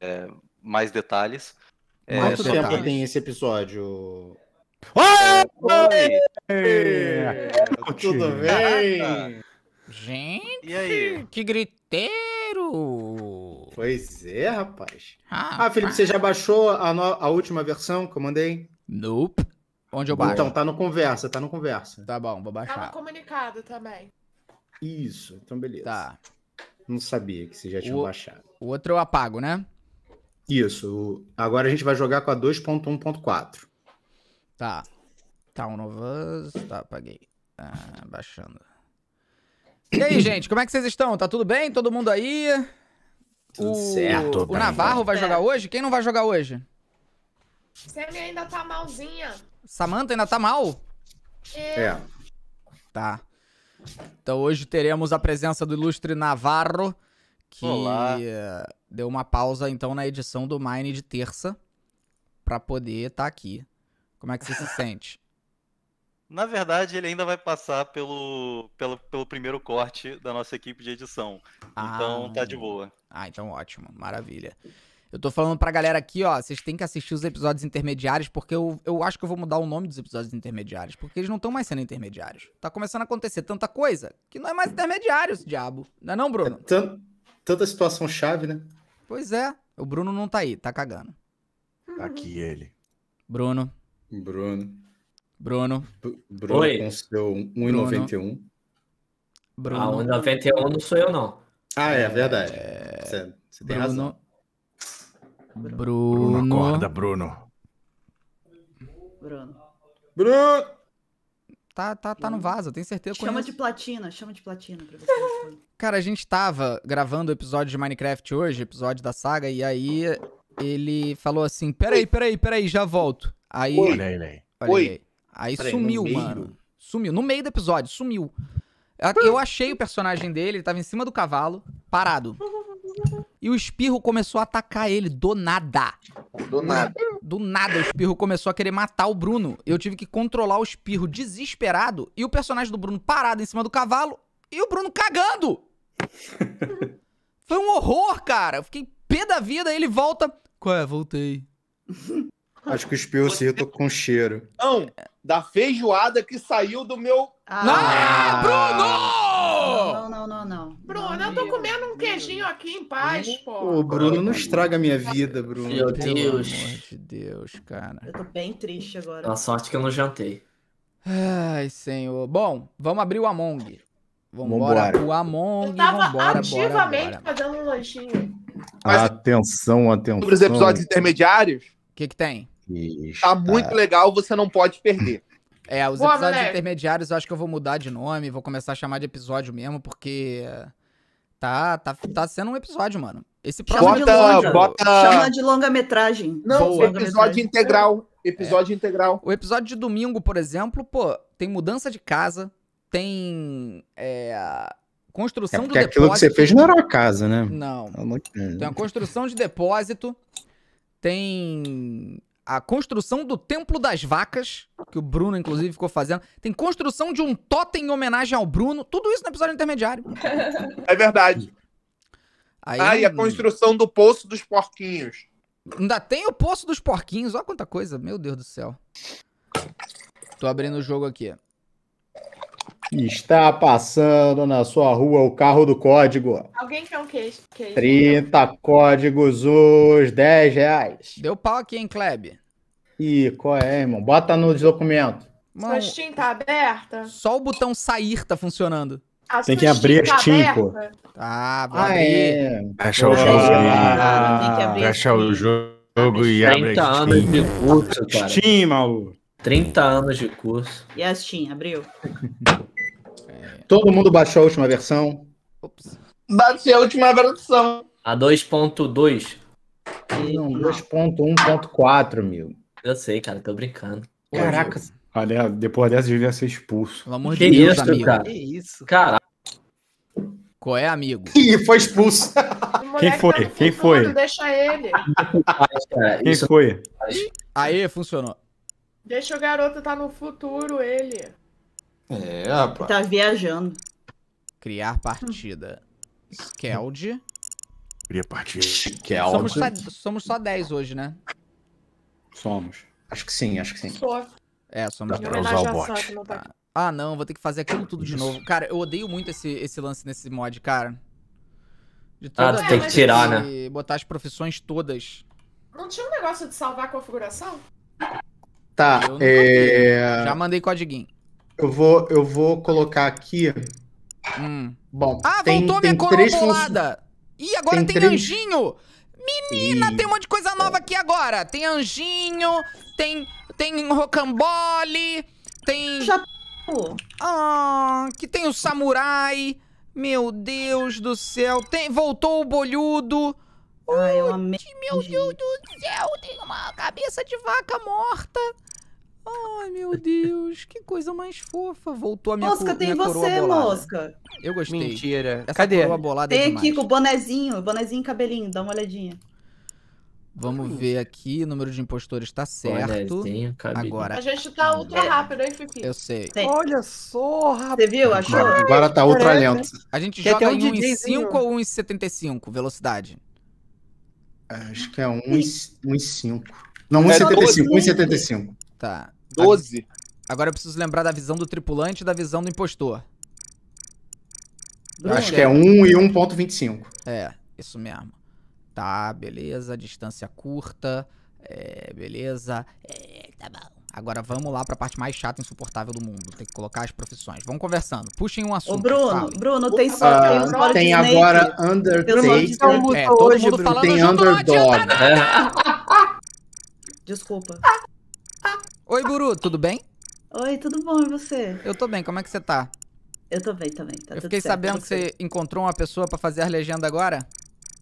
é, mais detalhes. É, Quanto tempo detalhes. tem esse episódio? Oi! Oi! É Tudo bem? Gente, e aí? que griteiro! Pois é, rapaz. Ah, ah Felipe, você já baixou a, no... a última versão que eu mandei? Nope. Onde eu então, baixo? Então, tá no Conversa, tá no Conversa. Tá bom, vou baixar. Tava comunicado também. Isso, então beleza. Tá. Não sabia que você já tinha o... baixado. O outro eu apago, né? Isso. Agora a gente vai jogar com a 2.1.4. Tá. Tá, um novo. Tá, apaguei. Ah, baixando. E aí, gente, como é que vocês estão? Tá tudo bem? Todo mundo aí? Tudo o... certo. O tá Navarro vai jogar hoje? Quem não vai jogar hoje? Sammy ainda tá malzinha. Samantha ainda tá mal? É. é. Tá. Então hoje teremos a presença do ilustre Navarro que Olá. deu uma pausa então na edição do Mine de terça para poder estar tá aqui. Como é que você se sente? Na verdade, ele ainda vai passar pelo, pelo, pelo primeiro corte da nossa equipe de edição. Então, ah, então tá de boa. Ah, então ótimo. Maravilha. Eu tô falando pra galera aqui, ó, vocês têm que assistir os episódios intermediários, porque eu, eu acho que eu vou mudar o nome dos episódios intermediários, porque eles não estão mais sendo intermediários. Tá começando a acontecer tanta coisa que não é mais intermediário esse diabo. Não é não, Bruno? É tanto, tanta situação chave, né? Pois é. O Bruno não tá aí, tá cagando. Tá aqui ele. Bruno. Bruno. Bruno. Bruno Oi. com seu 1,91. Bruno. Ah, 1,91 não sou eu, não. Ah, é, verdade. É... Você, você tem razão. Bruno. Bruno. Acorda, Bruno. Bruno. Bruno tá, tá, tá no vaso, eu tenho certeza. Eu chama conheço. de platina, chama de platina pra você. Cara, a gente tava gravando o episódio de Minecraft hoje, episódio da saga, e aí ele falou assim: peraí, peraí, peraí, já volto. Aí. Oi. Olha aí, olha aí. Oi. aí. Aí peraí, sumiu, mano. Sumiu. No meio do episódio, sumiu. Eu achei o personagem dele, ele tava em cima do cavalo, parado. Uhum. E o espirro começou a atacar ele do nada. Do nada. Do nada, o espirro começou a querer matar o Bruno. Eu tive que controlar o espirro desesperado e o personagem do Bruno parado em cima do cavalo e o Bruno cagando. Foi um horror, cara. Eu fiquei pé da vida, ele volta. Qual é? Voltei. Acho que o espirro se irritou com cheiro. Não, da feijoada que saiu do meu. Ah, ah Bruno! Não, não, não eu tô comendo um queijinho aqui em paz, pô. O Bruno não estraga a minha vida, Bruno. Meu Deus. Pelo amor de Deus, cara. Eu tô bem triste agora. A sorte que eu não jantei. Ai, senhor. Bom, vamos abrir o Among. Vambora, vambora. o Among. Eu tava vambora, ativamente bora, bora. fazendo um lanchinho. Mas, atenção, atenção. Sobre os episódios intermediários. O que que tem? Ixi, tá muito legal, você não pode perder. É, os Boa, episódios moleque. intermediários eu acho que eu vou mudar de nome, vou começar a chamar de episódio mesmo, porque Tá, tá, tá sendo um episódio, mano. Esse próximo bota, bota... Chama de longa-metragem. Não, Boa. episódio integral. É. Episódio é. integral. O episódio de domingo, por exemplo, pô, tem mudança de casa, tem é, construção é do depósito. aquilo que você fez não era uma casa, né? Não. não... É tem a construção de depósito, tem a construção do Templo das Vacas, que o Bruno, inclusive, ficou fazendo. Tem construção de um totem em homenagem ao Bruno. Tudo isso no episódio intermediário. É verdade. Aí... Ah, e a construção do Poço dos Porquinhos. Ainda tem o Poço dos Porquinhos. Olha quanta coisa. Meu Deus do céu. Tô abrindo o jogo aqui. Está passando na sua rua o carro do código. Alguém quer um queijo? queijo 30 não. códigos, os 10 reais. Deu pau aqui, hein, Kleb? Ih, qual é, irmão? Bota no documento. Mano, sua Steam tá aberta? Só o botão sair tá funcionando. A tem que abrir a Steam, pô. Ah, vai ah, abrir. É. Achar o jogo. Ah, o jogo e abrir a Steam. 30 anos de curso, cara. Steam, maluco. 30 anos de curso. E a Steam, abriu? Todo mundo baixou a última versão? Ops. Baixei a última versão. A 2.2. Não, 2.1.4, meu. Eu sei, cara, tô brincando. Caraca. Aliás, depois dessa devia ser expulso. Pelo amor que de Deus, isso, amigo. Cara? Que isso? Cara. Qual é, amigo? Ih, foi expulso. Quem foi? Tá Quem foi? Deixa ele. Quem isso... foi? Aí, funcionou. Deixa o garoto tá no futuro, ele. É, rapaz. Ah, tá viajando. Criar partida. Skeld. Cria partida. Skeld. Somos só, 10 hoje, né? Somos. Acho que sim, acho que sim. Só. É, somos Dá pra usar o bot. Tá. Ah, não, vou ter que fazer aquilo tudo de novo. Cara, eu odeio muito esse, esse lance nesse mod, cara. De ah, tu tem que tirar, né? Botar as profissões todas. Não tinha um negócio de salvar a configuração? Tá, é... Já mandei codiguinho. Eu vou, eu vou colocar aqui. Hum. Bom, ah, tem, voltou tem minha coroa Ih, agora tem, tem três... anjinho! Menina, tem um monte de coisa nova aqui agora. Tem anjinho, tem, tem rocambole, tem... Já... Ah, que tem o samurai. Meu Deus do céu. Tem, voltou o bolhudo. Ai, eu amei. Meu Deus do céu, tem uma cabeça de vaca morta. Ai, meu Deus, que coisa mais fofa. Voltou a minha, mosca, tem minha você, bolada. Mosca, tem você, Mosca. Eu gostei. Mentira. Essa Cadê? coroa bolada tem é aqui com o bonezinho, bonezinho e cabelinho, dá uma olhadinha. Vamos hum. ver aqui, o número de impostores tá certo. Bonezinho, Agora. A gente tá ultra é, rápido, hein, Fifi? Eu sei. Tem. Olha só, rapaz. Você viu? Achou? Agora tá ultra é, lento. A gente Quer joga um em 1,5 ou 1,75 velocidade? Acho que é 1,5. Não, 1,75. 1,75. É, tá. 12. Agora eu preciso lembrar da visão do tripulante e da visão do impostor. Bruno, acho que é 1 e 1.25. É, isso mesmo. Tá, beleza. Distância curta. É, beleza. É, tá bom. Agora vamos lá pra parte mais chata e insuportável do mundo. Tem que colocar as profissões. Vamos conversando. Puxem um assunto. Ô, Bruno, falem. Bruno, tem só uh, tem, agora Undertaker. É, todo hoje, mundo Bruno. falando tem Underdog. Não adianta nada. Desculpa. Oi, Buru, tudo bem? Oi, tudo bom, e você? Eu tô bem, como é que você tá? Eu tô bem também, tá Eu fiquei certo, sabendo tá que você encontrou uma pessoa para fazer a legenda agora?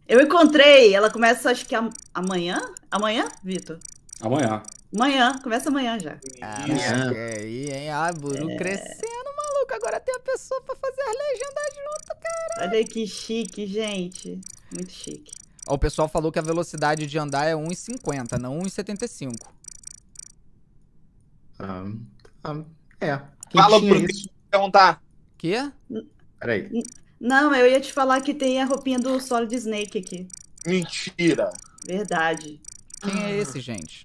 Eu encontrei, ela começa acho que amanhã? Amanhã, Vitor? Amanhã. Amanhã, começa amanhã já. Caraca, ah, aí, hein? Ah, Buru é... crescendo, maluco. Agora tem a pessoa pra fazer as legendas junto, cara. Olha que chique, gente. Muito chique. o pessoal falou que a velocidade de andar é 1,50, não 1,75. Ah, ah, é. Quem Fala tinha pro isso? perguntar. Quê? Peraí. Não, eu ia te falar que tem a roupinha do Solid Snake aqui. Mentira. Verdade. Quem é esse, gente?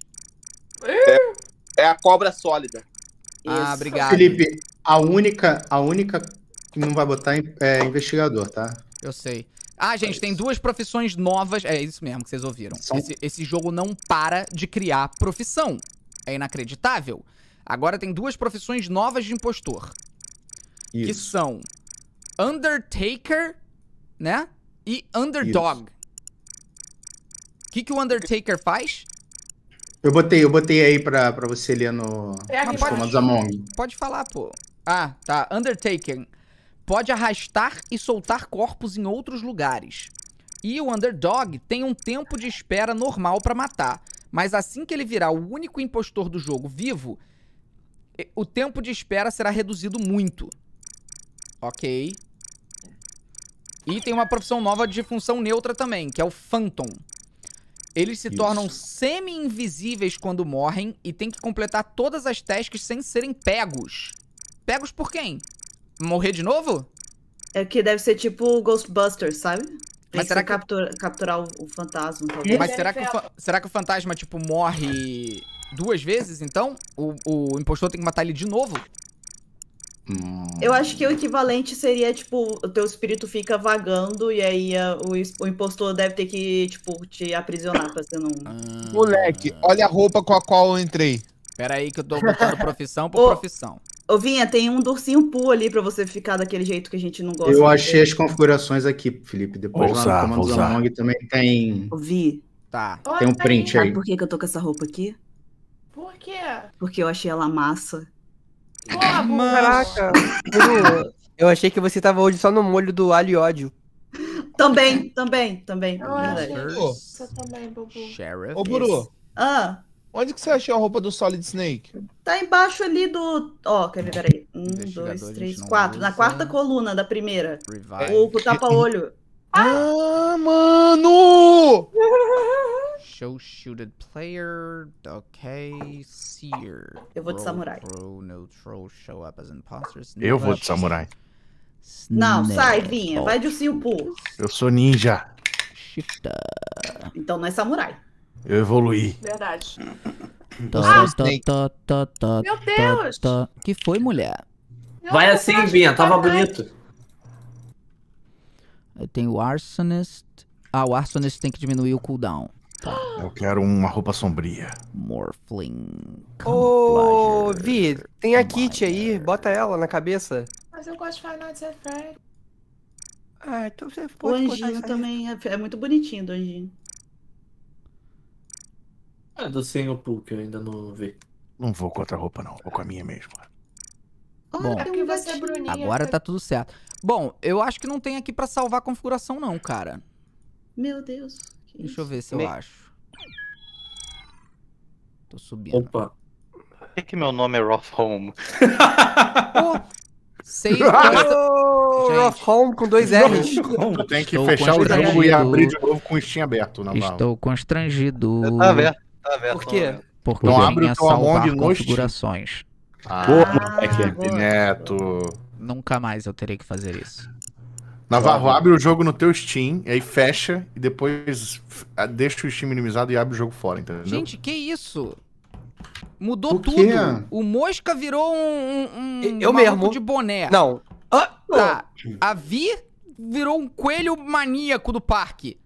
É, é a cobra sólida. Ah, obrigado. Felipe, a única, a única que não vai botar é investigador, tá? Eu sei. Ah, gente, tem duas profissões novas. É isso mesmo que vocês ouviram. São- Esse, esse jogo não para de criar profissão. É inacreditável. Agora tem duas profissões novas de impostor. Isso. Que são Undertaker, né? E Underdog. O que, que o Undertaker faz? Eu botei, eu botei aí pra, pra você ler no é, nos comandos Among. Pode falar, pô. Ah, tá. Undertaker. Pode arrastar e soltar corpos em outros lugares. E o Underdog tem um tempo de espera normal para matar. Mas assim que ele virar o único impostor do jogo vivo, o tempo de espera será reduzido muito. Ok. E tem uma profissão nova de função neutra também, que é o Phantom. Eles se Isso. tornam semi-invisíveis quando morrem e têm que completar todas as tasks sem serem pegos. Pegos por quem? Morrer de novo? É que deve ser tipo Ghostbusters, sabe? Tem mas que será que captura, capturar o, fantasma, talvez. Mas será que, o, será que o fantasma, tipo, morre duas vezes, então? O, o impostor tem que matar ele de novo? Eu acho que o equivalente seria, tipo, o teu espírito fica vagando e aí a, o, o, impostor deve ter que, tipo, te aprisionar pra você não. Ah, Moleque, olha a roupa com a qual eu entrei. Pera aí que eu tô botando profissão por ô, profissão. Ô, Vinha, tem um dorsinho pool ali pra você ficar daquele jeito que a gente não gosta. Eu achei dele. as configurações aqui, Felipe. Depois ouça, lá no Comando Zamong também tem. Ouvi. Tá. Tem um print aí. Sabe por que, que eu tô com essa roupa aqui? Por quê? Porque eu achei ela massa. Pô, Caraca! eu achei que você tava hoje só no molho do alho e ódio. Também, também, também. Eu achei isso também, Bubu. Sheriff. Ô, Buru. Ah. Onde que você achou a roupa do Solid Snake? Tá embaixo ali do. Ó, oh, quer ver? Peraí. Um, dois, três, quatro. Na quarta coluna da primeira. Revive. O tapa-olho. Ah, ah mano! Show shooted player, ok, seer. Eu vou de samurai. Pro, neutral, show up as imposters. Eu vou de samurai. Não, sai, Vinha. Vai de Silpo. Eu sou ninja. Shifta. Então não é samurai. Eu evoluí. Verdade. Ah, meu Deus! Que foi, mulher? Vai assim, Vinha. Tava bonito. Eu tenho o Arsonist. Ah, o Arsonist tem que diminuir o cooldown. Tá. Eu quero uma roupa sombria. Morphling. Ô, oh, Vi, tem a Kit aí. Bota ela na cabeça. Mas eu gosto de Final Fantasy Fred. Ah, então você pode O anjinho também é, é, muito bonitinho do anjinho. É do Senhor Pool eu ainda não vi. Não vou com outra roupa, não. Vou com a minha mesmo. Bom, é você é Bruninha, agora tá tudo certo. Bom, eu acho que não tem aqui pra salvar a configuração não, cara. Meu Deus. Deixa isso? eu ver se Me... eu acho. Tô subindo. Opa. Por que, que meu nome é Roth Home? oh. dois Roth Home com dois R's. Tem que Estou fechar o jogo e abrir de novo com o Steam aberto na Estou bala. constrangido. Tá aberto, tá aberto. Por quê? Tá Porque não é. abre o teu salvar configurações. Ah, Pô, moleque, é boa. Neto. Nunca mais eu terei que fazer isso. Navarro, abre o jogo no teu Steam, aí fecha e depois deixa o Steam minimizado e abre o jogo fora, entendeu? Gente, que isso? Mudou tudo. O Mosca virou um, um eu mesmo de boné. Não. Ah, tá. A Vi virou um coelho maníaco do parque.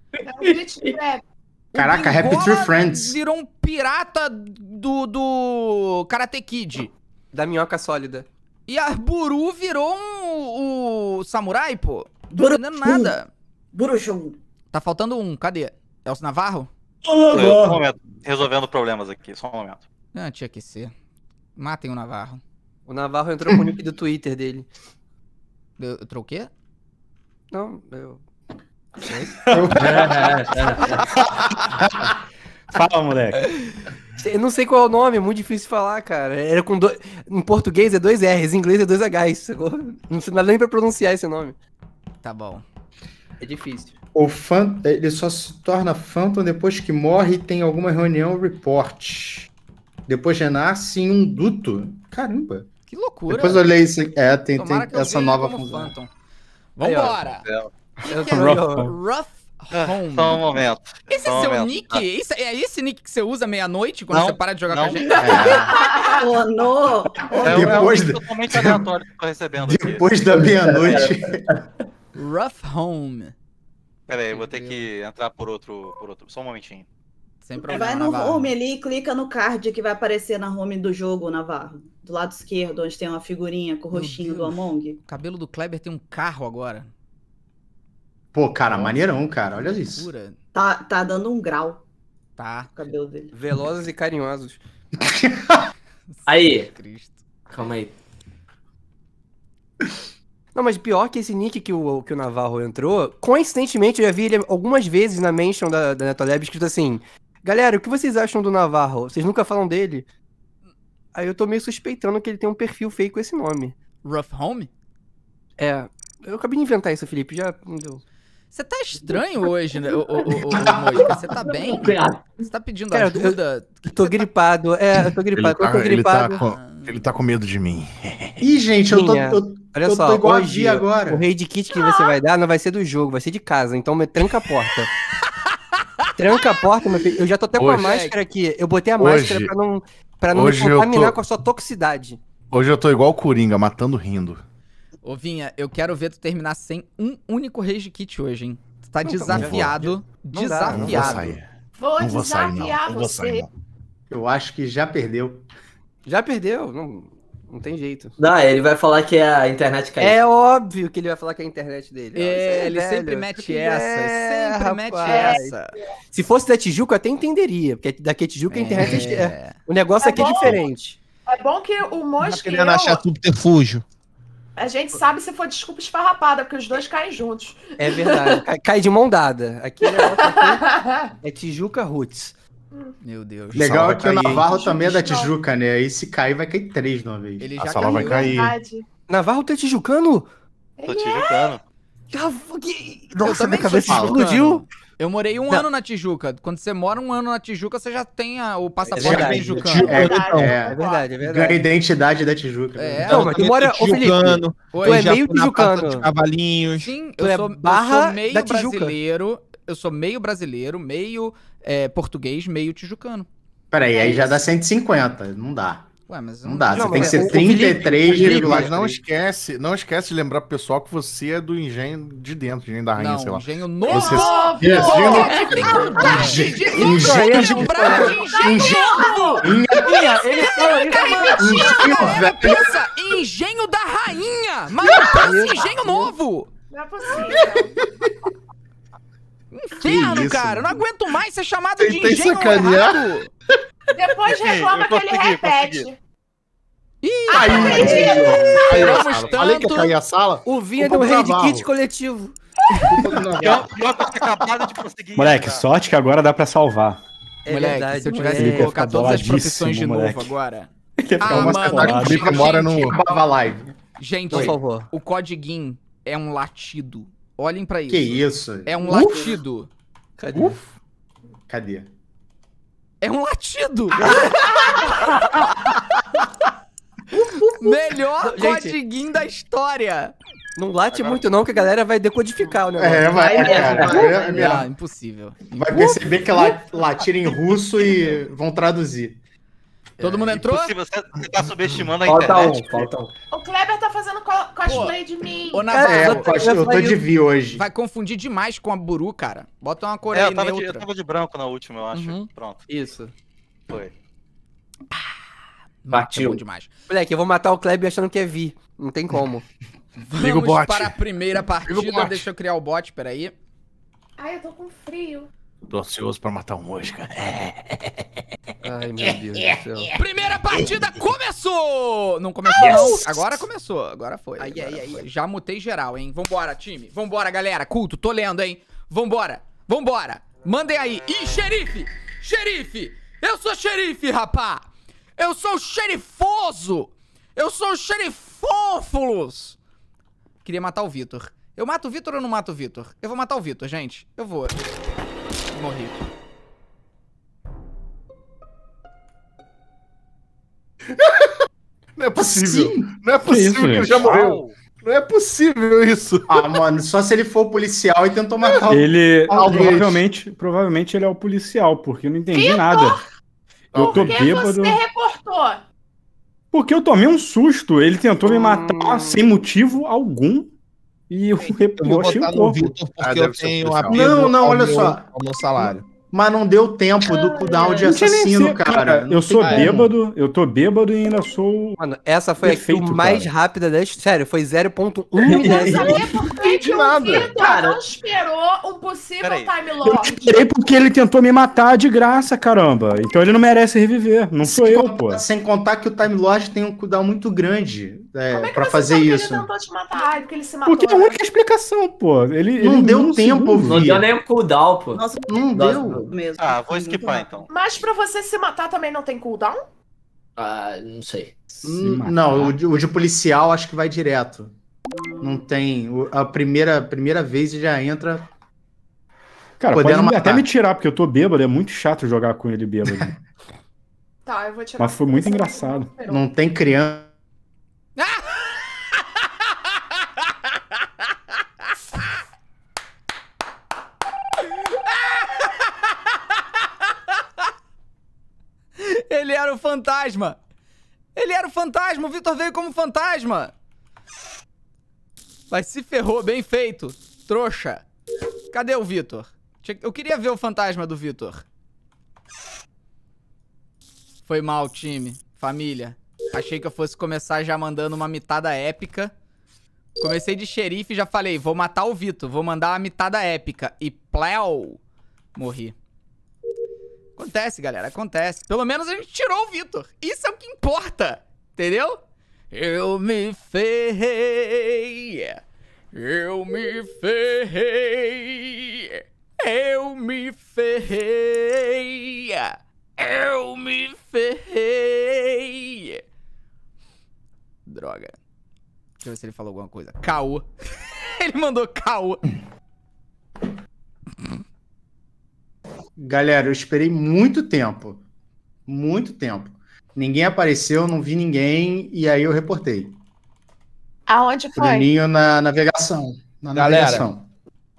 Caraca, Happy Tree Friends. Virou um pirata do, do Karate Kid. Da minhoca sólida. E a Buru virou um, um samurai, pô. Não tô entendendo nada. Burushun. Tá faltando um, cadê? É o Navarro? Só um momento. Resolvendo problemas aqui, só um momento. Ah, tinha que ser. Matem o Navarro. O Navarro entrou com o nick do Twitter dele. Entrou o troquei? Não, eu. Fala, moleque sei, eu não sei qual é o nome, é muito difícil falar, cara. Era com do... Em português é dois R's, em inglês é dois H's. Não sei nem pra pronunciar esse nome. Tá bom. É difícil. O fan... Ele só se torna Phantom depois que morre e tem alguma reunião report. Depois renasce em um duto. Caramba. Que loucura. Depois eu olhei isso. É, tem, tem essa nova função. Vambora. Aí, ó, é, Home. Ah, só um momento. Esse Só é seu momento. nick? Ah. é esse nick que você usa meia-noite quando não, você para de jogar não. com a gente? É. oh, no. É, Depois é um da... totalmente aleatório que eu tô recebendo Depois aqui. da meia-noite. Rough Home. Peraí, eu vou ter que entrar por outro, por outro. Só um momentinho. Sem problema, vai no Navarro. home ali e clica no card que vai aparecer na home do jogo, Navarro. Do lado esquerdo, onde tem uma figurinha com o roxinho do Among. O cabelo do Kleber tem um carro agora. Pô, cara, maneirão, cara. Olha isso. Tá, tá dando um grau. Tá. O cabelo dele. Velozes e carinhosos. aí. Cristo. Calma aí. Não, mas pior que esse nick que o, que o Navarro entrou, coincidentemente eu já vi ele algumas vezes na mention da, da Netolab escrito assim: Galera, o que vocês acham do Navarro? Vocês nunca falam dele? Aí eu tô meio suspeitando que ele tem um perfil feio com esse nome. Rough Home? É. Eu acabei de inventar isso, Felipe, já não deu. Você tá, tá estranho hoje, né, ô, ô, ô, ô Você tá bem? Você tá pedindo Cara, ajuda? Eu, eu tô gripado. É, eu tô gripado. Ele tá, eu tô gripado. Ele tá, com, ele tá com medo de mim. Ih, gente, eu tô... Eu... Olha eu só, hoje, agora. o rei de kit que você vai dar não vai ser do jogo, vai ser de casa. Então me tranca a porta. tranca a porta, meu filho. Eu já tô até hoje, com a máscara aqui. Eu botei a máscara pra não, pra não me contaminar tô... com a sua toxicidade. Hoje eu tô igual o Coringa, matando rindo. Ô, Vinha, eu quero ver tu terminar sem um único Rage Kit hoje, hein? Tu tá não, desafiado. Não desafiado. Não vou sair. Vou, vou, desafiar sair, você. Sair, eu acho que já perdeu. Já perdeu, não, não tem jeito. Não, ele vai falar que a internet caiu. É óbvio que ele vai falar que é a internet dele. É, é ele velho, é, sempre mete essa, sempre rapaz. mete essa. Se fosse da Tijuca, eu até entenderia, porque daqui a Tijuca a internet é... é o negócio aqui é diferente. É bom que o Mosca. Tá querendo achar subterfúgio. A gente sabe se for desculpa esfarrapada, porque os dois caem juntos. É verdade, cai, cai de mão dada. Aqui é, aqui é Tijuca Roots. Meu Deus. Legal é que cair, o Navarro também é da Tijuca, né? Aí se cair, vai cair três de uma vez. Ele a sala vai cair. Verdade. Navarro tá tijucano? Tô é. tijucano. É. Nossa, minha cabeça explodiu. Eu morei um não. ano na Tijuca. Quando você mora um ano na Tijuca, você já tem a, o passaporte é tijucano. É, é, é verdade, é verdade. É a identidade da Tijuca. É, né? não, mas tu mora tijucano. Tu é meio tijucano. De cavalinhos. Sim, eu, é sou, barra eu sou meio da Tijuca. brasileiro. Eu sou meio brasileiro, meio é, português, meio tijucano. Peraí, aí é já dá 150, não dá. Ué, mas não, não dá, você tem é que ser 33, Felipe, mas não esquece, não esquece de lembrar pro pessoal que você é do engenho de dentro, engenho da rainha, não, sei lá. engenho novo! Você... É yes, engenho novo! Engenho de engenho engenho novo! novo! Engenho tá Engenho da rainha! Mas não pensa engenho novo! Não é possível. Inferno, cara, não aguento mais ser chamado de engenho errado! Depois reclama consegui, que ele repete. Ih, aí, aí, tanto Falei que eu a sala. O Vinha deu rei de kit coletivo. Moleque, sorte que agora dá pra salvar. É moleque, verdade, se eu tivesse que colocar todas as profissões de moleque. novo agora. Ele ia ficar ah, mano, gente, mora no live. Gente, por favor. O codiguin é um latido. Olhem pra isso. Que isso? É um Uf. latido. Cadê? Uf. Cadê? É um latido! Melhor Gente. codiguinho da história! Não late Agora... muito não, que a galera vai decodificar o negócio. É, vai, vai é, cara. Vai, é, é, é, impossível. Vai perceber que ela é latir em russo e vão traduzir. Todo é, mundo entrou? Se você tá subestimando a falta internet. Um, falta um. O Kleber tá fazendo cosplay de mim. Ô, Navarro, é, tá eu, tô, eu tô de vi hoje. Vai confundir demais com a Buru, cara. Bota uma cor é, aí eu tava, de, eu tava de, branco na última, eu acho. Uhum. Pronto. Isso. Foi. Batiu. Ah, é demais. Moleque, eu vou matar o Kleber achando que é vi. Não tem como. Vamos para a primeira partida. Deixa eu criar o bot, peraí. Ai, eu tô com frio. Tô ansioso pra matar um mosca. Ai, meu Deus do céu. Primeira partida começou! Não começou, ah, não. Agora começou, agora foi. Aí, aí, foi. aí. Já mutei geral, hein? Vambora, time. Vambora, galera. Culto, tô lendo, hein? Vambora, vambora. Mandem aí. Ih, xerife! Xerife! Eu sou xerife, rapá! Eu sou xerifoso! Eu sou xerifófulos! Queria matar o Vitor. Eu mato o Vitor ou não mato o Vitor? Eu vou matar o Vitor, gente. Eu vou morri. Não é possível. Sim. Não é possível que, isso, que ele já morreu. Não é possível isso. Ah, mano, só se ele for policial e tentou matar ele, alguém. Provavelmente, provavelmente ele é o policial, porque eu não entendi nada. Eu tô bêbado. Você reportou? Porque eu tomei um susto. Ele tentou hum... me matar sem motivo algum. E o Repioche entrou. Ah, eu tenho Não, não, olha meu, só. meu salário. Mas não deu tempo do cooldown de assassino, é, cara. cara. Eu sou cara. bêbado, eu tô bêbado e ainda sou. Mano, essa foi a a mais cara. rápida das. Sério, foi 0.1 minuto. de nada. Cara, não esperou um possível time lord. Eu tirei porque ele tentou me matar de graça, caramba. Então ele não merece reviver. Não sou sem eu, contar, pô. Sem contar que o time loss tem um cooldown muito grande é, é para fazer isso. ele tentou te matar? Ai, porque ele se matou. Porque é a né? única explicação, pô. Ele, não ele deu tempo, Não deu nem o cooldown, pô. Nossa, não, não deu. deu mesmo. Ah, vou esquipar então. Mas para você se matar também não tem cooldown? Ah, não sei. Hum, não, o de, o de, policial acho que vai direto. Não tem. A primeira, primeira vez já entra. Cara, pode matar. até me tirar, porque eu tô bêbado. É muito chato jogar com ele bêbado. tá, eu vou tirar. Mas foi muito engraçado. Não tem criança Ele era o fantasma. Ele era o fantasma. O Vitor veio como fantasma. Mas se ferrou. Bem feito. Trouxa. Cadê o Vitor? Eu queria ver o fantasma do Vitor. Foi mal, time. Família. Achei que eu fosse começar já mandando uma mitada épica. Comecei de xerife e já falei, vou matar o Vito, vou mandar uma mitada épica. E pleu, morri. Acontece, galera, acontece. Pelo menos a gente tirou o Vitor. Isso é o que importa, entendeu? Eu me ferrei, eu me ferrei, eu me ferrei, eu me ferrei. Droga. Deixa eu ver se ele falou alguma coisa. Caô. ele mandou caô. Galera, eu esperei muito tempo. Muito tempo. Ninguém apareceu, não vi ninguém, e aí eu reportei. Aonde foi? Bruninho na navegação. Na Galera, navegação.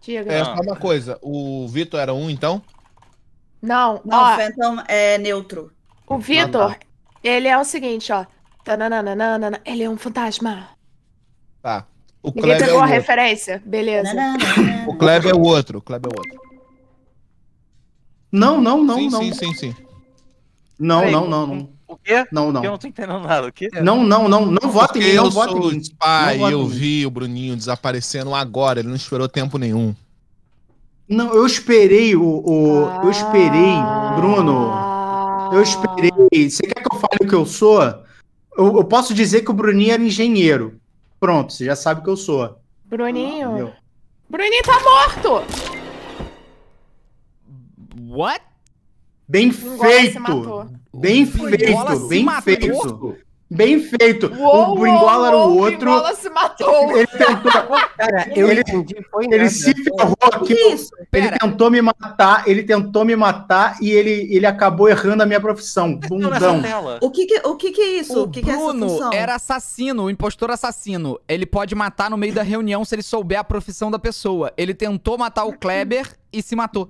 Diga. É só uma coisa. O Vitor era um, então? Não, não. Ó, o Phantom é neutro. O Vitor, ah, tá. ele é o seguinte, ó ele é um fantasma. Tá. O Ninguém pegou é o a outro. referência? Beleza. O Kleber é o outro. O Kleber é o outro. Não, não, não, sim, não. Sim, sim, sim. Não, Peraí, não, não, não. O quê? Não, não. Eu não tô entendendo nada. O quê? Não, não, não. Não votem em mim, Pai, eu vi o Bruninho desaparecendo agora. Ele não esperou tempo nenhum. Não, eu esperei o. o ah... Eu esperei, Bruno. Eu esperei. Você quer que eu fale o que eu sou? eu, eu, posso dizer que o Bruninho era engenheiro. Pronto, você já sabe que eu sou. Bruninho. Ah, Bruninho tá morto! What? Bem Engola feito! Bem feito, bem feito. Bem feito. Uou, o Bringola uou, era o outro. O Bringola se matou. Ele tentou. Cara, eu ele, entendi, foi Ele se ferrou aqui. Ele tentou me matar, ele tentou me matar e ele, ele acabou errando a minha profissão. Bundão. O que que, o que que é isso? O, o que Bruno que é era assassino, o impostor assassino. Ele pode matar no meio da reunião se ele souber a profissão da pessoa. Ele tentou matar o hum. Kleber e se matou.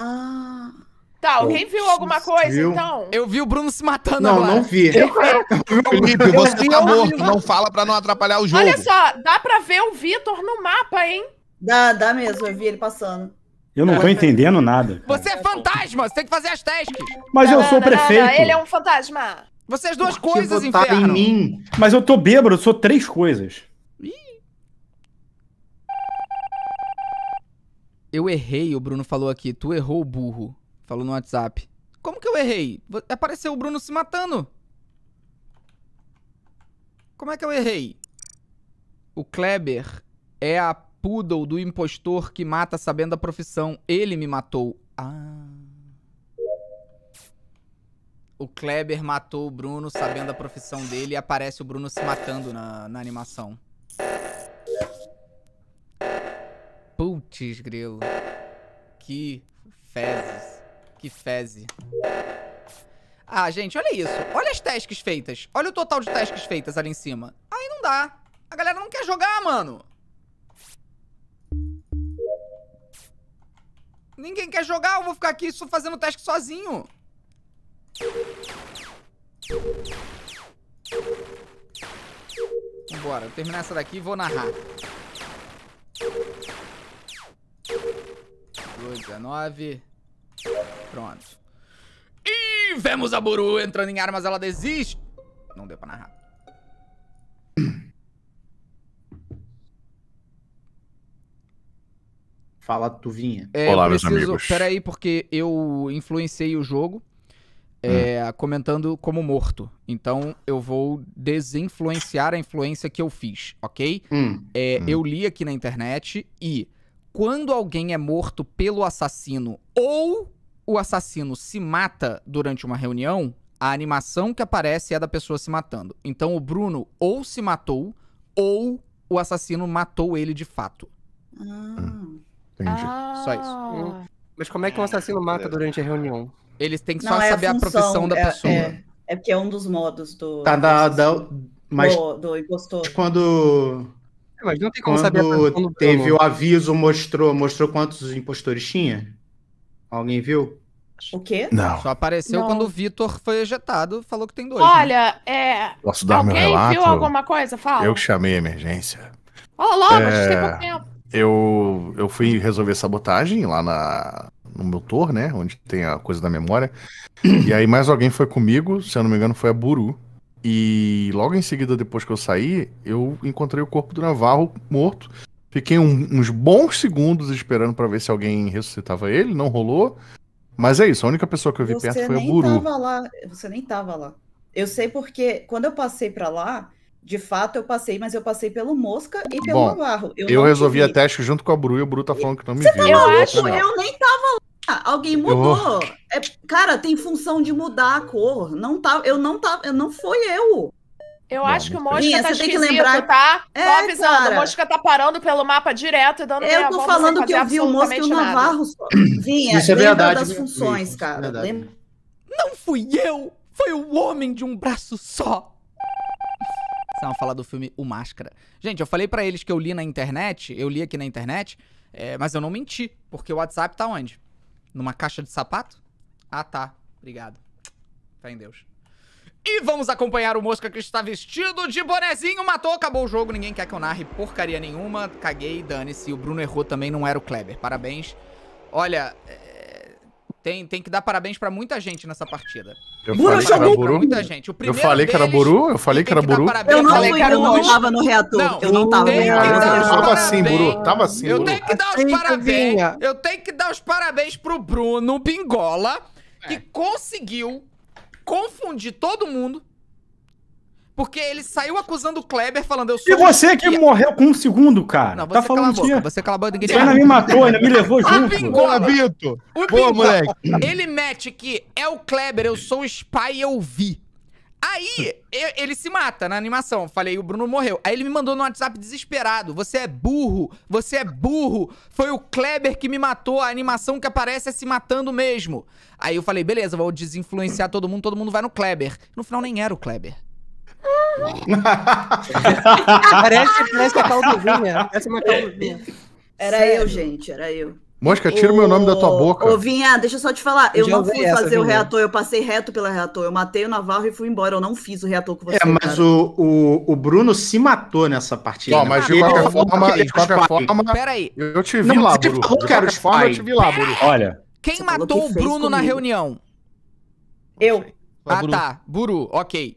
Ah. Tá, alguém viu alguma coisa, viu? então? Eu vi o Bruno se matando não, agora. Não, vi. Felipe, você tá morto. Não fala pra não atrapalhar o jogo. Olha só, dá pra ver o Vitor no mapa, hein? Dá, dá mesmo. Eu vi ele passando. Eu não tô entendendo nada. Você é fantasma, você tem que fazer as testes. Mas eu sou prefeito. Ele é um fantasma. Vocês duas Por coisas, inferno. em mim. Mas eu tô bêbado, eu sou três coisas. Eu errei, o Bruno falou aqui. Tu errou, burro. Falou no WhatsApp. Como que eu errei? Apareceu o Bruno se matando. Como é que eu errei? O Kleber é a poodle do impostor que mata sabendo a profissão. Ele me matou. Ah. O Kleber matou o Bruno sabendo a profissão dele e aparece o Bruno se matando na, na animação. Putz, grelo. Que fezes. Que feze. Ah, gente, olha isso. Olha as tasks feitas. Olha o total de tasks feitas ali em cima. Aí não dá. A galera não quer jogar, mano. Ninguém quer jogar, eu vou ficar aqui só fazendo task sozinho. Bora, vou terminar essa daqui e vou narrar. 19. Pronto. E vemos a Buru entrando em armas, ela desiste. Não deu pra narrar. Fala, Tuvinha. É, Olá, preciso... meus amigos. Peraí, porque eu influenciei o jogo é, hum. comentando como morto. Então eu vou desinfluenciar a influência que eu fiz, ok? Hum. É, hum. Eu li aqui na internet e quando alguém é morto pelo assassino ou o assassino se mata durante uma reunião, a animação que aparece é da pessoa se matando. Então o Bruno ou se matou, ou o assassino matou ele de fato. Ah. entendi. Ah. Só isso. Hum. Mas como é que um assassino mata durante a reunião? Eles têm que só é saber a, função, a, profissão da é, pessoa. É, é, porque é um dos modos do. Tá, da, da mas do, do impostor. Quando. É, mas não tem como quando saber. Quando teve o aviso, mostrou, mostrou quantos impostores tinha? Alguém viu? O quê? Não. Só apareceu não. quando o Vitor foi ejetado, falou que tem dois. Né? Olha, né? é. Posso dar Alguém meu relato? viu alguma coisa? Fala. Eu que chamei a emergência. Fala logo, é... a gente tem pouco tempo. Eu, eu fui resolver sabotagem lá na, no meu tor, né? Onde tem a coisa da memória. e aí mais alguém foi comigo, se eu não me engano, foi a Buru. E logo em seguida, depois que eu saí, eu encontrei o corpo do Navarro morto. Fiquei um, uns bons segundos esperando para ver se alguém ressuscitava ele, não rolou. Mas é isso, a única pessoa que eu vi você perto foi o Buru. Tava lá, você nem tava lá. Eu sei porque quando eu passei para lá, de fato eu passei, mas eu passei pelo Mosca e pelo Bom, Navarro. Eu, eu resolvi a teste junto com a Buru e o Buru tá falando que não me você viu. Tá eu acho, eu nem tava lá. Alguém mudou. Eu... É, cara, tem função de mudar a cor. Não tá, eu não tá, eu não foi eu. Eu Bom, acho que o Mosca Linha, tá esquisito, lembrar... tá? É, Tô avisando, o Mosca tá parando pelo mapa direto e dando Eu tô falando que eu vi o Mosca e o Navarro só. Vinha, Isso é verdade, das é funções, isso, cara. É Não fui eu, foi o homem de um braço só. Vocês é falar do filme O Máscara. Gente, eu falei para eles que eu li na internet, eu li aqui na internet, é, mas eu não menti, porque o WhatsApp tá onde? Numa caixa de sapato? Ah, tá. Obrigado. Fé em Deus. E vamos acompanhar o Mosca que está vestido de bonezinho, matou, acabou o jogo, ninguém quer que eu narre porcaria nenhuma, caguei, dane-se, o Bruno errou também, não era o Kleber, parabéns. Olha, é... tem, tem que dar parabéns pra muita gente nessa partida. Eu Bruno falei Muita gente. eu falei deles, Buru, eu falei que Eu não falei eu não estava no reator. Não, eu não tava no reator. Eu tava assim, Buru, tava assim, Eu tenho que dar os parabéns, eu tenho que dar os parabéns pro Bruno Bingola, que é. conseguiu confundir todo mundo. Porque ele saiu acusando o Kleber, falando eu sou. E você que e... morreu com um segundo, cara. Não, tá você tá falando cala a boca, você cala a boca, ninguém Você ainda me matou, ainda me levou junto. Boa, Vitor. Pô, moleque. Ele mete que é o Kleber, eu sou o spy e eu vi. Aí, ele se mata na animação. falei, o Bruno morreu. Aí ele me mandou no WhatsApp desesperado. Você é burro, você é burro. Foi o Kleber que me matou. A animação que aparece é se matando mesmo. Aí eu falei, beleza, vou desinfluenciar todo mundo, todo mundo vai no Kleber. No final nem era o Kleber. parece, parece a caldovinha. Parece uma Era Sério? eu, gente, era eu. Mosca, tira o meu nome da tua boca. Ô, Vinha, deixa eu só te falar. Eu, eu não fui essa, fazer o reator, eu passei reto pela reator. Eu matei o Navarro e fui embora. Eu não fiz o reator com você. É, mas o, o, o, Bruno se matou nessa partida. Não, mas de qualquer forma, de qualquer forma. Peraí. Eu te vi não, lá, Bruno. Falou, de qualquer forma, eu te vi lá, Bruno. Olha. Quem matou que o Bruno comigo. na reunião? Eu. Ah, tá. Buru, ok.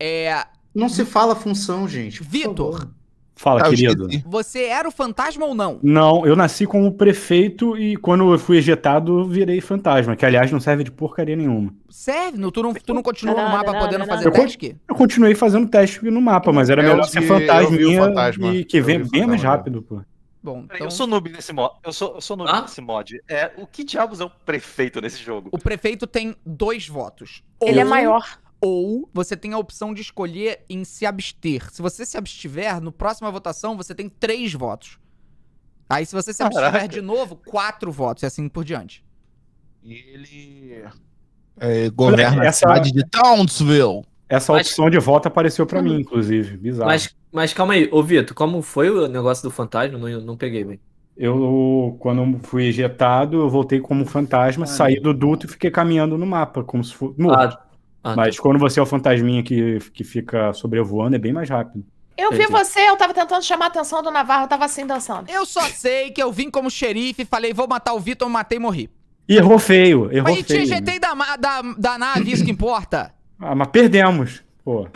É... Não se fala função, gente. Vitor. Fala, ah, querido. Você era o fantasma ou não? Não, eu nasci como prefeito e quando eu fui ejetado, virei fantasma, que aliás não serve de porcaria nenhuma. Serve? No, tu, não, tu não continua no mapa podendo fazer eu teste? Eu continuei fazendo teste no mapa, mas era eu melhor ser fantasma. e que vem bem mais rápido, pô. Bom, então... Eu sou noob nesse mod. Eu sou, eu sou noob ah? nesse mod. É, o que diabos é o prefeito nesse jogo? O prefeito tem dois votos. Ele é maior ou você tem a opção de escolher em se abster. Se você se abstiver, no próxima votação você tem três votos. Aí se você se Caraca. abstiver de novo, quatro votos e assim por diante. E ele é, governa essa... a cidade de Townsville. Essa mas... opção de voto apareceu para mim, inclusive. Bizarro. Mas, mas calma aí, ô Vitor, como foi o negócio do fantasma? Não, não peguei, velho. Eu, quando fui ejetado, eu voltei como fantasma, ah, saí do duto e fiquei caminhando no mapa, como se fosse. Ah, ah, Mas tá. quando você é o fantasminha que, que fica sobrevoando, é bem mais rápido. Eu vi você, eu tava tentando chamar a atenção do Navarro, eu tava assim dançando. Eu só sei que eu vim como xerife, falei, vou matar o Vitor, matei e morri. errou feio, errou mas feio. A gente ajeitei da, da, da nave, isso que importa. Ah, mas perdemos, pô.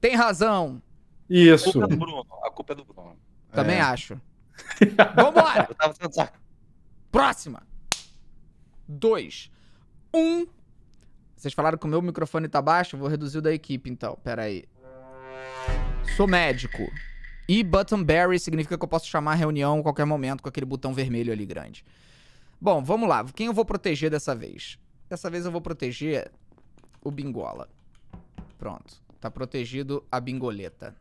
Tem razão. Isso. A culpa é do Bruno. A culpa é do Bruno. Também é. acho. Vambora. Eu tava tentando... Próxima. Dois. Um vocês falaram que o meu microfone tá baixo, vou reduzir o da equipe então. Pera aí. Sou médico. E button berry significa que eu posso chamar a reunião a qualquer momento com aquele botão vermelho ali grande. Bom, vamos lá. Quem eu vou proteger dessa vez? Dessa vez eu vou proteger o bingola. Pronto. Tá protegido a bingoleta.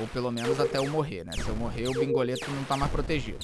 Ou pelo menos até eu morrer, né? Se eu morrer, o bingoleta não tá mais protegido.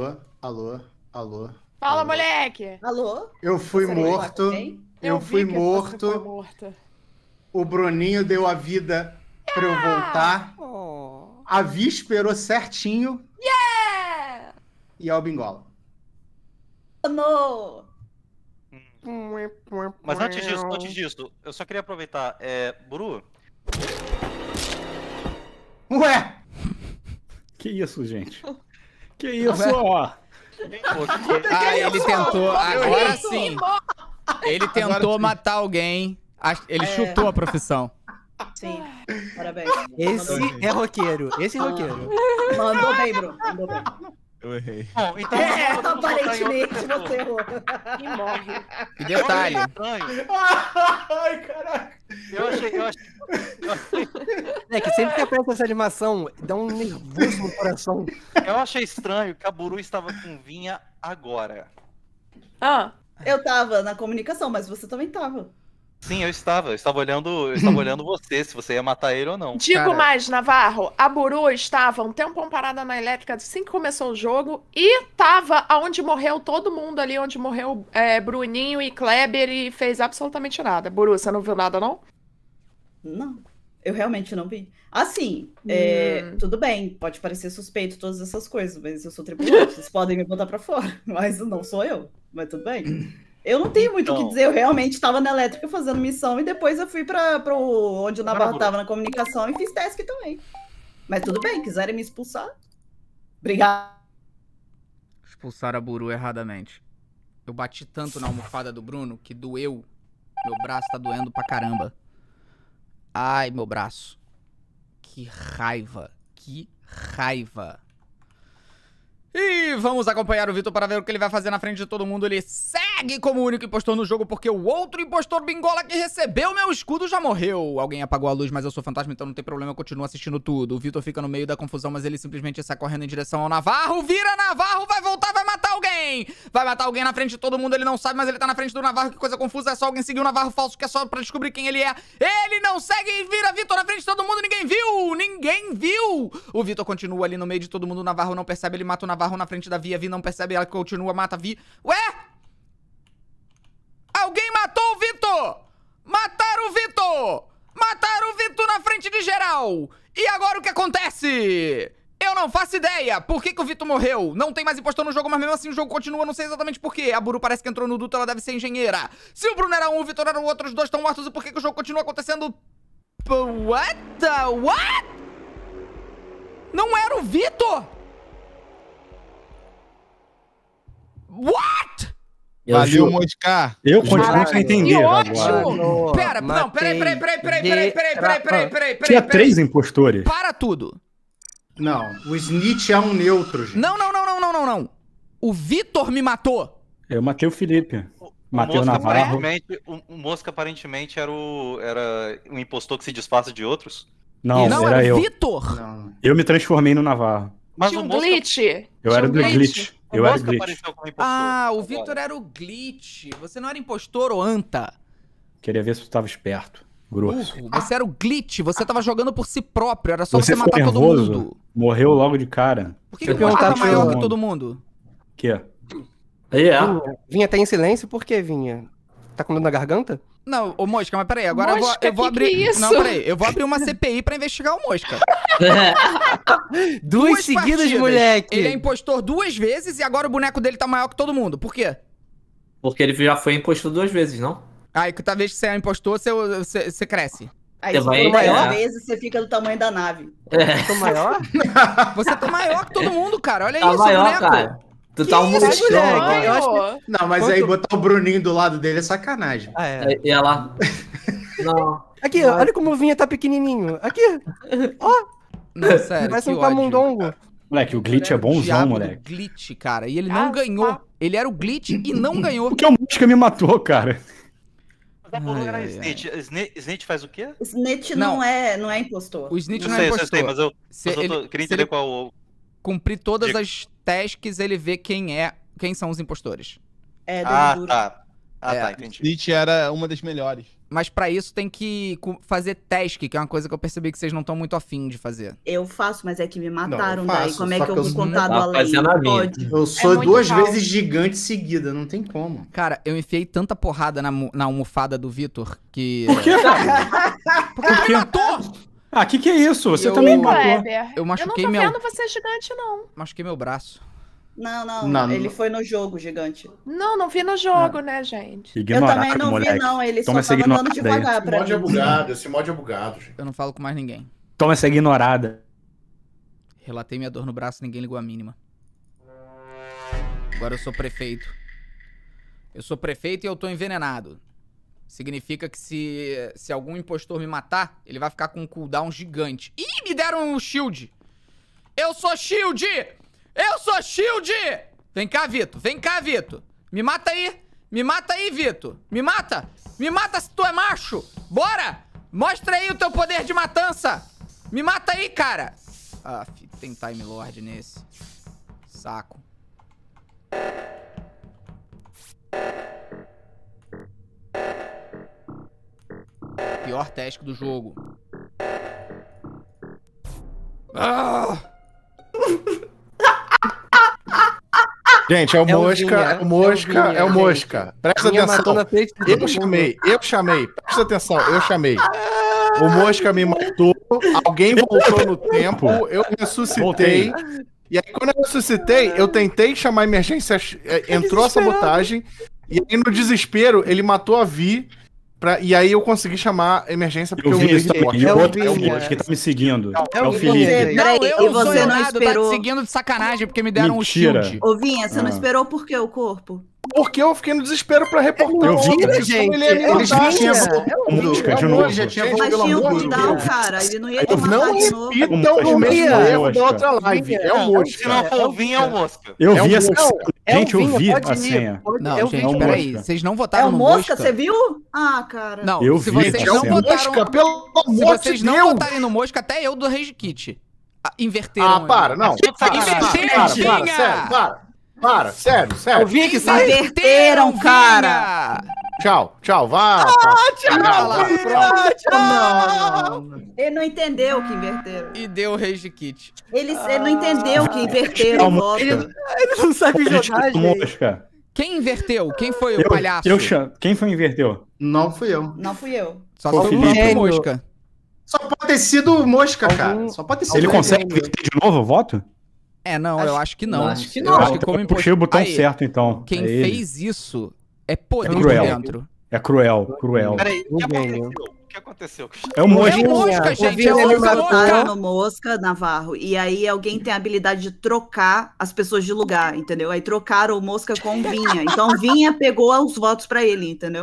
Alô, alô, alô. Fala, alô. moleque! Alô? Eu fui Você morto. Eu, eu fui morto. O Bruninho deu a vida yeah! pra eu voltar. Oh. A Vi esperou certinho. Yeah! E é o Bingola. Amor! Mas antes disso, antes disso, eu só queria aproveitar. É, Buru? Ué! Que isso, gente? Que isso, ó. Porque... Ah, ele tentou. Agora sim. Ele tentou matar alguém. Ele é. chutou a profissão. Sim. Parabéns. Esse é roqueiro. Esse é roqueiro. Mandou bem, bro. Mandou bem. Eu errei. Bom, então. É, aparentemente né? você errou. E morre. E detalhe. Ai, caraca. Eu achei, eu achei. É que sempre que aparece essa animação, dá um nervoso no coração. Eu achei estranho que a Buru estava com vinha agora. Ah. Eu tava na comunicação, mas você também tava. Sim, eu estava. Eu estava olhando, eu estava olhando você, se você ia matar ele ou não. Digo mais, Navarro, a Buru estava um tempão parada na elétrica assim que começou o jogo e estava onde morreu todo mundo ali, onde morreu é, Bruninho e Kleber e fez absolutamente nada. Buru, você não viu nada, não? Não, eu realmente não vi. Assim, é, hum. é, tudo bem, pode parecer suspeito todas essas coisas, mas eu sou tripulante, vocês podem me botar pra fora, mas não sou eu, mas tudo bem. Eu não tenho muito o então, que dizer, eu realmente estava na elétrica fazendo missão e depois eu fui para onde o Nabarro estava na comunicação e fiz task também. Mas tudo bem, quiserem me expulsar. Obrigado. Expulsar a Buru erradamente. Eu bati tanto na almofada do Bruno que doeu. Meu braço tá doendo pra caramba. Ai, meu braço. Que raiva. Que raiva. E vamos acompanhar o Vitor para ver o que ele vai fazer na frente de todo mundo. Ele segue como o único impostor no jogo, porque o outro impostor bingola que recebeu meu escudo já morreu. Alguém apagou a luz, mas eu sou fantasma, então não tem problema, eu continuo assistindo tudo. O Vitor fica no meio da confusão, mas ele simplesmente sai correndo em direção ao Navarro. Vira Navarro, vai voltar, vai matar alguém! Vai matar alguém na frente de todo mundo, ele não sabe, mas ele tá na frente do Navarro. Que coisa confusa, é só alguém seguir o Navarro falso, que é só pra descobrir quem ele é. Ele não segue, e vira Vitor na frente de todo mundo, ninguém viu! Ninguém viu! O Vitor continua ali no meio de todo mundo, o Navarro não percebe, ele mata o Navarro Navarro na frente da Vi, a Vi não percebe, ela continua, mata a Vi. Ué? Alguém matou o Vitor! Mataram o Vitor! Mataram o Vitor na frente de geral! E agora o que acontece? Eu não faço ideia! Por que, que o Vitor morreu? Não tem mais impostor no jogo, mas mesmo assim o jogo continua, não sei exatamente porquê. A Buru parece que entrou no duto, ela deve ser engenheira. Se o Bruno era um, o Vitor era o outro, os dois estão mortos, e por que, que o jogo continua acontecendo? What the... What? Não era o Vitor? What? Eu Valeu, juro. Eu continuo sem entender. Que ótimo! Pera, não, peraí, peraí, peraí, peraí, peraí, peraí, peraí, ah. peraí, peraí, Tinha três impostores. Para tudo. Não, o Snitch é um neutro, gente. Não, não, não, não, não, não, não. O Vitor me matou. Eu matei o Felipe. Matei o Navarro. Aparentemente, o, o Mosca aparentemente era o era um impostor que se disfarça de outros. Não, não era, era eu. Vitor. Eu me transformei no Navarro. Mas Tinha um o Mosca... glitch. Eu Tinha era um do glitch. glitch eu era o glitch. Ah, o Victor era o glitch. Você não era impostor ou anta? Queria ver se tu tava esperto. Grosso. você era o glitch, você tava jogando por si próprio, era só você, você matar nervoso, todo mundo. Morreu logo de cara. Por que, que o tá Mosca maior mundo. que todo mundo? Que? Yeah. É. Vinha, até em silêncio, por que vinha? Tá com medo na garganta? Não, ô Mosca, mas peraí, agora Mosca, eu vou, eu vou que abrir. Que é isso? Não, peraí, eu vou abrir uma CPI pra investigar o Mosca. duas, duas seguidas, partidas. moleque. Ele é impostor duas vezes e agora o boneco dele tá maior que todo mundo. Por quê? Porque ele já foi impostor duas vezes, não? Aí, ah, cada tá, vez que você é impostor, você, você, você cresce. Aí você vai, maior é. vezes você fica do tamanho da nave. É. Você tá maior? você tá maior que todo mundo, cara. Olha tá isso, maior, boneco. Cara. Tá um monstro. Que... Não, mas Quanto... aí botar o Bruninho do lado dele é sacanagem. Ah, é. E ela. Não. Aqui, Não. olha como o Vinha tá pequenininho. Aqui, ó. Não, sério, Parece um camundongo. Moleque, o Glitch é bonzão, o moleque. Glitch, cara. E ele não ah, ganhou. Ah. Ele era o Glitch e não ganhou. Porque o é Música me matou, cara. Ah, Snitch. Snitch. Snitch faz o quê? Snitch não, não, é, não é impostor. O Snitch não, não é sei, é impostor. Eu sei, mas eu, mas eu tô, queria entender qual... Cumprir todas de... as tasks, ele vê quem é, quem são os impostores. É, ah, tá. Ah, é. tá, entendi. Glitch era uma das melhores. Mas para isso tem que fazer task, que é uma coisa que eu percebi que vocês não estão muito afim de fazer. Eu faço, mas é que me mataram não, faço, daí. Como é que eu vou contar tá do além? Eu é sou é duas vezes gigante seguida, não tem como. Cara, eu enfiei tanta porrada na, na almofada do Vitor que. Por quê? Porque ele matou! Ah, que que é isso? Você eu, também matou. Eu machuquei eu não tô meu... vendo você gigante, não. Machuquei meu braço. Não, não, não, ele foi no jogo, gigante. Não, não vi no jogo, não. Ah. né, gente? Ignorado, eu também não moleque. vi, não. Ele Toma só tava andando devagar pra mod é bugado, esse mod é bugado, gente. Eu não falo com mais ninguém. Toma essa ignorada. Relatei minha dor no braço, ninguém ligou a mínima. Agora eu sou prefeito. Eu sou prefeito e eu tô envenenado. Significa que se, se algum impostor me matar, ele vai ficar com um cooldown gigante. Ih, me deram um shield! Eu sou shield! Eu sou shield! Vem cá, Vito. Vem cá, Vito. Me mata aí. Me mata aí, Vito. Me mata. Me mata se tu é macho. Bora. Mostra aí o teu poder de matança. Me mata aí, cara. Ah, tem Time Lord nesse. Saco. Pior teste do jogo. Ah! Gente, é o é Mosca, é, é o Mosca, é o Mosca. Presta atenção. Eu chamei, eu chamei. Presta atenção, eu chamei. O Mosca me matou, alguém voltou no tempo, eu ressuscitei. Voltei. E aí, quando eu ressuscitei, eu tentei chamar a emergência, eh, entrou a sabotagem. E aí, no desespero, ele matou a Vi. Pra, e aí eu consegui chamar emergência porque eu vi eu isso também. E o outro é o que tá me seguindo. é o é Felipe. Não, eu e você não esperou. tá te seguindo de sacanagem porque me deram Mentira. o shield. Ô Vinha, você ah. não esperou por quê o corpo? Porque eu fiquei no desespero pra reportar. Eu vi, né, gente? Ele, ele, ele já tinha música de tinha Mas tinha um Mundal, cara. Ele não ia te Não repitam o mesmo erro da outra live. É o Mosca. Se não for vinho, é o Mosca. Eu é vi essa Gente, eu é vi a senha. Não, gente, peraí. Vocês não é votaram no Mosca. É o Mosca, você viu? Ah, cara. Não, eu vi. Vocês não Mosca, pelo amor de Deus. Se vocês não votarem no Mosca, até eu do Rage Kit. Ah, inverteram. Ah, ah, para, não. Inverteram, para, para, para. Para, sério, sério. Eu vi que Inverteram, cara. Tchau, tchau, vá. Ah, tchau, lá, tchau, tchau. Não. Ele não entendeu que inverteram. E deu o rage kit. Ele, ah, ele não entendeu que inverteram o voto. Ele, ele, não sabe jogar, gente. Quem inverteu? Quem foi eu, o palhaço? Eu, quem foi inverteu? Não fui eu. Não fui eu. Só foi o Mosca. Só pode ter sido Mosca, Algum... cara. Só pode ter sido. Ele consegue inverter de novo o voto? É, não, acho... eu acho que não. acho que não. Eu acho que como eu puxei o botão aí, certo, então. Quem é fez isso é podre é cruel. dentro. É cruel, cruel. Peraí, o que que aconteceu? É o Mosca. o Mosca, gente. O é o mosca. Tá no Mosca, Navarro. E aí alguém tem a habilidade de trocar as pessoas de lugar, entendeu? Aí trocaram o Mosca com Vinha. Então Vinha pegou os votos pra ele, entendeu?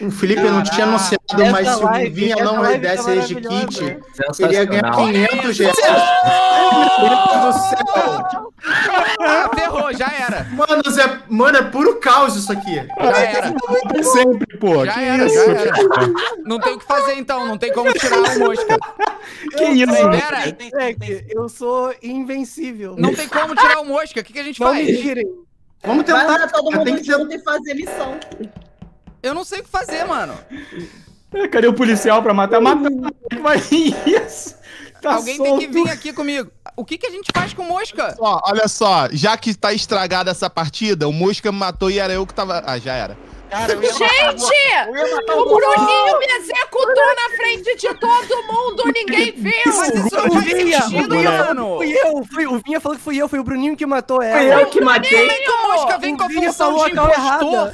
O Felipe Caraca. não tinha anunciado, mas se o Vinha não desse é esse kit, né? ganhar 500 reais. Meu Deus do céu! ferrou, já era. Mano, Zé, mano, é puro caos isso aqui. Já, já era. Sempre, pô. Já que era, isso? já era. Não tem o que fazer fazer então, não tem como tirar o mosca. que eu, isso, Pera. É que eu sou invencível. Não tem como tirar o mosca, o que, que a gente não faz? Me Vamos tentar. Vai todo ah, mundo tem que junto e fazer missão. Eu não sei o que fazer, mano. É, cadê o policial pra matar? Mata, mas isso. Tá Alguém solto. tem que vir aqui comigo. O que, que a gente faz com mosca? Olha só, olha só, já que tá estragada essa partida, o mosca me matou e era eu que tava. Ah, já era. Cara, Gente! O Bruninho me executou na frente de todo mundo, ninguém viu! Mas isso eu já tinha mano! Fui eu, fui, o Vinha falou que fui eu, foi o Bruninho que matou ela. Foi eu que matei. Então, Mosca, vem com a função de impostor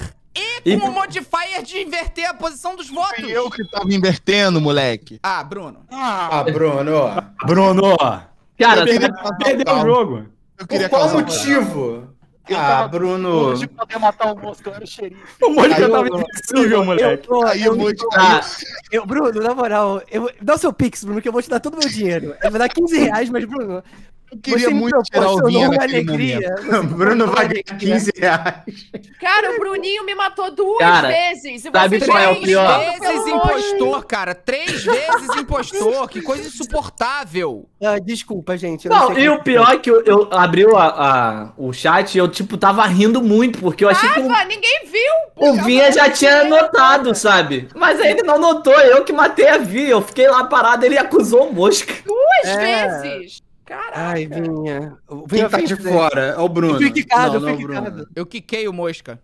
e com o modifier de inverter a posição dos votos. Foi eu que tava invertendo, moleque. Ah, Bruno. Ah, Bruno. Bruno. Cara, você perdeu o jogo. Por qual motivo? Eu ah, Bruno. De poder matar o Mosca, eu era o xerife. O Mônica eu, tava invisível, moleque. Eu, aí eu, eu, tá- ah. eu, Bruno, na moral, eu, dá o seu pix, Bruno, que eu vou te dar todo o meu dinheiro. Eu vou dar 15 reais, mas, Bruno, eu queria muito tirar o vinho naquele alegria. Bruno vai ganhar 15 reais. Cara, o Bruninho me matou duas cara, vezes. E sabe qual é o pior? Três vezes impostor, cara. Três vezes impostor. Que coisa insuportável. Ah, desculpa, gente. não, não e o pior é que eu, eu abri a, a, o chat e eu, tipo, tava rindo muito, porque eu achei tava, que... O, ninguém viu. O Vinha já tinha notado, sabe? Mas aí ele não notou. Eu que matei a Vi. Eu fiquei lá parado, ele acusou o Mosca. Duas é. vezes. Caraca. Ai, Vinha. Quem tá de fora? É o Bruno. Eu fui quicado, não, eu é Eu quiquei o Mosca.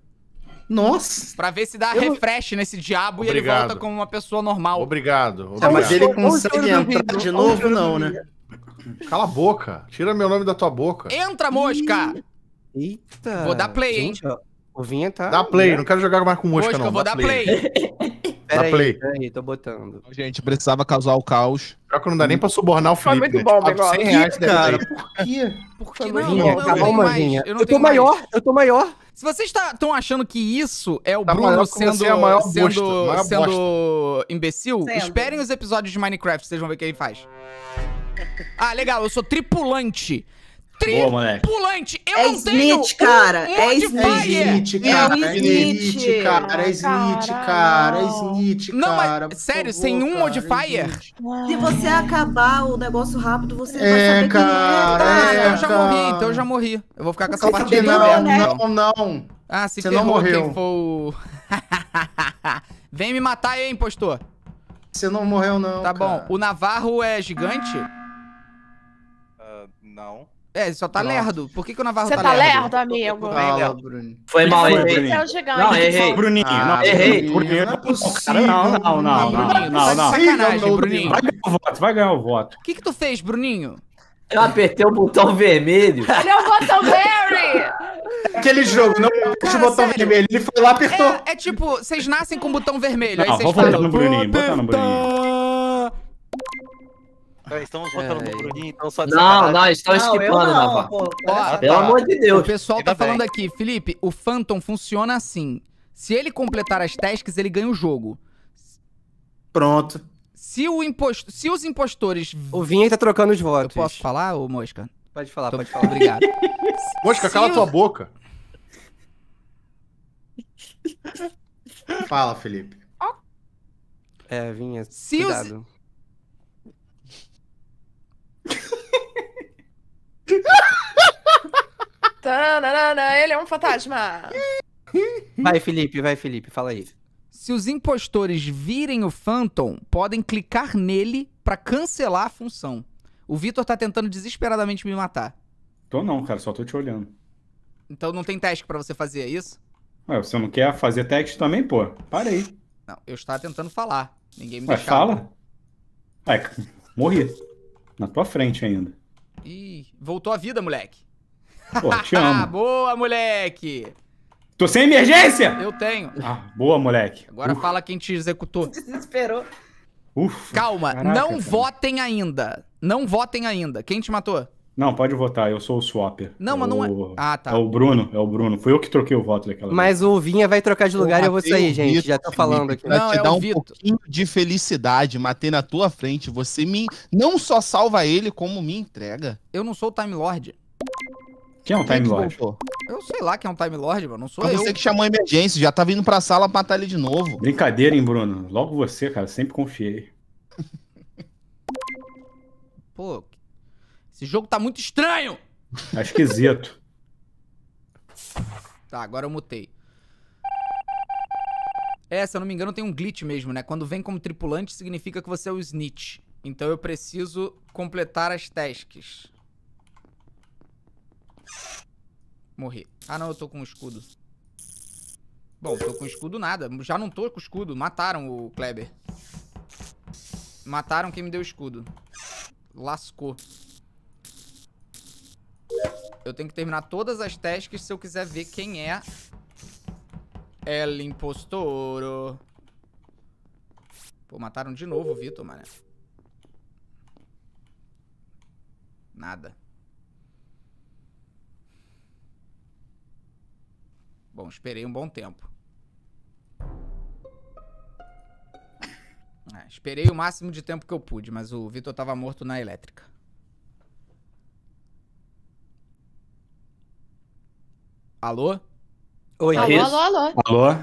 Nossa! Pra ver se dá eu... refresh nesse diabo obrigado. e ele volta como uma pessoa normal. Obrigado. obrigado. É, mas ele consegue entrar de novo, não, né? Cala a boca. Tira meu nome da tua boca. Entra, Mosca! Eita. Vou dar play, hein? o Vinha tá... Dá play. Não quero jogar mais com Mosca, mosca não. Mosca, vou dar play. play. pera tô botando. Gente, precisava causar o caos. Pior que não dá nem pra subornar o Felipe, Foi muito né? bom o tipo, 100 reais, cara. Por quê? Por que não? Não, tá bom, Eu, Eu tô mais. maior, eu tô maior. Se vocês estão tá, achando que isso é o Tá Bruno maior sendo, é a maior sendo, bosta, maior sendo imbecil, Sendo. esperem os episódios de Minecraft, vocês vão ver o que ele faz. Ah, legal, eu sou tripulante Tripulante! Eu é não Smith, tenho cara. Um é, é, é Smith, cara. É Smith, cara. É Smith, cara. É Smith, cara. Não, mas, sério, favor, sem um modifier? É se você acabar o negócio rápido, você é, vai saber cara, que... Tá, é, eu já cara. morri, então eu já morri. Eu vou ficar com essa batida. não, né? não, não. Ah, se você ferrou, não morreu. quem for... Vem me matar aí, impostor. Você não morreu, não, Tá cara. bom. O Navarro é gigante? Uh, não. É, só tá Nossa. lerdo. Por que, que o Navarro tá, tá lerdo? Você tá lerdo, amigo. Fala, Foi mal, errei. É o gigante. Não, errei. Bruninho, não, ah, errei. Bruninho, não é possível. Não, não, não, tá não. Não, não. Bruninho. Vai ganhar o voto, vai ganhar o voto. O que que tu fez, Bruninho? Eu apertei o botão vermelho. Ele é o botão Barry! Aquele jogo, não puxa o botão sério? vermelho. Ele foi lá e apertou. É, é, tipo, vocês nascem com o botão vermelho. Não, aí vocês falam. no Bruninho, bota no Bruninho estamos votando no Bruninho, então é, é. só Não, não, estão esquipando, Navarro. Pô, Pelo amor de tá. Deus. O pessoal tá falando aqui, Felipe, o Phantom funciona assim. Se ele completar as tasks, ele ganha o jogo. Pronto. Se, o imposto, se os impostores. O Vinha tá trocando os votos. Eu posso falar, ô Mosca? Pode falar, Tô... pode falar. Obrigado. Mosca, se cala tua boca. Fala, Felipe. É, Vinha. Se cuidado. Os... Tananana, ele é um fantasma. Vai, Felipe, vai, Felipe, fala aí. Se os impostores virem o Phantom, podem clicar nele para cancelar a função. O Vitor tá tentando desesperadamente me matar. Tô não, cara, só tô te olhando. Então não tem teste para você fazer, é isso? Ué, você não quer fazer teste também, pô? Para aí. Não, eu estava tentando falar. Ninguém me Ué, deixava. fala. É, morri. Na tua frente ainda. Ih, voltou a vida, moleque. Pô, te amo. boa, moleque! Tô sem emergência! Eu tenho. Ah, boa, moleque. Agora Ufa. fala quem te executou. Desesperou. Ufa, Calma, caraca, não cara. votem ainda. Não votem ainda. Quem te matou? Não, pode votar, eu sou o swapper. Não, é mas não é. Ah, tá. É o Bruno, é o Bruno. Foi eu que troquei o voto daquela Mas vez. o Vinha vai trocar de lugar e eu vou sair, gente. já tá falando aqui. Pra não, te é dar um Vitor. pouquinho de felicidade, matei na tua frente. Você me não só salva ele, como me entrega. Eu não sou o Time Lord. Quem é um é Time Lord? Eu sei lá quem é um Time Lord, mano. Não sou Foi eu. você que chamou a emergência, já tá vindo pra sala matar ele de novo. Brincadeira, hein, Bruno? Logo você, cara. Sempre confiei. Pô, esse jogo tá muito estranho! Tá é esquisito. tá, agora eu mutei. É, se eu não me engano, tem um glitch mesmo, né? Quando vem como tripulante, significa que você é o Snitch. Então eu preciso completar as tasks. Morri. Ah, não, eu tô com um escudo. Bom, tô com escudo nada. Já não tô com escudo. Mataram o Kleber. Mataram quem me deu escudo. Lascou. Eu tenho que terminar todas as tasks se eu quiser ver quem é. El Impostoro. Pô, mataram de novo o Vitor, mano. Nada. Bom, esperei um bom tempo. É, esperei o máximo de tempo que eu pude, mas o Vitor tava morto na elétrica. Alô? Oi, alô, alô, alô, alô.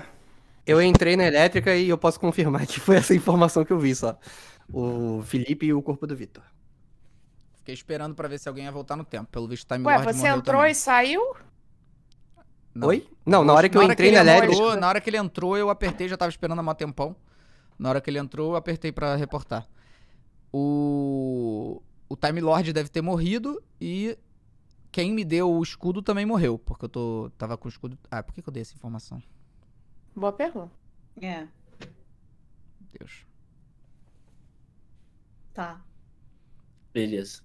Eu entrei na elétrica e eu posso confirmar que foi essa informação que eu vi só. O Felipe e o corpo do Vitor. Fiquei esperando para ver se alguém ia voltar no tempo. Pelo visto, Time Ué, Lord você entrou também. e saiu? Não. Oi? Não, na hora que na eu hora entrei que na elétrica. Entrou, na hora que ele entrou, eu apertei, já tava esperando há mó tempão. Na hora que ele entrou, eu apertei para reportar. O. O Time Lord deve ter morrido e quem me deu o escudo também morreu, porque eu tô, tava com o escudo. Ah, por que, que eu dei essa informação? Boa pergunta. É. Deus. Tá. Beleza.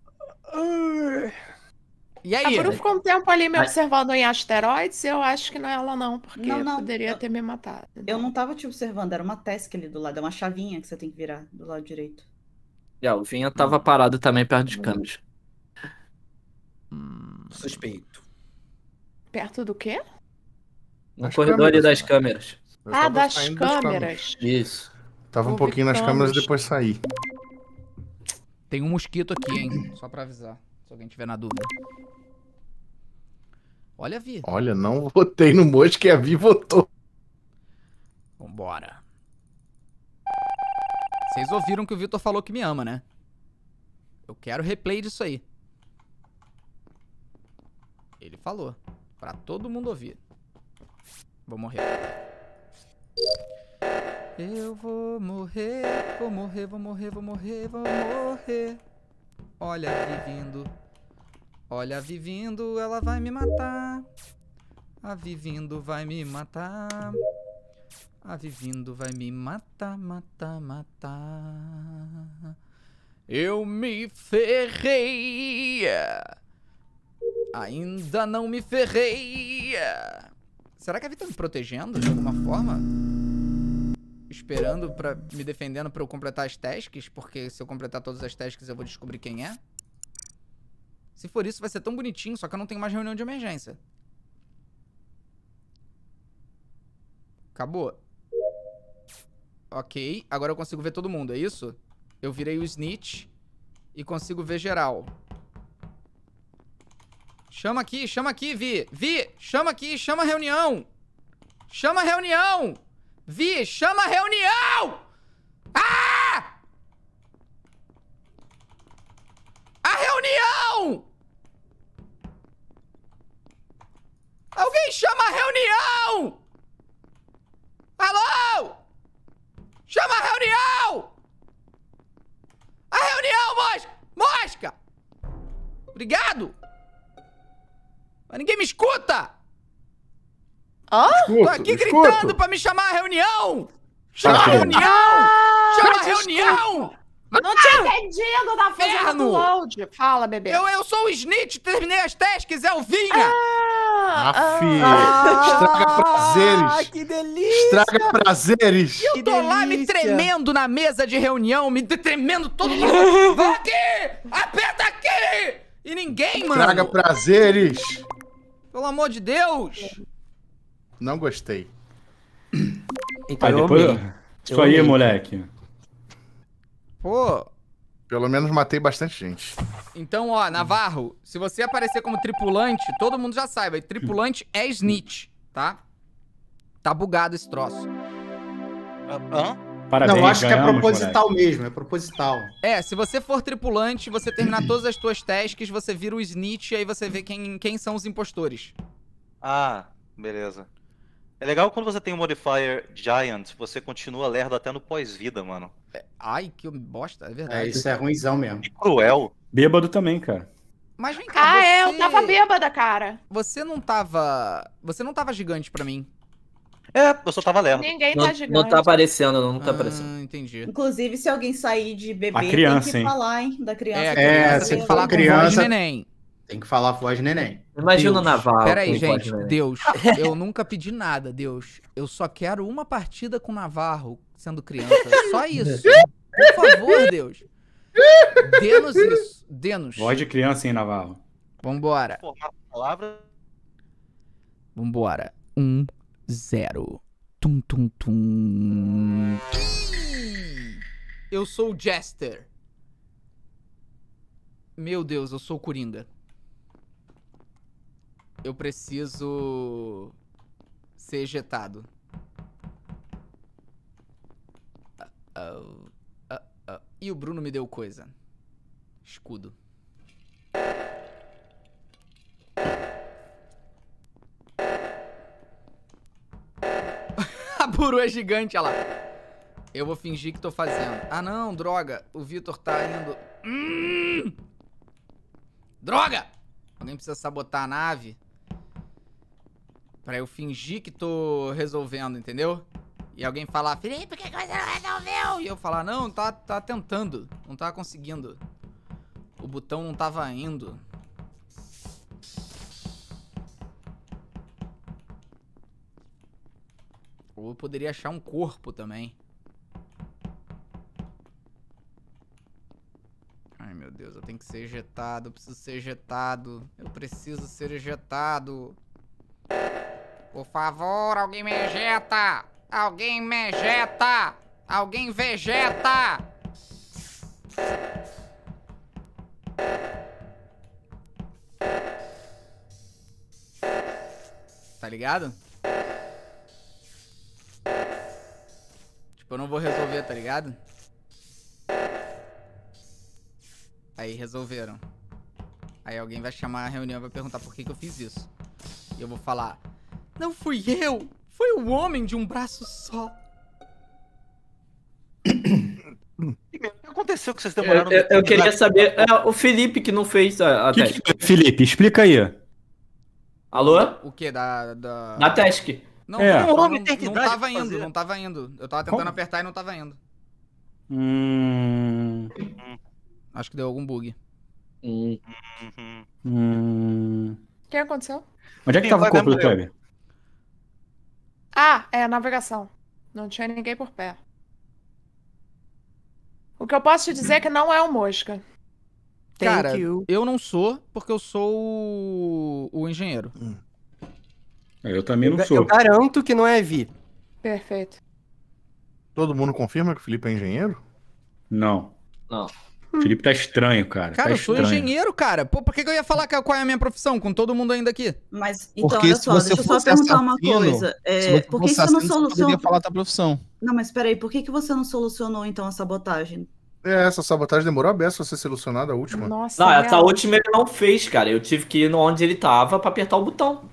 E aí? A Bruno ficou um tempo ali me observando em asteroides, eu acho que não é ela não, porque não, não, poderia ter me matado. Eu não tava te observando, era uma task ali do lado, é uma chavinha que você tem que virar do lado direito. E a Alvinha tava parada também perto de uhum. câmbio. Hum... Suspeito. Perto do quê? No corredor ali das câmeras. Ah, das câmeras. das câmeras. Isso. Tava um pouquinho nas câmeras e depois saí. Tem um mosquito aqui, hein? Só pra avisar. Se alguém tiver na dúvida. Olha, Vi. Olha, não votei no mosquito que a Vi votou. Vambora. Vocês ouviram que o Vitor falou que me ama, né? Eu quero replay disso aí. Ele falou. Pra todo mundo ouvir. Vou morrer. Eu vou morrer, vou morrer, vou morrer, vou morrer, vou morrer. Olha, vivindo. Olha, vivindo, ela vai me matar. A vivindo vai me matar. A vivindo vai me matar, matar, matar. Eu me ferrei. Ainda não me ferrei. Será que a Vi tá me protegendo de alguma forma? Esperando pra... Me defendendo pra eu completar as tasks? Porque se eu completar todas as tasks eu vou descobrir quem é? Se for isso vai ser tão bonitinho, só que eu não tenho mais reunião de emergência. Acabou. Ok, agora eu consigo ver todo mundo, é isso? Eu virei o Snitch e consigo ver geral. Chama aqui, chama aqui, Vi. Vi, chama aqui, chama a reunião. Chama a reunião. Vi, chama a reunião. Ah! A reunião! Alguém chama a reunião! Mas ninguém me escuta! Hã? Tô aqui gritando escuto. pra me chamar a reunião! Tá Chama a reunião! Ah, Chama a reunião! Não tinha ah, entendido da tá fazenda do load. Fala, bebê. Eu, eu sou o Snitch, terminei as tasks, Elvinha! É ah, ah, ah Estraga ah, prazeres! Ah, que delícia! Estraga prazeres! Eu tô delícia. lá me tremendo na mesa de reunião, me tremendo todo mundo. aqui! Aperta aqui! E ninguém, mano! Estraga prazeres! Pelo amor de Deus! Não gostei. Então, Aí eu depois. amei. Isso Eu aí, amei. moleque. Pô, Pelo menos matei bastante gente. então, ó, Navarro, se você aparecer como tripulante, todo mundo já saiba, tripulante é snitch, tá? Tá bugado esse troço. Hã? Parabéns, Não, acho que é proposital mesmo, é proposital. É, se você for tripulante, você terminar todas as tuas tasks, você vira o snitch e aí você vê quem, quem são os impostores. Ah, beleza. É legal quando você tem o um modifier giant, você continua lerdo até no pós-vida, mano. É, ai, que bosta, é verdade. É, isso é ruimzão mesmo. Que cruel. Bêbado também, cara. Mas vem cá, ah, é, você... eu tava bêbada, cara. Você não tava. Você não tava gigante pra mim. É, eu só tava lendo. Ninguém tá gigante. Não tá aparecendo, não tá ah, aparecendo. entendi. Inclusive, se alguém sair de bebê, criança, tem que hein? falar, hein? Da criança. É, É, tem que falar criança. Voz de neném. Tem que falar a voz de neném. Imagina o Naval. Peraí, com de gente. Deus, eu nunca pedi nada, Deus. Eu só quero uma partida com o Navarro sendo criança. Só isso. Por favor, Deus. Dê-nos isso. Dê-nos. Voz de criança, hein, Navarro? Vambora. Formar Vambora. Um, zero. Tum, tum, tum. Eu sou o Jester. Meu Deus, eu sou o Coringa. Eu preciso ser ejetado. Uh, uh, e o Bruno me deu coisa. Escudo buru é gigante, olha lá. Eu vou fingir que tô fazendo. Ah, não, droga. O Vitor tá indo... Hum! Droga! Alguém precisa sabotar a nave. Pra eu fingir que tô resolvendo, entendeu? E alguém falar, Felipe, por que você não resolveu? E eu falar, não, tá, tá tentando. Não tá conseguindo. O botão não tava indo. Ou tipo, eu poderia achar um corpo também. Ai, meu Deus, eu tenho que ser ejetado. Eu preciso ser ejetado. Eu preciso ser ejetado. Por favor, alguém me ejeta! Alguém me ejeta! Alguém vegeta! Tá ligado? Tipo, eu não vou resolver, tá ligado? Aí resolveram. Aí alguém vai chamar a reunião e vai perguntar por que, que eu fiz isso. E eu vou falar: Não fui eu! Foi o homem de um braço só! o que aconteceu que vocês demoraram? Eu, eu, eu queria saber. É, o Felipe que não fez a, ah, a que, que, é, Felipe, explica aí. Alô? O que? Da, da... da Tesc. Não, é. Não, não tava indo, não tava indo. Eu tava tentando Como? apertar e não tava indo. Hum. Acho que deu algum bug. Hum. Hum. O que aconteceu? Onde é que estava tava o corpo do Tubby? Ah, é, a navegação. Não tinha ninguém por pé. O que eu posso te dizer é que não é o Mosca. Cara, eu não sou, porque eu sou o, o engenheiro. Hum. Eu também não eu, sou. Eu garanto que não é Vi. Perfeito. Todo mundo confirma que o Felipe é engenheiro? Não. Não. O hum. Felipe tá estranho, cara. Cara, tá eu sou engenheiro, cara. Pô, por que, que eu ia falar qual é a minha profissão com todo mundo ainda aqui? Mas, então, Porque olha só, deixa eu só perguntar uma coisa. É, por que, que você não solucionou... Você falar da profissão. Não, mas peraí, por que, que você não solucionou, então, a sabotagem? É, essa sabotagem demorou a beça pra ser solucionada, a última. Nossa, não, essa última ele não fez, cara. Eu tive que ir onde ele tava pra apertar o botão.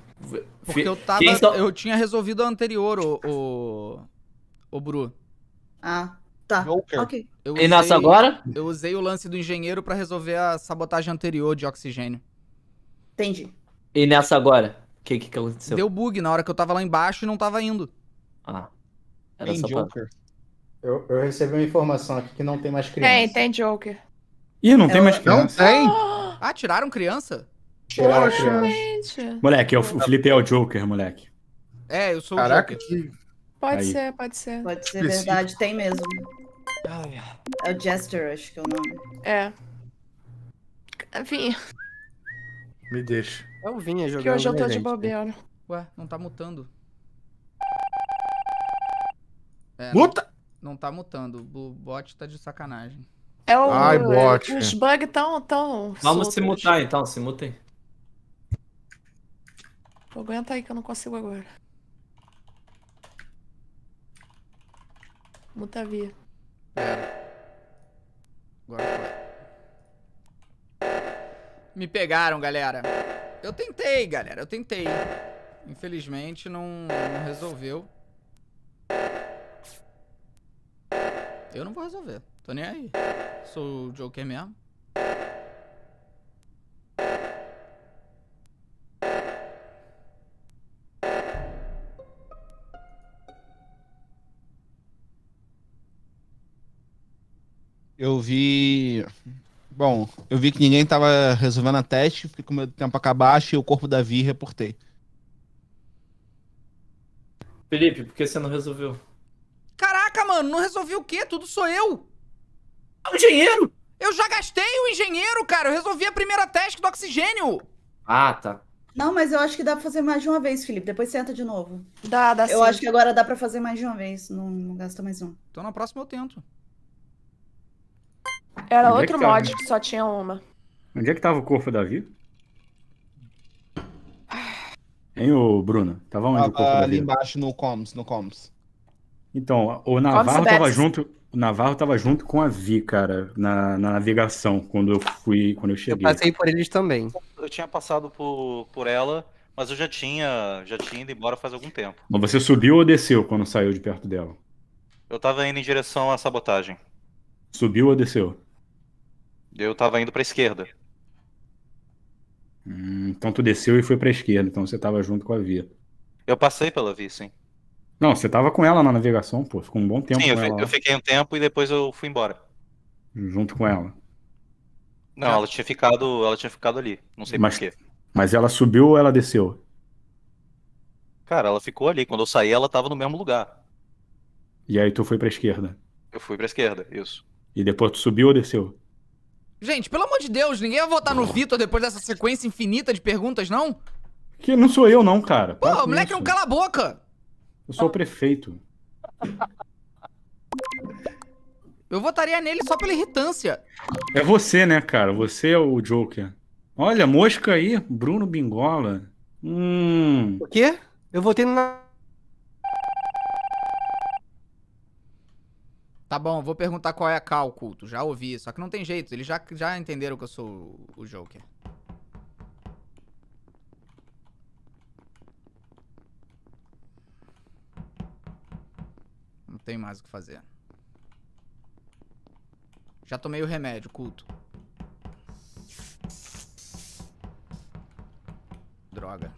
Porque eu tava. Então- eu tinha resolvido a anterior, o. O, o Bru. Ah, tá. Joker. Ok. Eu usei, e nessa agora? Eu usei o lance do engenheiro para resolver a sabotagem anterior de oxigênio. Entendi. E nessa agora? O que, que aconteceu? Deu bug na hora que eu tava lá embaixo e não tava indo. Ah. Era tem Joker. Eu, eu, recebi uma informação aqui que não tem mais criança. Tem, tem Joker. Ih, não tem mais criança? Não tem? Ah, tiraram criança? Tirar Poxa. Gente. Moleque, o Felipe é o Joker, moleque. É, eu sou Caraca, o Joker. Que... Pode Aí. ser, pode ser. Pode ser Específico. verdade, tem mesmo. É o Jester, acho que é o nome. É. Vinha. Me deixa. É o Vinha jogando. Que hoje eu tô de né? bobeira. Ué, não tá mutando. É, Muta! Não, não tá mutando. O bot tá de sacanagem. É o, Ai, bot. Os bugs tão, tão. Vamos soltos. se mutar então, se mutem. Aguenta aí que eu não consigo agora. Muta via. Agora foi. Me pegaram, galera. Eu tentei, galera. Eu tentei. Infelizmente, não, não resolveu. Eu não vou resolver. Tô nem aí. Sou o Joker mesmo. Eu vi. Bom, eu vi que ninguém tava resolvendo a teste, fiquei com o meu tempo acabar, e o corpo da Vi e reportei. Felipe, por que você não resolveu? Caraca, mano, não resolvi o quê? Tudo sou eu! É o engenheiro! Eu já gastei o engenheiro, cara! Eu resolvi a primeira teste do oxigênio! Ah, tá. Não, mas eu acho que dá pra fazer mais de uma vez, Felipe. Depois senta de novo. Dá, dá Eu sim. acho que agora dá pra fazer mais de uma vez. Não, não gasta mais um. Então na próxima eu tento. Era Onde é outro é mod tava? que só tinha uma. Onde é que tava o corpo da Vi? Hein, ô Bruno? Tava onde o corpo da Vi? Ali embaixo no comms, no Coms. Então, o Navarro tava junto. O Navarro tava junto com a Vi, cara, na, na, navegação, quando eu fui, quando eu cheguei. Eu passei por eles também. Eu tinha passado por, por ela, mas eu já tinha, já tinha ido embora faz algum tempo. Mas você subiu ou desceu quando saiu de perto dela? Eu tava indo em direção à sabotagem. Subiu ou desceu? Eu tava indo pra esquerda. Hum, então tu desceu e foi pra esquerda, então você tava junto com a via. Eu passei pela via, sim. Não, você tava com ela na navegação, pô, ficou um bom tempo sim, com eu, ela. eu fiquei um tempo e depois eu fui embora. Junto com ela. Não, ela tinha ficado, ela tinha ficado ali, não sei mas, porquê. Mas ela subiu ou ela desceu? Cara, ela ficou ali, quando eu saí ela tava no mesmo lugar. E aí tu foi pra esquerda? Eu fui pra esquerda, isso. E depois tu subiu ou desceu? Gente, pelo amor de Deus, ninguém vai votar no Vitor depois dessa sequência infinita de perguntas, não? Que não sou eu, não, cara. Pô, o moleque é não cala a boca. Eu sou o prefeito. Eu votaria nele só pela irritância. É você, né, cara? Você é o Joker. Olha, mosca aí, Bruno Bingola. Hum. O quê? Eu votei na Tá bom, vou perguntar qual é a K, o culto. Já ouvi, só que não tem jeito. Eles já, já entenderam que eu sou o Joker. Não tem mais o que fazer. Já tomei o remédio, culto. Droga.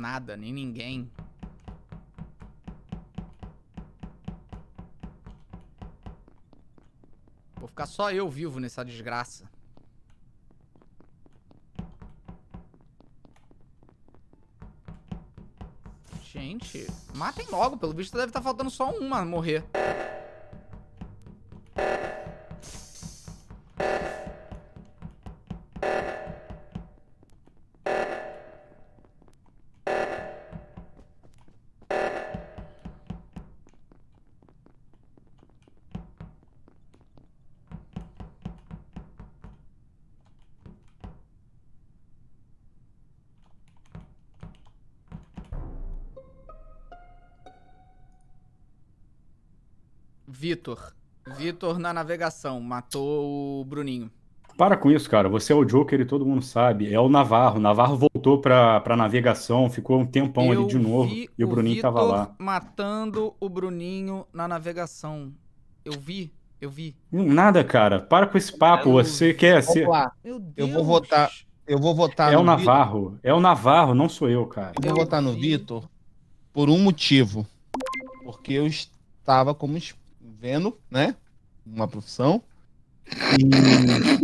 nada, nem ninguém. Vou ficar só eu vivo nessa desgraça. Gente, matem logo. Pelo visto deve estar tá faltando só uma a morrer. Vitor. Vitor na navegação, matou o Bruninho. Para com isso, cara. Você é o Joker e todo mundo sabe. É o Navarro. O Navarro voltou pra, pra navegação, ficou um tempão Eu ali de novo. E o, o Bruninho Vitor tava lá. Matando o Bruninho na navegação. Eu vi. Eu vi. Nada, cara. Para com esse papo. você quer ser. Eu vou votar. Eu vou votar é no o Navarro. Vitor. É o Navarro, não sou eu, cara. Eu vou votar no Vitor por um motivo. Porque eu estava como vendo, né? Uma profissão. E...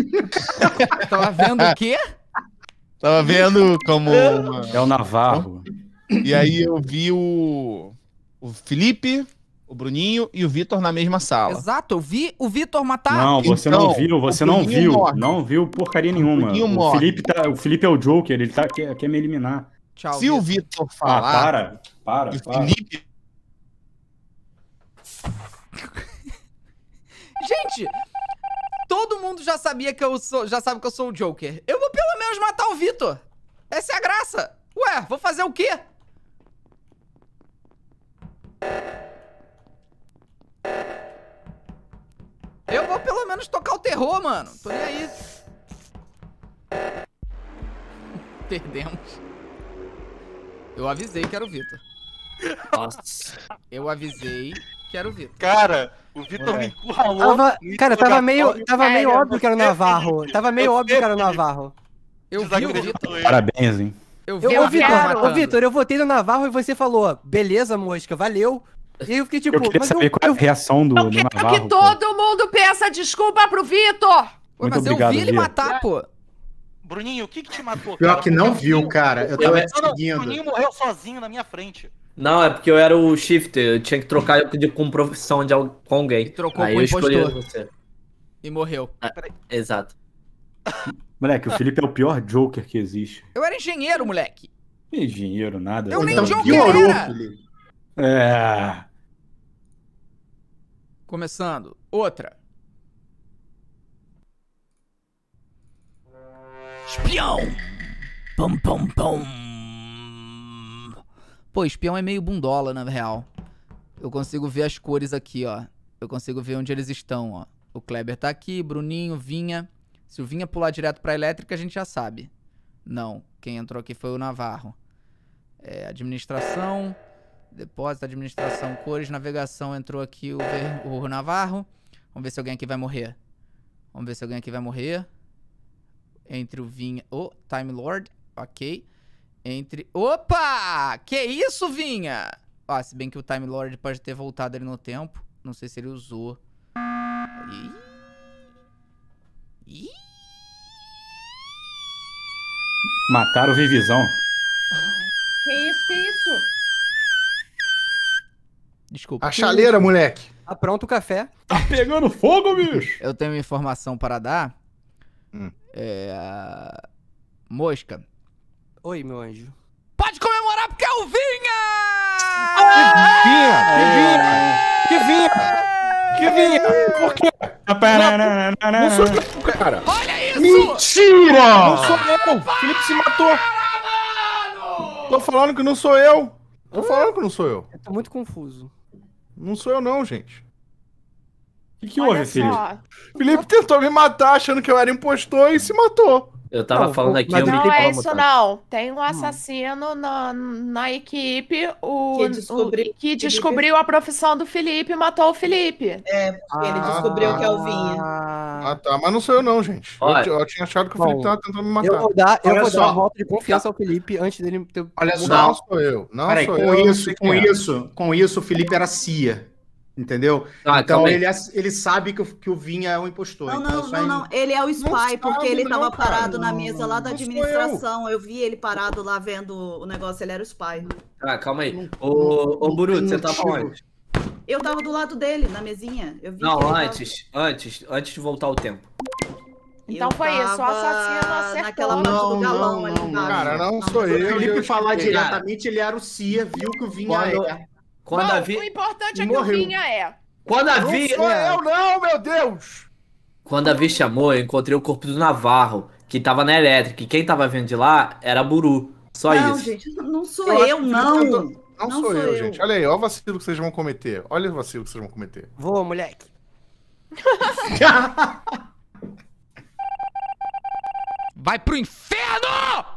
Tava vendo o quê? Tava vendo como. Uma... É o Navarro. E aí eu vi o, o Felipe, o Bruninho e o Vitor na mesma sala. Exato, eu vi o Vitor matar. Não, você então, não viu, você não viu. Morre. Não viu porcaria nenhuma. O, o Felipe, tá, o Felipe é o Joker, ele tá, quer, quer me eliminar. Tchau, Se o Vitor ah, falar. Ah, para, para. o Felipe Gente, todo mundo já sabia que eu sou, já sabe que eu sou o Joker. Eu vou pelo menos matar o Vitor. Essa é a graça. Ué, vou fazer o quê? Eu vou pelo menos tocar o terror, mano. Tô nem aí. Perdemos. Eu avisei que era o Vitor. Nossa. Eu avisei quero o Vitor. Cara, o Vitor me encurralou. Tava, cara, tava meio, tava meio cara, óbvio que era o Navarro. Tava meio óbvio que era o Navarro. Eu vi o Vitor. Parabéns, hein. Eu vi eu, o Vitor. Ô, Vitor, eu votei no Navarro e você falou, beleza, mosca, valeu. E eu fiquei tipo. Eu queria saber eu, qual é a reação do, eu do Navarro. que todo mundo peça desculpa pro Vitor. Mas obrigado, eu vi ele matar, pô. Bruninho, o que que te matou? Pior cara? que não viu, cara. Eu tava eu, não, o Bruninho morreu sozinho na minha frente. Não, é porque eu era o shifter, eu tinha que trocar de com profissão de alguém, com alguém. E trocou Aí eu escolhi você. E morreu. Ah, exato. Moleque, o Felipe é o pior Joker que existe. Eu era engenheiro, moleque. Engenheiro, nada. Eu nem Joker então, piorou, era. Felipe. É. Começando. Outra. Espião! Pum, pum, pum. Pô, espião é meio bundola, na real. Eu consigo ver as cores aqui, ó. Eu consigo ver onde eles estão, ó. O Kleber tá aqui, Bruninho, Vinha. Se o Vinha pular direto pra elétrica, a gente já sabe. Não, quem entrou aqui foi o Navarro. É, administração, depósito, administração, cores, navegação. Entrou aqui o, ver, o Navarro. Vamos ver se alguém aqui vai morrer. Vamos ver se alguém aqui vai morrer. Entre o Vinha... O oh, Time Lord, ok. Entre... Opa! Que isso, Vinha? Ah, se bem que o Time Lord pode ter voltado ali no tempo. Não sei se ele usou. Ih! Ih! Mataram o Vivizão. Que isso, que isso? Desculpa. A chaleira, moleque. Tá pronto o café. Tá pegando fogo, bicho. Eu tenho uma informação para dar. Hum. É... Mosca. Oi, meu anjo. Pode comemorar porque é o Vinha! Que Vinha! Que Vinha! Que Vinha! Por quê? Não, não sou eu, cara. Olha isso! Mentira! Não sou eu! O Felipe se matou. Tô falando que não sou eu. Tô falando que não sou eu. Eu tô muito confuso. Não sou eu não, gente. O que, que houve, Felipe? Felipe tentou me matar achando que eu era impostor e se matou. Eu tava não, falando aqui. Não, não é isso não. Tem um hum. assassino na, na equipe o, que, descobriu, o, que descobriu a profissão do Felipe e matou o Felipe. É, porque ele descobriu que é o Vinha. Ah, tá. Mas não sou eu não, gente. Olha, eu, eu, tinha achado que o Felipe Bom, tava tentando me matar. Eu vou dar, eu vou dar a volta de confiança ao Felipe antes dele ter... Olha só. Não sou eu. Não Peraí, sou com eu. Isso, com, é. isso, com isso, o Felipe era CIA. Entendeu? Ah, então ele, ele sabe que o, que o Vinha é um impostor. Não, então não, não, não, Ele é o spy, porque ele estava parado na mesa lá da administração. Eu. eu. vi ele parado lá vendo o negócio, ele era o spy. Ah, calma aí. Ô, ô Buruto, você tava tá onde? Eu tava do lado dele, na mesinha. não, antes, tava... antes, antes de voltar o tempo. Então eu foi isso, o assassino acertou. Naquela mão do galão não, ali. Não, cara, não sou eu. Se o Felipe falar diretamente, ele era o CIA, viu que o Vinha era. Quando a vi... o importante é Morreu. que o Vinha é. Quando a vi. Não sou eu não, meu Deus! Quando a Vi chamou, eu encontrei o corpo do Navarro, que tava na elétrica. E quem tava vindo de lá era Buru. Só não, isso. Gente, não sou eu, eu não. tô... Não, não, sou, sou eu, eu, gente. Olha aí, olha o vacilo que vocês vão cometer. Olha o vacilo que vocês vão cometer. Vou, moleque. Vai pro inferno!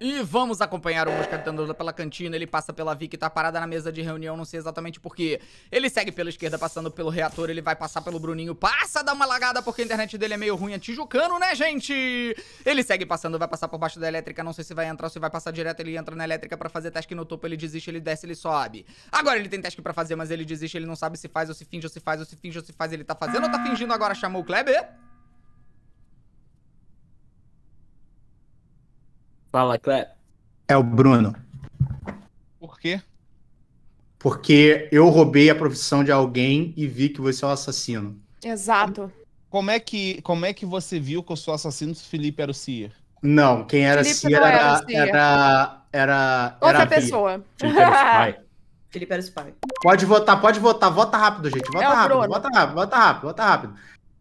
E vamos acompanhar o Mosca tentando pela cantina, ele passa pela Vi que tá parada na mesa de reunião, não sei exatamente porquê. Ele segue pela esquerda, passando pelo reator, ele vai passar pelo Bruninho, passa, dá uma lagada porque a internet dele é meio ruim, é tijucano, né, gente? Ele segue passando, vai passar por baixo da elétrica, não sei se vai entrar ou se vai passar direto, ele entra na elétrica pra fazer teste no topo, ele desiste, ele desce, ele sobe. Agora ele tem teste pra fazer, mas ele desiste, ele não sabe se faz ou se finge ou se faz ou se finge ou se faz, ele tá fazendo ou tá fingindo agora, chamou o Kleber? Fala, Clé. É o Bruno. Por quê? Porque eu roubei a profissão de alguém e vi que você é o um assassino. Exato. Como é que, como é que você viu que eu sou assassino se Felipe era o Cier? Não, quem era Felipe Cier era, era, o Cier. era, era, Outra era pessoa. Felipe era o Spy. Felipe Pode votar, pode votar. Vota rápido, gente. Vota é rápido, vota rápido, vota rápido, vota rápido.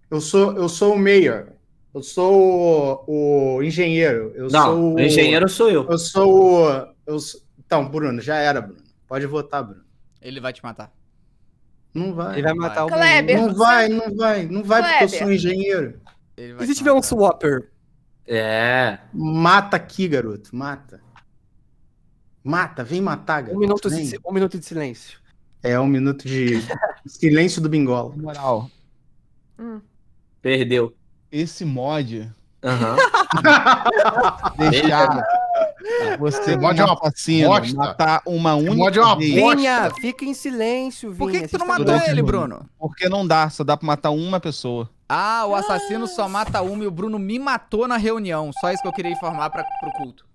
Eu sou, eu sou o Mayor. Eu sou o, engenheiro. Eu não, sou o, engenheiro sou eu. Eu sou o. Eu, então, Bruno, já era, Bruno. Pode votar, Bruno. Ele vai te matar. Não vai. Ele vai matar o Kleber. Não vai, não vai. Não vai Kleber. porque eu sou um engenheiro. E se tiver um swapper? É. Mata aqui, garoto. Mata. Mata, vem matar, garoto. Um minuto, de, um minuto de silêncio. É, um minuto de silêncio do bingola. Moral. Hum. Perdeu esse mod uhum. deixar você é mod é uma assassino, matar uma única é uma Vinha, fica em silêncio, Vinha. Por que, que tu não matou ele, Bruno? Porque não dá, só dá pra matar uma pessoa. Ah, o assassino só mata uma e o Bruno me matou na reunião. Só isso que eu queria informar para pro culto.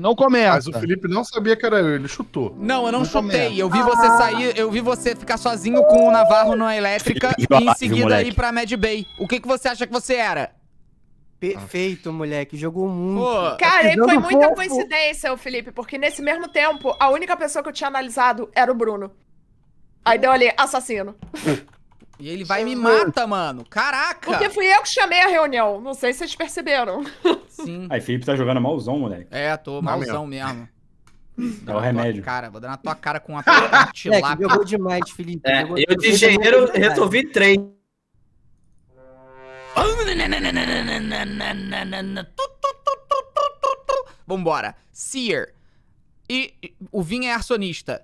Não começa. Mas o Felipe não sabia que era eu, ele chutou. Não, eu não, não chutei. Começa. Eu vi você ah. sair, eu vi você ficar sozinho com o Navarro na elétrica e, em seguida ir pra Mad Bay. O que, que você acha que você era? Perfeito, moleque. Jogou muito. Pô, Cara, foi muita coincidência, o Felipe, porque nesse mesmo tempo, a única pessoa que eu tinha analisado era o Bruno. Aí deu ali, assassino. E ele vai me mata, mano. Caraca! Porque fui eu que chamei a reunião. Não sei se vocês perceberam. Sim. Aí, Felipe tá jogando malzão, moleque. É, tô malzão mesmo. É o remédio. Cara, vou dar na tua cara com uma tilápia. Jogou demais, Felipe. É, eu de engenheiro resolvi três. Vambora. Seer. E o Vin é arsonista.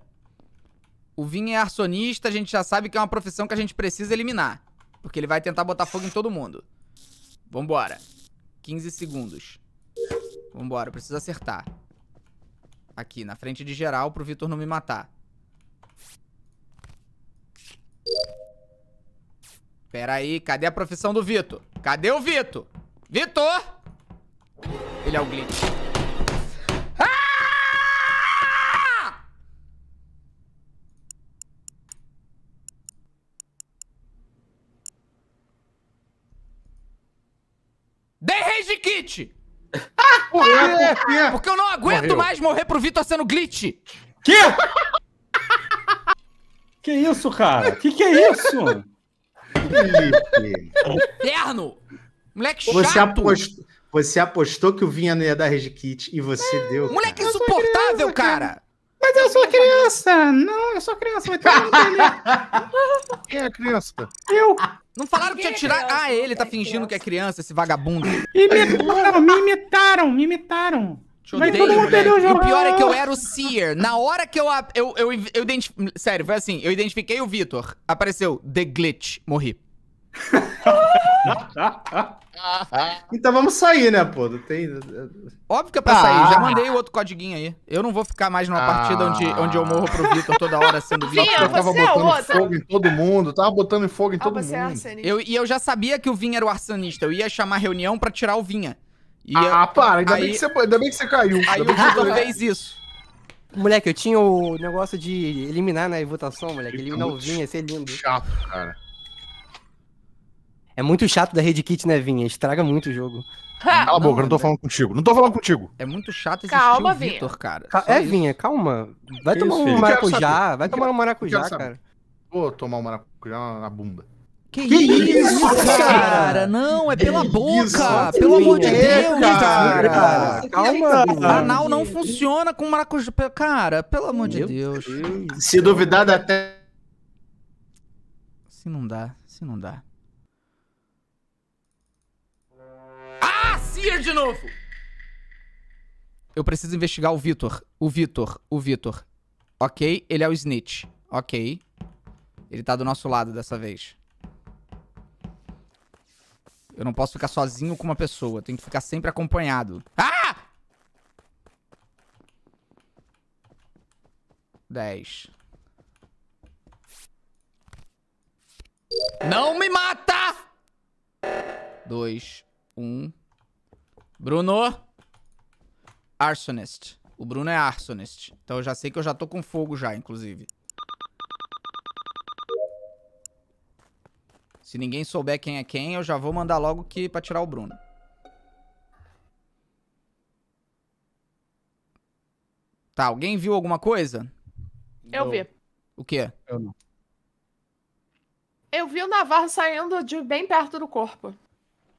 O Vinha é arsonista, a gente já sabe que é uma profissão que a gente precisa eliminar. Porque ele vai tentar botar fogo em todo mundo. Vambora. 15 segundos. Vambora, preciso acertar. Aqui, na frente de geral, pro Vitor não me matar. Pera aí, cadê a profissão do Vitor? Cadê o Vitor? Vitor! Ele é o Glitch. Dei rage kit! Porque eu não aguento Morreu. mais morrer pro Vitor sendo glitch! Quê? que isso, cara? Que que é isso? Inferno! Moleque chato! Você apostou, você apostou que o Vinha não ia dar rage kit e você é, deu. Moleque cara. insuportável, cara. Mas eu sou criança! Não, eu sou criança, vai todo mundo Quem é criança? Eu! Não falaram que ia tirar. É ah, ele tá fingindo que é criança, esse vagabundo. Imitaram, me imitaram, me imitaram. Mas odeio, todo mundo perdeu o jogo. O pior é que eu era o Seer. Na hora que eu. Eu, eu, eu, eu identif... Sério, foi assim. Eu identifiquei o Vitor. Apareceu The Glitch. Morri. então vamos sair, né, pô? Tem... Óbvio que é pra ah. sair. Já ah. mandei o outro codiguinho aí. Eu não vou ficar mais numa ah. partida onde, ah. onde eu morro pro Vitor toda hora sendo Vitor. Vinha, eu tava é botando é fogo em todo mundo. Tava botando fogo em todo é mundo. É eu, e eu já sabia que o Vinha era o arsonista. Eu ia chamar reunião pra tirar o Vinha. E ah, eu... para. Ainda, aí... bem que você, ainda bem que você caiu. Aí o Vitor fez isso. Moleque, eu tinha o negócio de eliminar na né, votação, moleque. Eliminar o Vinha, ia ser lindo. Chato, cara. É muito chato da kit, né, Vinha? Estraga muito o jogo. Cala a boca, não tô né? falando contigo. Não tô falando contigo. É muito chato esse calma, Vitor, cara. Ca é, isso. Vinha, calma. Vai que tomar isso, um filho? maracujá. Vai tomar um maracujá, cara. Vou tomar um maracujá na bunda. Que, que isso, isso cara? cara? Não, é pela que boca. Isso, pelo amor de Deus, é, cara. cara. Calma. Cara. Anal não funciona com maracujá. Cara, pelo amor Meu de Deus. Deus. Se duvidar, dá até. Se não dá, se não dá. Seer de novo! Eu preciso investigar o Vitor. O Vitor. O Vitor. Ok, ele é o Snitch. Ok. Ele tá do nosso lado dessa vez. Eu não posso ficar sozinho com uma pessoa. Tenho que ficar sempre acompanhado. Ah! 10. Não me mata! 2, 1. Bruno. Arsonist. O Bruno é Arsonist. Então eu já sei que eu já tô com fogo já, inclusive. Se ninguém souber quem é quem, eu já vou mandar logo que pra tirar o Bruno. Tá, alguém viu alguma coisa? Eu vi. O quê? Eu não. Eu vi o Navarro saindo de bem perto do corpo.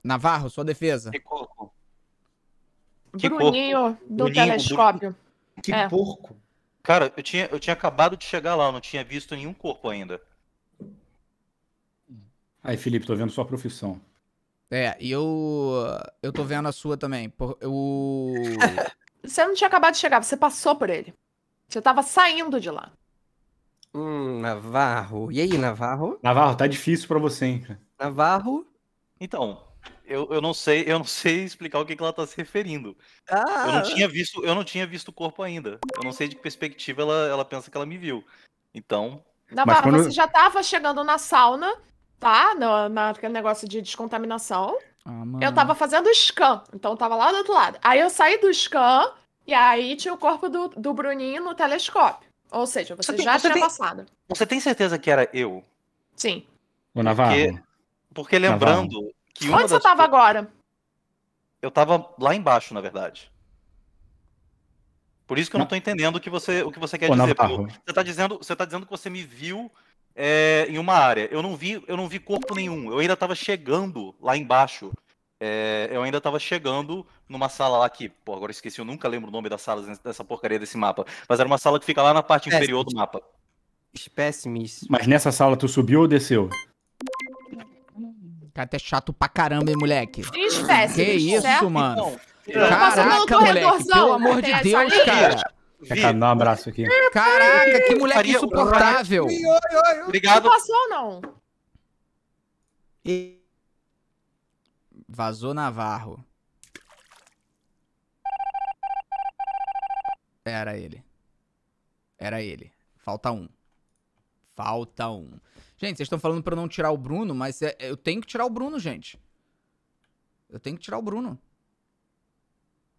Navarro, sua defesa. E corpo. Que Bruninho porco. do Bruninho, telescópio. Bruninho. Que é. porco. Cara, eu tinha, eu tinha acabado de chegar lá, eu não tinha visto nenhum corpo ainda. Aí, Felipe, tô vendo sua profissão. É, e eu. Eu tô vendo a sua também. Eu. você não tinha acabado de chegar, você passou por ele. Você tava saindo de lá. Hum, Navarro. E aí, Navarro? Navarro, tá difícil para você, hein, Navarro? Então, eu, eu não sei, eu não sei explicar o que, que ela tá se referindo. Ah. Eu não ah! tinha visto, eu não tinha visto o corpo ainda. Eu não sei de que perspectiva ela, ela pensa que ela me viu. Então. Na barra, quando... você já tava chegando na sauna, tá? naquele negócio de descontaminação. Ah, eu tava fazendo scan, então tava lá do outro lado. Aí eu saí do scan e aí tinha o corpo do, do Bruninho no telescópio. Ou seja, você, você tem, já você tinha tem, passado. Você tem certeza que era eu? Sim. O Navarro. Porque, porque lembrando, Navarro. Que Onde você tava co... agora? Eu tava lá embaixo, na verdade. Por isso que eu não tô entendendo o que você, o que você quer Pô, dizer. Você tá, dizendo, você tá dizendo que você me viu é, em uma área. Eu não, vi, eu não vi corpo nenhum. Eu ainda tava chegando lá embaixo. É, eu ainda estava chegando numa sala lá que, pô, agora esqueci, eu nunca lembro o nome da sala dessa porcaria desse mapa. Mas era uma sala que fica lá na parte Espécimes. inferior do mapa. Espécimes. Mas nessa sala tu subiu ou desceu? Cara, até chato pra caramba, hein, moleque. Espécie, que isso, certo? mano. Então, é. Caraca, moleque, pelo amor de Deus, cara. Quer dar um abraço aqui? Caraca, que moleque insuportável. Obrigado. Não passou, não. Vazou Navarro. Era ele. Era ele. Falta um. Falta um. Gente, vocês estão falando para eu não tirar o Bruno, mas é, é, eu tenho que tirar o Bruno, gente. Eu tenho que tirar o Bruno.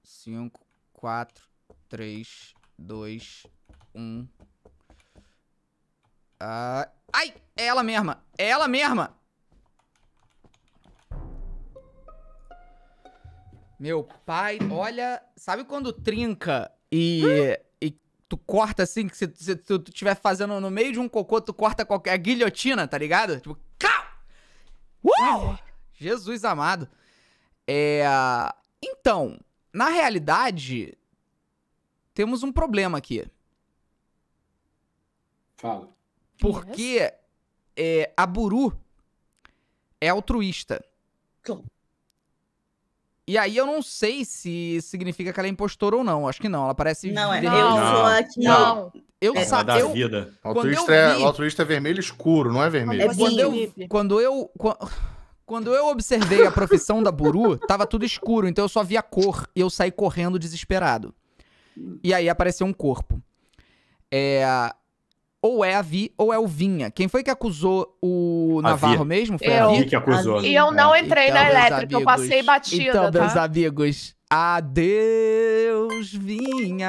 5, 4, 3, 2, 1. Ah, ai! É ela mesma! É ela mesma! Meu pai, olha... Sabe quando trinca e... tu corta assim, que se, se tu, estiver fazendo no meio de um cocô, tu corta qualquer guilhotina, tá ligado? Tipo, cau! Uau! Jesus amado. É... Então, na realidade, temos um problema aqui. Fala. Porque é, a Buru é altruísta. Claro. E aí eu não sei se significa que ela é impostora ou não. Acho que não. Ela parece. Não, é. Eu não. sou Não. Eu é. é sabia. Eu... Vida. É- o, altruísta eu vi... é, altruísta é vermelho escuro, não é vermelho. É quando, eu, quando eu. Quando eu observei a profissão da Buru, tava tudo escuro, então eu só via cor e eu saí correndo desesperado. E aí apareceu um corpo. É, ou é a Vi ou é o Vinha. Quem foi que acusou o Navarro mesmo? Foi eu. É a Vi que acusou. E eu não é. entrei então, na elétrica, amigos, eu passei batida, Então, tá? meus amigos, Adeus, vinha.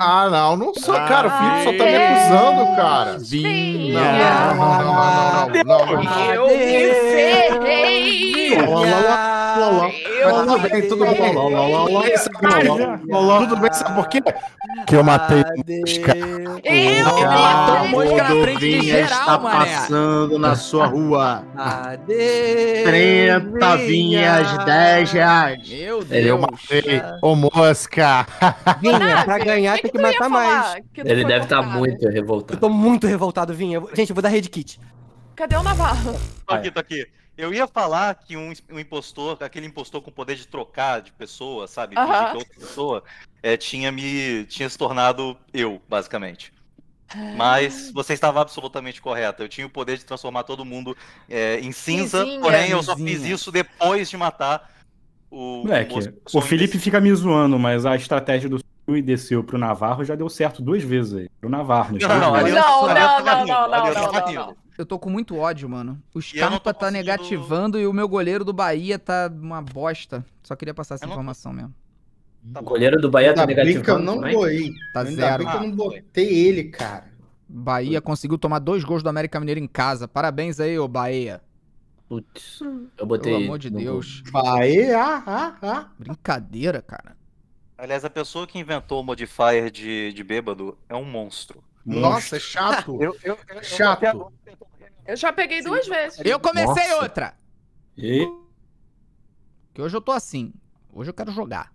Ah, não, não sou, ah, cara. O Felipe só tá me acusando, cara. Vinha. Não, não, não, não, não, Eu Tudo bem, tudo bem. Tudo bem, sabe por quê? Que eu matei mosca. Eu matei mosca na frente de geral, mané. está passando na sua rua. Adeus. 30 vinhas, 10 reais. Meu é Deus. Ei, Ô, mosca! Vinha, pra ganhar que tem que, que matar mais. Que Ele deve estar tá muito revoltado. Eu tô muito revoltado, Vinha. Gente, eu vou dar red kit. Cadê o Navarro? Tô aqui, tô aqui. Eu ia falar que um, um impostor, aquele impostor com poder de trocar de pessoa, sabe? Uh -huh. É outra pessoa, é, tinha me. tinha se tornado eu, basicamente. Ah. Mas você estava absolutamente correta. Eu tinha o poder de transformar todo mundo é, em cinza, Cinzinha. porém eu só fiz isso depois de matar o, Moleque, o, o Felipe desse... fica me zoando, mas a estratégia do Sul e desceu pro Navarro já deu certo duas vezes aí. Pro Navarro. Não, não, não, não, não, Eu tô com muito ódio, mano. O Scarpa tá negativando e o meu goleiro do Bahia tá uma bosta. Só queria passar essa informação mesmo. Tá o goleiro do Bahia tá negativo. que eu não doei. Tá zero. Ainda bem que eu não tá ah, botei ele, cara. Bahia conseguiu tomar dois gols do América Mineiro em casa. Parabéns aí, ô Bahia. Putz, hum. eu botei. Pelo amor de Deus. Vai, ah, ah, ah. Brincadeira, cara. Aliás, a pessoa que inventou o modifier de, de bêbado é um monstro. Nossa, é chato. eu, eu, eu, chato. Eu, eu já peguei Sim. duas vezes. Eu comecei Nossa. outra. E? Que hoje eu tô assim. Hoje eu quero jogar.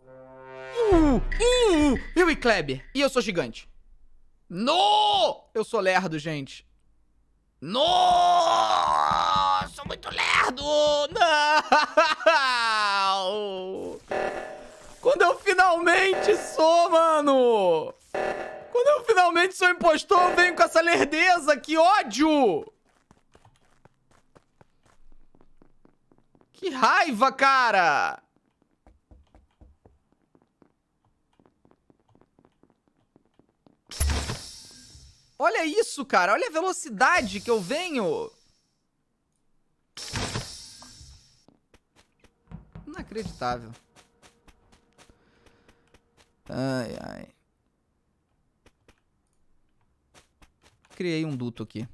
Uh, uh, eu uh, e Kleber. E eu sou gigante. No! Eu sou lerdo, gente. Nossa, muito lerdo! Não! Quando eu finalmente sou, mano! Quando eu finalmente sou impostor, eu venho com essa lerdeza! Que ódio! Que raiva, cara! Olha isso, cara. Olha a velocidade que eu venho. Inacreditável. Ai, ai. Criei um duto aqui.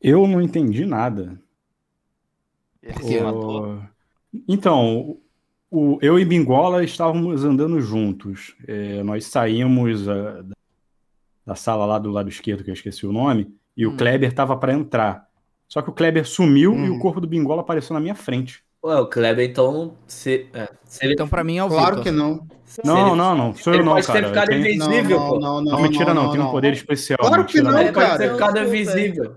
Eu não entendi nada. Ele se matou. Então, o, eu e Bingola estávamos andando juntos. É, nós saímos a, é, da sala lá do lado esquerdo, que eu esqueci o nome, e hum. o Kleber estava para entrar. Só que o Kleber sumiu hum. e o hum. corpo do Bingola apareceu na minha frente. Ué, o Kleber, então. Se, é, se ele... Então, para mim é o Claro Victor. que não. Não, ele... não, não. Sou ele eu não, pode Ter ficado invisível, não, não, não, não, mentira, não. não tem um poder especial. Claro que não, cara. Ele pode ter ficado invisível.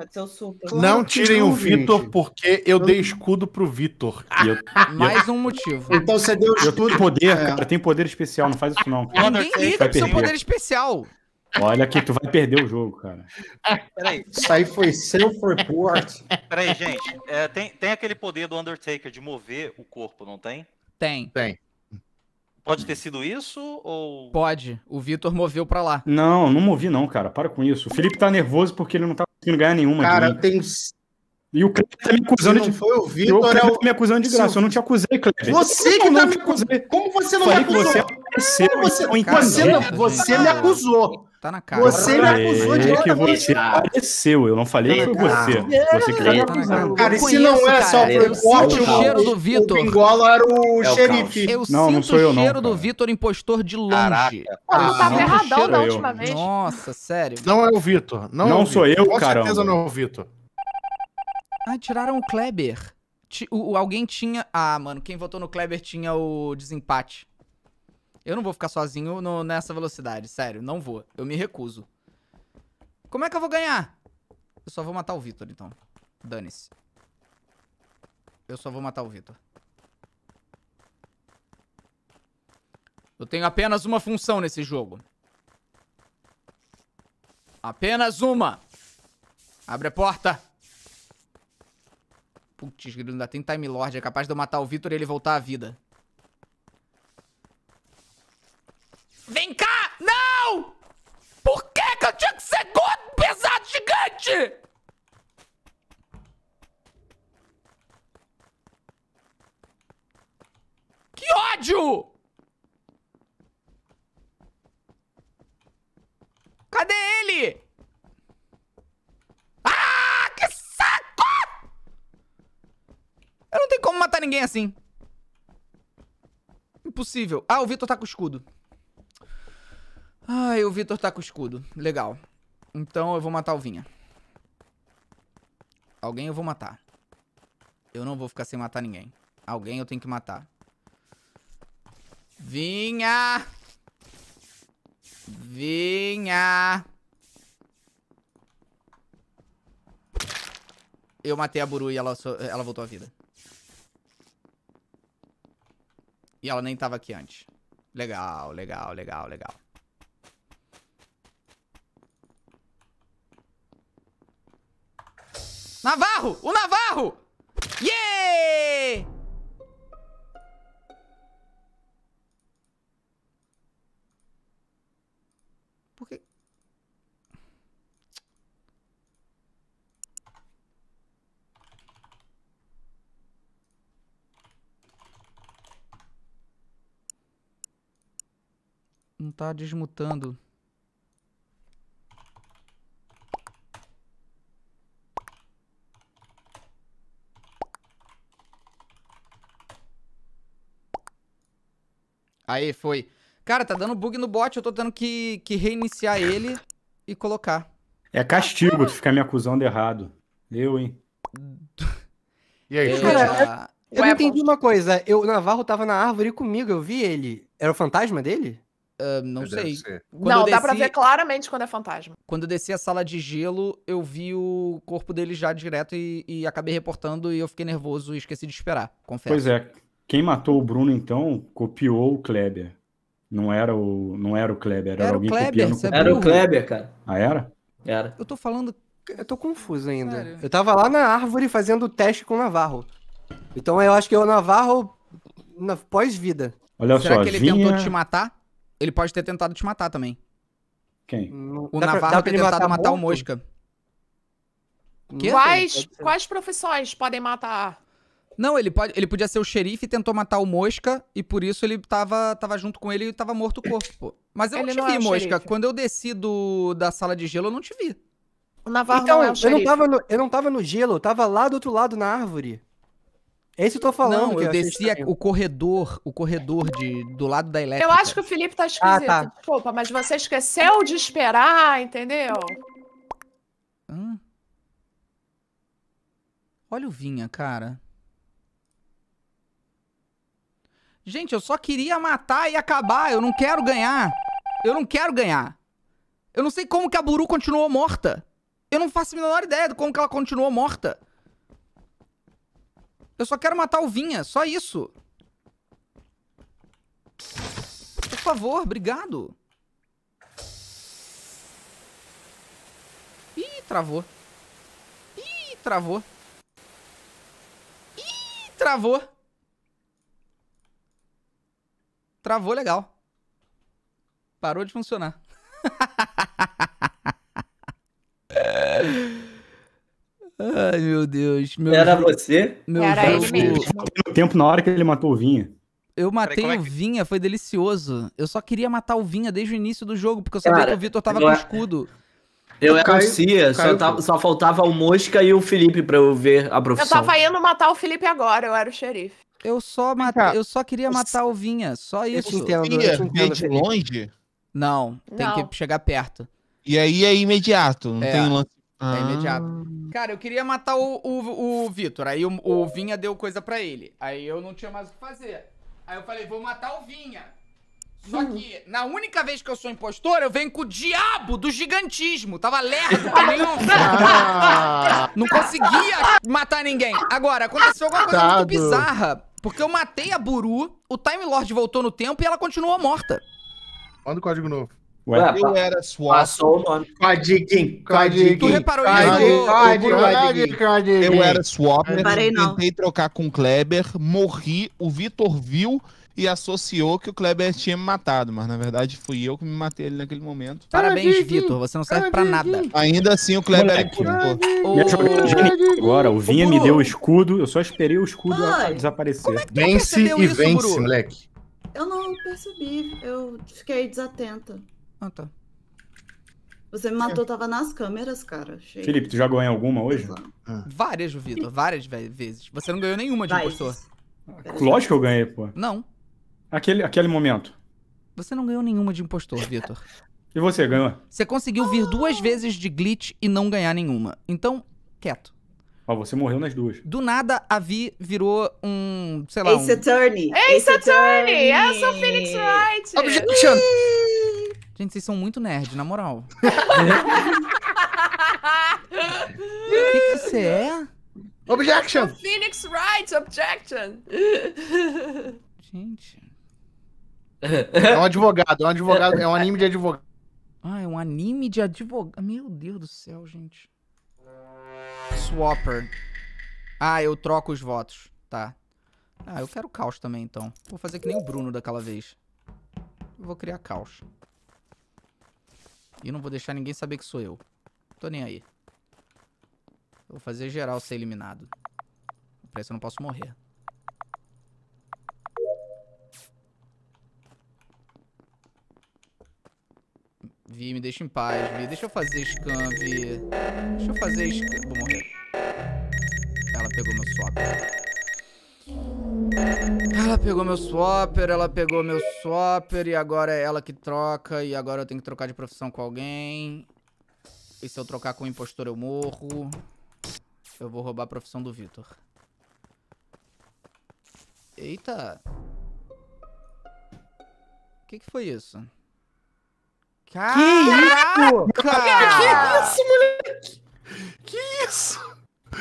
Pode ser o Não tirem o Vitor, porque eu dei escudo pro Vitor. Mais um motivo. Então você deu escudo. É. Eu tenho poder, cara. Tem poder especial, não faz isso não. Ninguém liga pro seu poder especial. Olha aqui, tu vai perder o jogo, cara. Peraí. Isso aí foi self-report. Peraí, gente. É, tem, tem aquele poder do Undertaker de mover o corpo, não tem? Tem. Tem. Pode ter sido isso ou. Pode. O Vitor moveu pra lá. Não, não movi, não, cara. Para com isso. O Felipe tá nervoso porque ele não tá não ganhar nenhuma. Cara, eu e o Kleber tá me acusando de. Foi o Vitor, é o... Tá me acusando de graça. Eu não te acusei, Kleber. Você que não tá me acusando. Como você não Falei me acusou? Que você, apareceu, é você, então, você, não, você me acusou. Tá na cara. Você me acusou de que você apareceu. Eu não falei Vem tá que foi você. você que é, tá cara. isso tá não é só o cheiro do Vitor. O Pingola era o é xerife. Eu não, sinto não sou eu, não, o cheiro do Vitor impostor de longe. Caraca. Ah, tava erradão da última vez. Nossa, sério. Não é o Vitor. Não, é sou eu, cara. Com certeza não é o Vitor. Ah, tiraram o Kleber. T o, alguém tinha. Ah, mano, quem votou no Kleber tinha o desempate. Eu não vou ficar sozinho no, nessa velocidade, sério, não vou. Eu me recuso. Como é que eu vou ganhar? Eu só vou matar o Vitor, então. Dane-se. Eu só vou matar o Vitor. Eu tenho apenas uma função nesse jogo. Apenas uma. Abre a porta. Putz, grilo, ainda tem Time Lord. É capaz de eu matar o Vitor e ele voltar à vida. possível. Ah, o Vitor tá com escudo. Ai, ah, o Vitor tá com escudo. Legal. Então eu vou matar o Vinha. Alguém eu vou matar. Eu não vou ficar sem matar ninguém. Alguém eu tenho que matar. Vinha! Vinha! Eu matei a Buru e ela, ela voltou à vida. E ela nem tava aqui antes. Legal, legal, legal, legal. Navarro! O Navarro! Yeah! Por que... Não tá desmutando. Aí, foi. Cara, tá dando bug no bot, eu tô tendo que, que reiniciar ele e colocar. É castigo tu ficar me acusando errado. Eu, hein? E aí, é, eu, tá? eu não entendi uma coisa. Eu, o Navarro tava na árvore comigo, eu vi ele. Era o fantasma dele? Uh, não Deve sei. Ser. não, desci... dá pra ver claramente quando é fantasma. Quando eu desci a sala de gelo, eu vi o corpo dele já direto e, e acabei reportando e eu fiquei nervoso e esqueci de esperar, confesso. Pois é, quem matou o Bruno, então, copiou o Kleber. Não era o, não era o Kleber, era, era alguém o Kleber, copiando. era o é Kleber, cara. Ah, era? Era. Eu tô falando... Eu tô confuso ainda. Sério? Eu tava lá na árvore fazendo o teste com o Navarro. Então eu acho que é o Navarro na pós-vida. Olha Será só, que ele vinha... tentou te matar? Ele pode ter tentado te matar também. Quem? O dá Navarro pra, ter tentado matar, matar o Mosca. Que? Quais, quais profissões podem matar? Não, ele, pode, ele podia ser o xerife e tentou matar o Mosca, e por isso ele tava, tava junto com ele e tava morto o corpo, pô. Mas eu ele não te não é vi, é Mosca. Xerife. Quando eu desci do, da sala de gelo, eu não te vi. O Navarro então, não é o eu não, tava no, eu não tava no gelo, eu tava lá do outro lado na árvore. Esse é eu tô falando. Não, eu, eu desci o corredor, o corredor de, do lado da elétrica. Eu acho que o Felipe tá ah, esquisito. Ah, tá. Desculpa, mas você esqueceu de esperar, entendeu? Hum. Olha o Vinha, cara. Gente, eu só queria matar e acabar. Eu não quero ganhar. Eu não quero ganhar. Eu não sei como que a Buru continuou morta. Eu não faço a menor ideia de como que ela continuou morta. Eu só quero matar o Vinha, só isso. Por favor, obrigado. Ih, travou. Ih, travou. Ih, travou. Travou legal. Parou de funcionar. Ai, meu Deus. Meu Era jogo, você? Meu Era jogo... ele mesmo. tempo, na hora que ele matou o Vinha. Eu matei Peraí, é o é que... Vinha, foi delicioso. Eu só queria matar o Vinha desde o início do jogo, porque eu sabia Cara, que o Vitor tava com escudo. Eu era o Cia, só, só faltava o Mosca e o Felipe pra eu ver a profissão. Eu tava indo matar o Felipe agora, eu era o xerife. Eu só, mata... eu só queria matar o Vinha, só isso. Você veio de longe? Não, tem não. que chegar perto. E aí é imediato, não é. tem lance é ah. É imediato. Cara, eu queria matar o, o, o Vitor. Aí o, o Vinha deu coisa para ele. Aí eu não tinha mais o que fazer. Aí eu falei, vou matar o Vinha. Só hum. que, na única vez que eu sou impostor, eu venho com o diabo do gigantismo. Tava lerdo pra mim. Ah. Não conseguia matar ninguém. Agora, aconteceu alguma coisa muito bizarra. Porque eu matei a Buru, o Time Lord voltou no tempo e ela continuou morta. Manda o código novo. Ué, eu era Swap. Cadiquim, Cadiquim. Tu reparou isso? Eu era Swap. Tentei trocar com o Kleber, morri, o Vitor viu e associou que o Kleber tinha me matado, mas na verdade fui eu que me matei ele naquele momento. Parabéns, Vitor, você não serve para nada. Ainda assim o Kleber é o... Agora, o Vinha me deu o escudo, eu só esperei o escudo desaparecer. É vence e vence, moleque. Eu não percebi, eu fiquei desatenta. Ah, tá. Você me matou, é. tava nas câmeras, cara. Cheio. Felipe, tu já ganhou em alguma hoje? Ah. Várias, Vitor. Várias vezes. Você não ganhou nenhuma de Vai. impostor. Lógico que eu ganhei, pô. Não. Aquele, aquele momento. Você não ganhou nenhuma de impostor, Vitor. e você, ganhou? Você conseguiu vir duas ah. vezes de glitch e não ganhar nenhuma. Então, quieto. Ó, você morreu nas duas. Do nada, a Vi virou um, sei lá, Ace um... Attorney! Ace Attorney! Ah, eu sou Phoenix Wright! Objection! Gente, vocês são muito nerd, na moral. O que você é? Objection! Phoenix Wright, objection! Gente. É um advogado, é um advogado, é um anime de advogado. Ah, é um anime de advogado. Meu Deus do céu, gente. Swapper. Ah, eu troco os votos. Tá. Ah, eu quero caos também, então. Vou fazer que nem o Bruno daquela vez. Eu vou criar caos. E não vou deixar ninguém saber que sou eu. Tô nem aí. Eu vou fazer geral ser eliminado. Pra isso eu não posso morrer. Vi, me deixa em paz, Vi. Deixa eu fazer scan, Vi. Deixa eu fazer scan. Vou morrer. Ela pegou meu swap. Ela pegou meu swapper, ela pegou meu swapper e agora é ela que troca e agora eu tenho que trocar de profissão com alguém. E se eu trocar com o impostor eu morro. Eu vou roubar a profissão do Vitor. Eita. O que, que foi isso? Caraca! Que isso? que é isso, moleque? Que isso?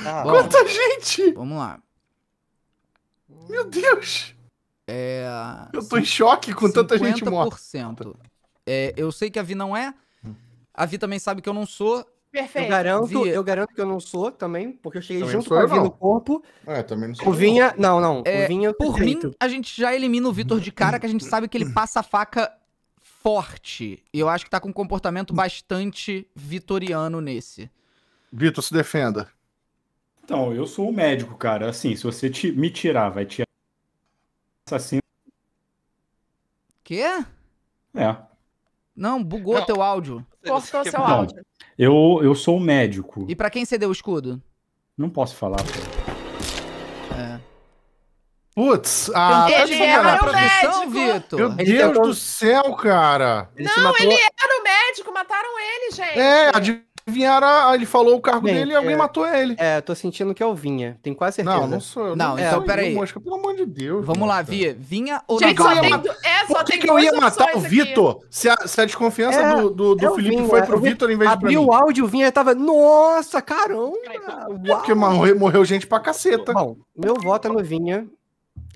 Ah, Quanta gente! Vamos lá. Meu Deus! É, eu tô em choque com tanta gente morta. É, eu sei que a Vi não é. A Vi também sabe que eu não sou. Perfeito. Eu garanto, Vi... eu garanto que eu não sou também, porque eu cheguei também junto com a Vi no corpo. É, também não sou. O Vinha, não, não. É, o Vinha, por mim, a gente já elimina o Vitor de cara, que a gente sabe que ele passa a faca forte. E eu acho que tá com um comportamento bastante vitoriano nesse. Vitor, se defenda. Então, eu sou um médico, cara. Assim, se você te, me tirar, vai te Assassino. Quê? É. Não, bugou Não. teu áudio. Cortou seu Não, áudio. Eu, eu sou um médico. E para quem você deu o escudo? Não posso falar. É. Putz, a ah, ele tá era o profissão, Vitor. Meu Deus tentou... do céu, cara. Ele não, ele era o médico, mataram ele, gente. É, a vinha ah, ele falou o cargo Bem, dele e alguém é, matou ele. É, tô sentindo que é o Vinha. Tem quase certeza. Não, não sou eu. Não, não então, peraí. Mosca, pelo amor de Deus. Vamos lá, Via. Vinha ou Gente, Nagata? Só tem, é, só Por que, que eu ia matar o Vitor? Se a, se a desconfiança é, do, do, do é Felipe Vinha, foi pro Vitor em vez de pra mim. o áudio, o Vinha tava... Nossa, caramba! É porque morreu, morreu gente pra caceta. Bom, meu voto é no Vinha.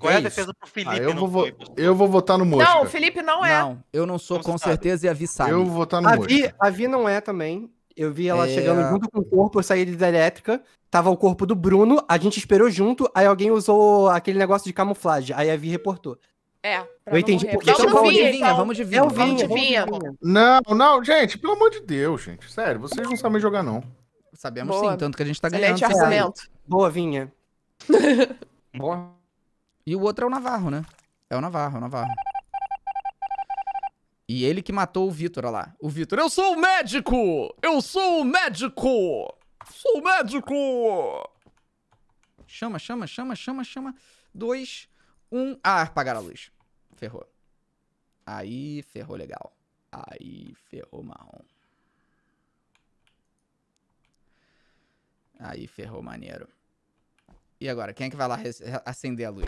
Qual é a é defesa pro Felipe? Ah, eu, vou, eu vou votar no Mosca. Não, o Felipe não é. Não, eu não sou, com certeza, e a Vi sabe. Eu vou votar no a Mosca. A Vi não é também. Eu vi ela é... chegando junto com o corpo, eu saí da elétrica, tava o corpo do Bruno, a gente esperou junto, aí alguém usou aquele negócio de camuflagem, aí a Vi reportou. É. Eu entendi porque vamos, então, então. vamos, de vinha, vamos de vinha, vamos de vinha. Não, não, gente, pelo amor de Deus, gente. Sério, vocês não sabem jogar, não. Sabemos Boa. sim, tanto que a gente tá Excelente ganhando. argumento. Sabe? Boa, vinha. Boa. E o outro é o Navarro, né? É o Navarro, é o Navarro. E ele que matou o Vitor, olha lá. O Vitor, eu sou o médico! Eu sou o médico! Sou o médico! Chama, chama, chama, chama, chama. Dois, um... Ah, apagaram a luz. Ferrou. Aí ferrou legal. Aí ferrou marrom. Aí ferrou maneiro. E agora, quem é que vai lá acender a luz?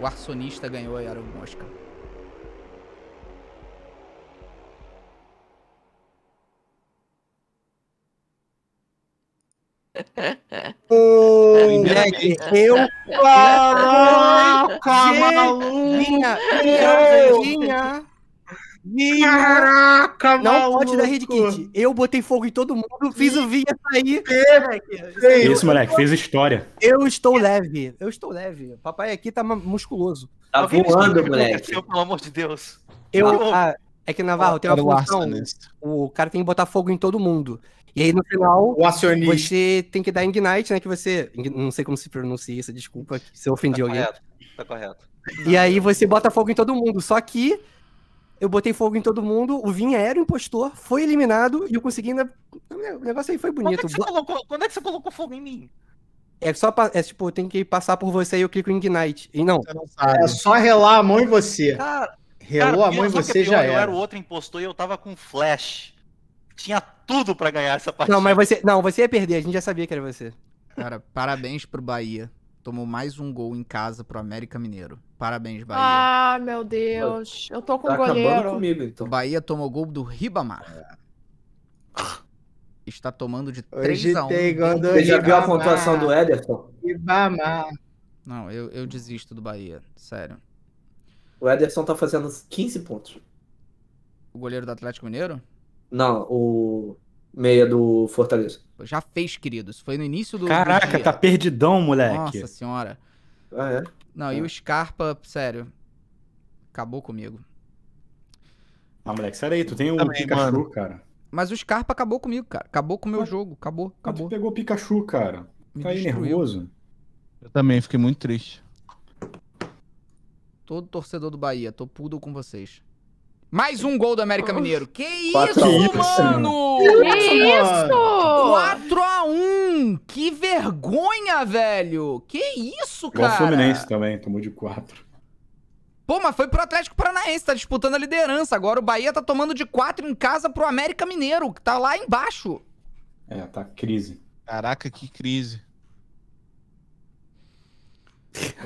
O arsonista ganhou a aeromosca. mosca. Hum, Jack, eu. Caraca, maluquinha! Minha! Minha! Caraca, Não maluco. pode dar Red Kit. Eu botei fogo em todo mundo, fiz o Vinha sair. Isso, moleque, fez história. Eu estou leve, eu estou leve. Papai aqui tá musculoso. Tá voando, moleque. Pelo amor de Deus. Eu. Tá ah, é que, Navarro, tem uma tá função. Né? O cara tem que botar fogo em todo mundo. E aí no final, você tem que dar ignite, né? Que você. Não sei como se pronuncia isso, desculpa se eu tá ofendi tá alguém. Correto, tá correto. E aí você bota fogo em todo mundo. Só que eu botei fogo em todo mundo, o Vinha era o impostor, foi eliminado e eu consegui ainda. O negócio aí foi bonito. Quando é que você colocou, quando é que você colocou fogo em mim? É só, é, tipo, tem que passar por você e eu clico em Ignite. E não. não é só relar a mão em você. Cara, Relou cara, a mão em é você já era. Eu era o outro impostor e eu tava com flash tinha tudo para ganhar essa partida. Não, mas você, não, você ia perder, a gente já sabia que era você. Cara, parabéns pro Bahia. Tomou mais um gol em casa pro América Mineiro. Parabéns, Bahia. Ah, meu Deus. Eu tô com tá goleiro. Comigo, então. Bahia tomou gol do Ribamar. Está tomando de 3 a 1 Você já viu a pontuação do Ederson? Ribamar. Não, eu, eu desisto do Bahia. Sério. O Ederson tá fazendo 15 pontos. O goleiro do Atlético Mineiro? Não, o meia do Fortaleza. Já fez, querido. Isso foi no início do. Caraca, do tá perdidão, moleque. Nossa senhora. Ah, é? Não, é. e o Scarpa, sério. Acabou comigo. Ah, moleque, sério aí, tu tem o Pikachu, cara. Mas o Scarpa acabou comigo, cara. Acabou com o meu mas, jogo. Acabou, acabou. Tu pegou o Pikachu, cara. Me tá aí nervoso. Eu também fiquei muito triste. Todo torcedor do Bahia, tô pudo com vocês. Mais um gol do América Mineiro. Que isso, mano! Que isso? 4x1! Que vergonha, velho! Que isso, cara! O Fluminense também, tomou de 4. Pô, mas foi pro Atlético Paranaense, tá disputando a liderança. Agora o Bahia tá tomando de 4 em casa pro América Mineiro, que tá lá embaixo. É, tá crise. Caraca, que crise.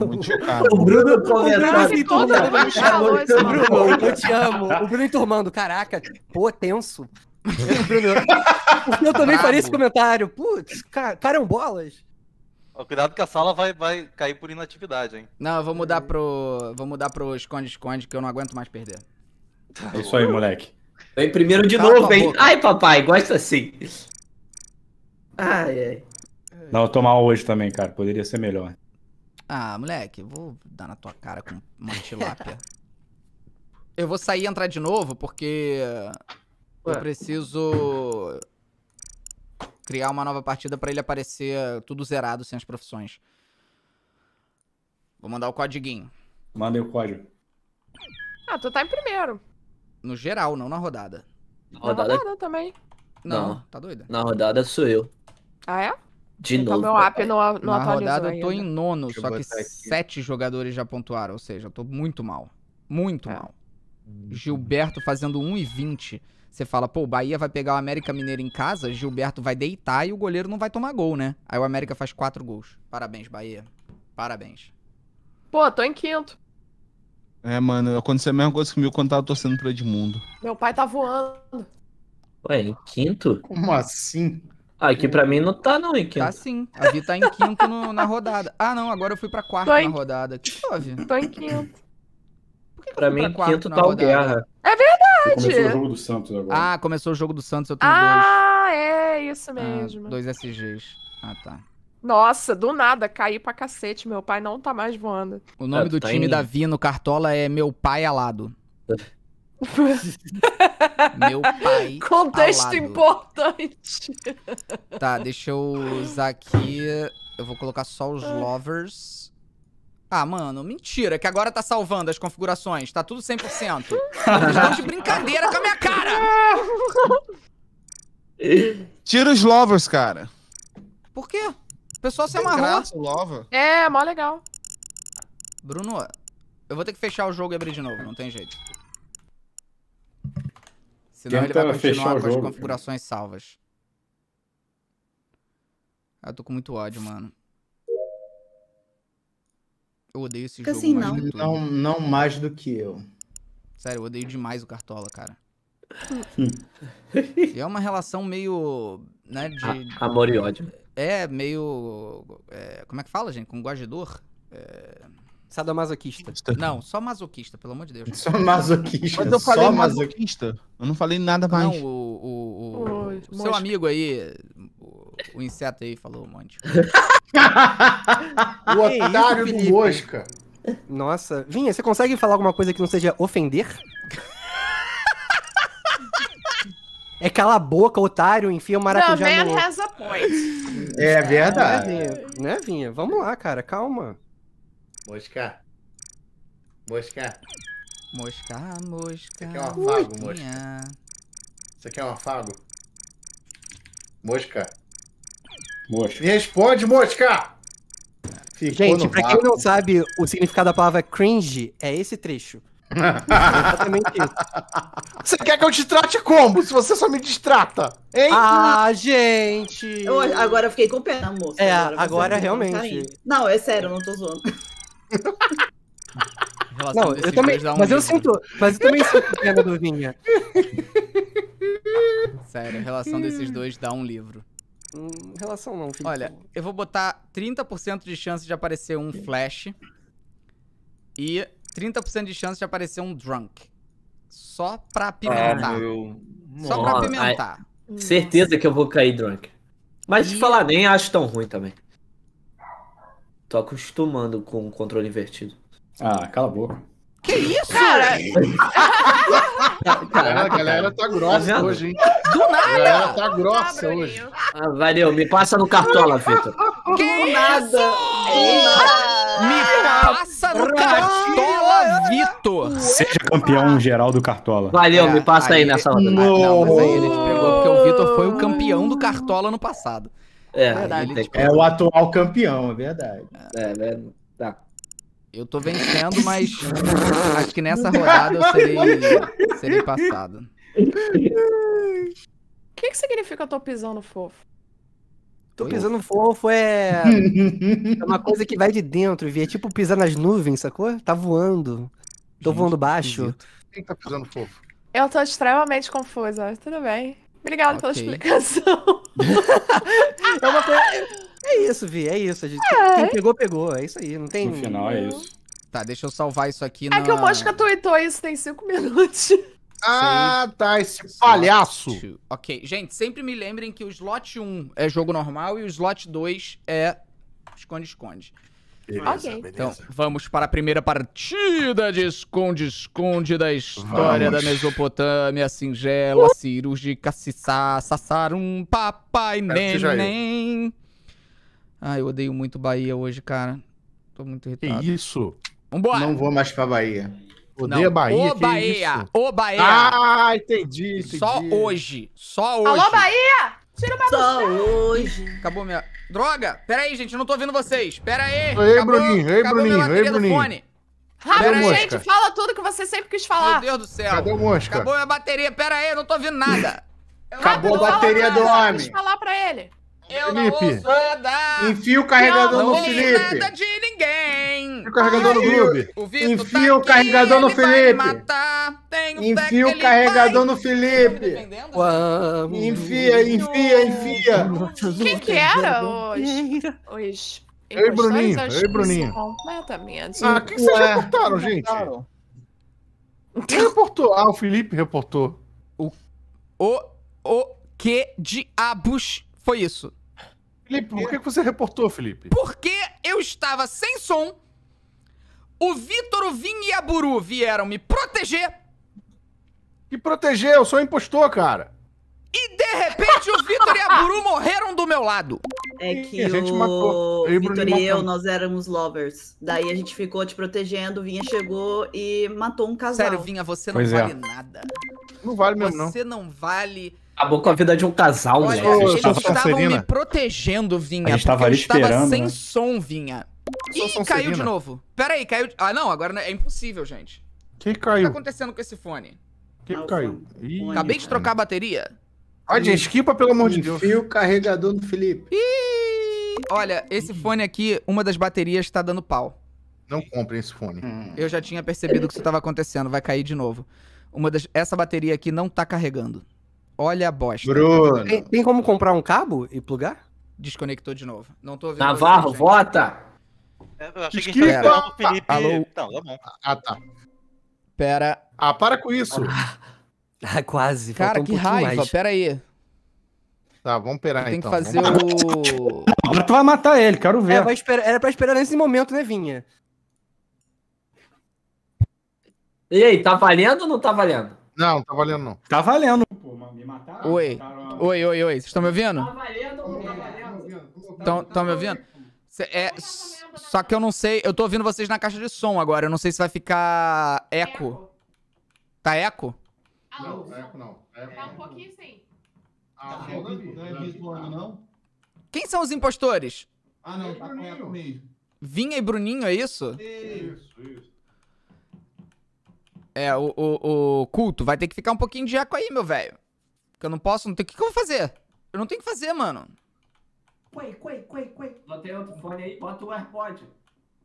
É muito O Bruno conversando. O assim. Bruno, Bruno, eu te amo. O Bruno enturmando, caraca, pô, tenso. eu também faria esse comentário. Putz, carambolas. Cuidado que a sala vai, vai cair por inatividade, hein? Não, eu vou mudar pro. Vou mudar pro esconde-esconde, que eu não aguento mais perder. Tá é isso aí, moleque. Vem primeiro de tá, novo, tá hein? Boca. Ai, papai, gosta assim. Ai, ai. É. Não, eu tô mal hoje também, cara. Poderia ser melhor. Ah, moleque, vou dar na tua cara com uma tilápia. eu vou sair e entrar de novo, porque Ué. eu preciso criar uma nova partida para ele aparecer tudo zerado sem as profissões. Vou mandar o codiguinho. Mandei o código. Ah, tu tá em primeiro. No geral, não na rodada. Na rodada, na rodada também. Não, não, tá doida? Na rodada sou eu. Ah, é? De então, novo. Meu app não, não Na rodada eu tô em nono, Deixa só que sete jogadores já pontuaram, ou seja, eu tô muito mal. Muito é. mal. Uhum. Gilberto fazendo e vinte. Você fala, pô, o Bahia vai pegar o América Mineiro em casa, Gilberto vai deitar e o goleiro não vai tomar gol, né? Aí o América faz quatro gols. Parabéns, Bahia. Parabéns. Pô, tô em quinto. É, mano, aconteceu a mesma coisa comigo quando tava torcendo pro Edmundo. Meu pai tá voando. Ué, em quinto? Como assim? Ah, aqui pra mim não tá não, hein, quinto. Tá sim. A Vi tá em quinto no, na rodada. Ah, não, agora eu fui pra quarto na rodada. rodada. Que houve? Tô em quinto. Por que Pra mim, quinto tá o Guerra. É verdade. Começou o jogo do Santos agora. Ah, começou o jogo do Santos, eu tenho Ah, é isso Ah, mesmo. dois SGs. Ah, tá. Nossa, do nada, caí pra cacete. Meu pai não tá mais voando. O nome ah, do tá time em- da Vi no Cartola é Meu Pai Alado. Meu pai. Contexto alado. importante. Tá, deixa eu usar aqui. Eu vou colocar só os ah. lovers. Ah, mano, mentira, que agora tá salvando as configurações. Tá tudo 100%. Vocês estão de brincadeira com a minha cara! Tira os lovers, cara. Por quê? O pessoal se amarrou. Graça, É, mó legal. Bruno, eu vou ter que fechar o jogo e abrir de novo, não tem jeito. Senão Tenta ele vai continuar com jogo, as configurações cara. salvas. Ah, eu tô com muito ódio, mano. Eu odeio esse Porque jogo. Assim, não. não. Não mais do que eu. Sério, eu odeio demais o Cartola, cara. e é uma relação meio. né, de. A, amor e ódio. É, meio. É, como é que fala, gente? Com guajidor? É. Sadomasoquista. Não, só masoquista, pelo amor de Deus. Só masoquista. Mas eu falei só masoquista. masoquista. Eu não falei nada mais. Não, o, o, o, Oi, o seu amigo aí, o, o, inseto aí, falou um monte. o otário do mosca. Nossa. Vinha, você consegue falar alguma coisa que não seja ofender? É cala a boca, otário, enfia o maracujá Não, man no... has a point. É, é verdade. É, né, Vinha? Vamos lá, cara, calma. Mosca. Mosca. Mosca, mosca. Isso aqui é um afago, mosca. Isso aqui é um afago. Mosca. Mosca. Me responde, mosca! Ficou Gente, pra quem não sabe, o significado da palavra cringe é esse trecho. exatamente isso. Você quer que eu te trate como? Se você só me distrata. Hein? Ah, gente. Eu, agora eu fiquei com pena, moça. É, agora, agora realmente. não, é sério, eu não tô zoando. Não, eu também, um mas eu sinto, mas eu também sinto pena é do Vinha. Sério, a relação desses hum. dois dá um livro. Hum, relação não, filho. Olha, eu vou botar 30% de chance de aparecer um Flash e 30% de chance de aparecer um Drunk. Só pra pimentar. meu... Só Nossa, pra pimentar. Certeza que eu vou cair Drunk. Mas e... de falar, nem acho tão ruim também. Tô acostumando com o controle invertido. Ah, cala a boca. Que isso? Cara! Caraca, a galera tá grossa tá hoje, hein? Do nada! A tá galera tá grossa hoje. Ah, valeu, me passa no cartola, Vitor. Que Do nada! Me passa no cartola, Vitor! Seja campeão geral do cartola. Valeu, é, me passa aí, aí nessa hora. Não, mas aí ele te pegou, porque o Vitor foi o campeão do cartola no passado. É, verdade, tipo, é o atual campeão, é verdade. É, é tá. Eu tô vencendo, mas acho que nessa rodada eu serei, serei passado. O que, que significa eu tô pisando fofo? Tô pisando fofo é... é uma coisa que vai de dentro, Vi. É tipo pisar nas nuvens, sacou? Tá voando. Tô Gente, voando baixo. Quem tá pisando fofo? Eu tô extremamente confusa, tudo bem. Obrigada okay. pela explicação. é, uma coisa, é, é isso, Vi, é isso. A gente, é. Quem pegou, pegou. É isso aí, não tem... No final é isso. Tá, deixa eu salvar isso aqui é na... É que o Mosca tweetou é isso tem cinco minutos. Ah, tá, esse palhaço. Ok, gente, sempre me lembrem que o slot 1 é jogo normal e o slot 2 é esconde-esconde. Beleza, okay. beleza. Então, vamos para a primeira partida de esconde-esconde da história vamos. da Mesopotâmia, singela, uh! cirúrgica, cissá, sassarum, papai, neném. Ai, ah, eu odeio muito Bahia hoje, cara. Tô muito irritado. Que isso? Vambora. Não vou mais pra Bahia. Odeio Não. Bahia, Ô, Bahia, Ô, Bahia. Ah, entendi, entendi. Só hoje, só hoje. Alô, Bahia! Tira uma Só hoje. Acabou minha... Droga! Pera aí, gente, eu não tô ouvindo vocês. Pera aí. Ei, acabou, Bruninho, ei, acabou Bruninho, minha bateria ei, Bruninho. fone. Rápido, gente, fala tudo que você sempre quis falar. Meu Deus do céu. Cadê o mosca? Acabou a bateria. Pera aí, eu não tô ouvindo nada. Acabou Rápido, a bateria do homem. Falar pra ele. Eu Felipe. Enfia o carregador não, no não Felipe. Nada de ninguém. Enfia o carregador Ai, no Clube. O Enfia tá o carregador aqui, no Felipe. Enfia o carregador no Felipe. Enfia, enfia, enfia. Quem que era hoje? Hoje. Eu e Bruninho, eu e Bruninho. É Completamente. Ah, o que, vocês reportaram, gente? Reportaram. Quem reportou? Ah, o Felipe reportou. O, o, o que diabos foi isso? Felipe, por que você reportou, Felipe? Porque eu estava sem som, o Vitor, o Vim e a Buru vieram me proteger. Que proteger? Eu sou impostor, cara. E de repente o Vitor e a Buru morreram do meu lado. É que a gente o matou. Eu Vitor e eu, nós éramos lovers. Daí a gente ficou te protegendo, Vinha chegou e matou um casal. Sério, Vinha, você não pois é. vale é. nada. Não vale mesmo, você não. Você não vale Acabou com a vida de um casal, Olha, né? Eles estavam me protegendo, Vinha. Estava gente tava eu estava sem né? som, Vinha. Ih, caiu de novo. Pera aí, caiu... Ah, não, agora é impossível, gente. Que caiu? O que tá acontecendo com esse fone? Que caiu? Ih, Acabei de trocar a bateria. Olha, gente, esquipa, pelo amor de Deus. Fio o carregador do Felipe. Ih, olha, esse fone aqui, uma das baterias tá dando pau. Não comprem esse fone. Hum. Eu já tinha percebido que isso tava acontecendo, vai cair de novo. Uma das... Essa bateria aqui não tá carregando. Olha a bosta. Bruno. Tem, tem, como comprar um cabo e plugar? Desconectou de novo. Não tô ouvindo. Navarro, hoje, vota! É, eu achei que o Felipe. Alô? Não, tá bom. Ah, tá. Pera. Ah, para com isso. Ah, quase. Cara, um que raiva. Mais. Pera aí. Tá, vamos esperar então. Tem que então, fazer o... Agora tu vai matar ele, quero é, ver. É, esperar, era pra esperar nesse momento, né, Vinha? E aí, tá valendo ou não tá valendo? Não, tá valendo não. Tá valendo. Mataram, oi. Mataram a... oi, oi, oi. Vocês estão me ouvindo? Tá tá Estão me ouvindo? Cê, é, tá tá só que eu não sei. Eu tô ouvindo vocês na caixa de som agora. Eu não sei se vai ficar eco. Tá eco? Não, não é eco não. É Tá um pouquinho sim. Ah, não, tá não é Vitor, não? Quem são os impostores? Ah, não, tá com eco mesmo. Vinha e Bruninho, é isso? Isso, isso. É, o, o, o culto vai ter que ficar um pouquinho de eco aí, meu velho eu não posso, não tem... O que, que eu vou fazer? Eu não tenho o que fazer, mano. Quei, quei, quei, quei. Botei outro fone aí, bota o AirPod.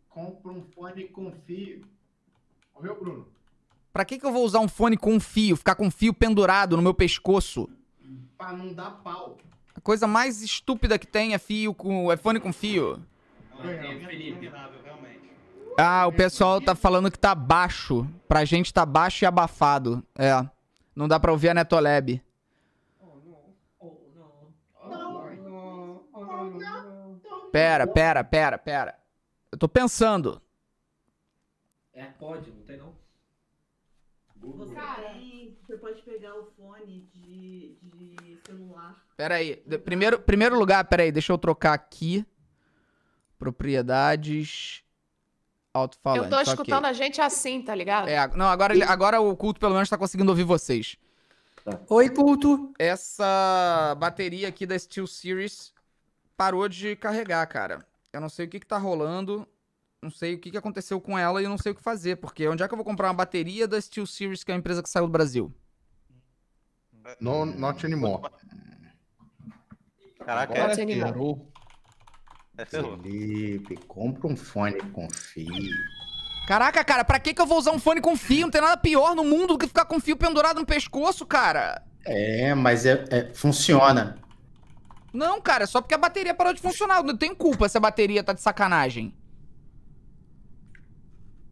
Compra um fone com fio. Ouviu, Bruno? Pra que que eu vou usar um fone com fio? Ficar com fio pendurado no meu pescoço? Pra não dar pau. A coisa mais estúpida que tem é fio com... é fone com fio. Felipe. Ah, o pessoal tá falando que tá baixo. Pra gente tá baixo e abafado. É. Não dá pra ouvir a Netolab. Pera, pera, pera, pera. Eu tô pensando. É pode, não tem não? Google. Cara, você pode pegar o fone de, de celular. Pera aí. Primeiro, primeiro lugar, pera aí. Deixa eu trocar aqui. Propriedades alto-falante. Eu tô escutando a gente assim, tá ligado? É, não, agora, agora o culto pelo menos tá conseguindo ouvir vocês. Tá. Oi, culto. Essa bateria aqui da Steel Series parou de carregar, cara. Eu não sei o que, que tá rolando, não sei o que, que aconteceu com ela e eu não sei o que fazer, porque onde é que eu vou comprar uma bateria da Steel Series, que é a empresa que saiu do Brasil? No, not anymore. Caraca, Agora é anymore. É Felipe, compra um fone com fio. Caraca, cara, pra que que eu vou usar um fone com fio? Não tem nada pior no mundo do que ficar com fio pendurado no pescoço, cara. É, mas é, é funciona. Não, cara, é só porque a bateria parou de funcionar. Não tem culpa se a bateria tá de sacanagem.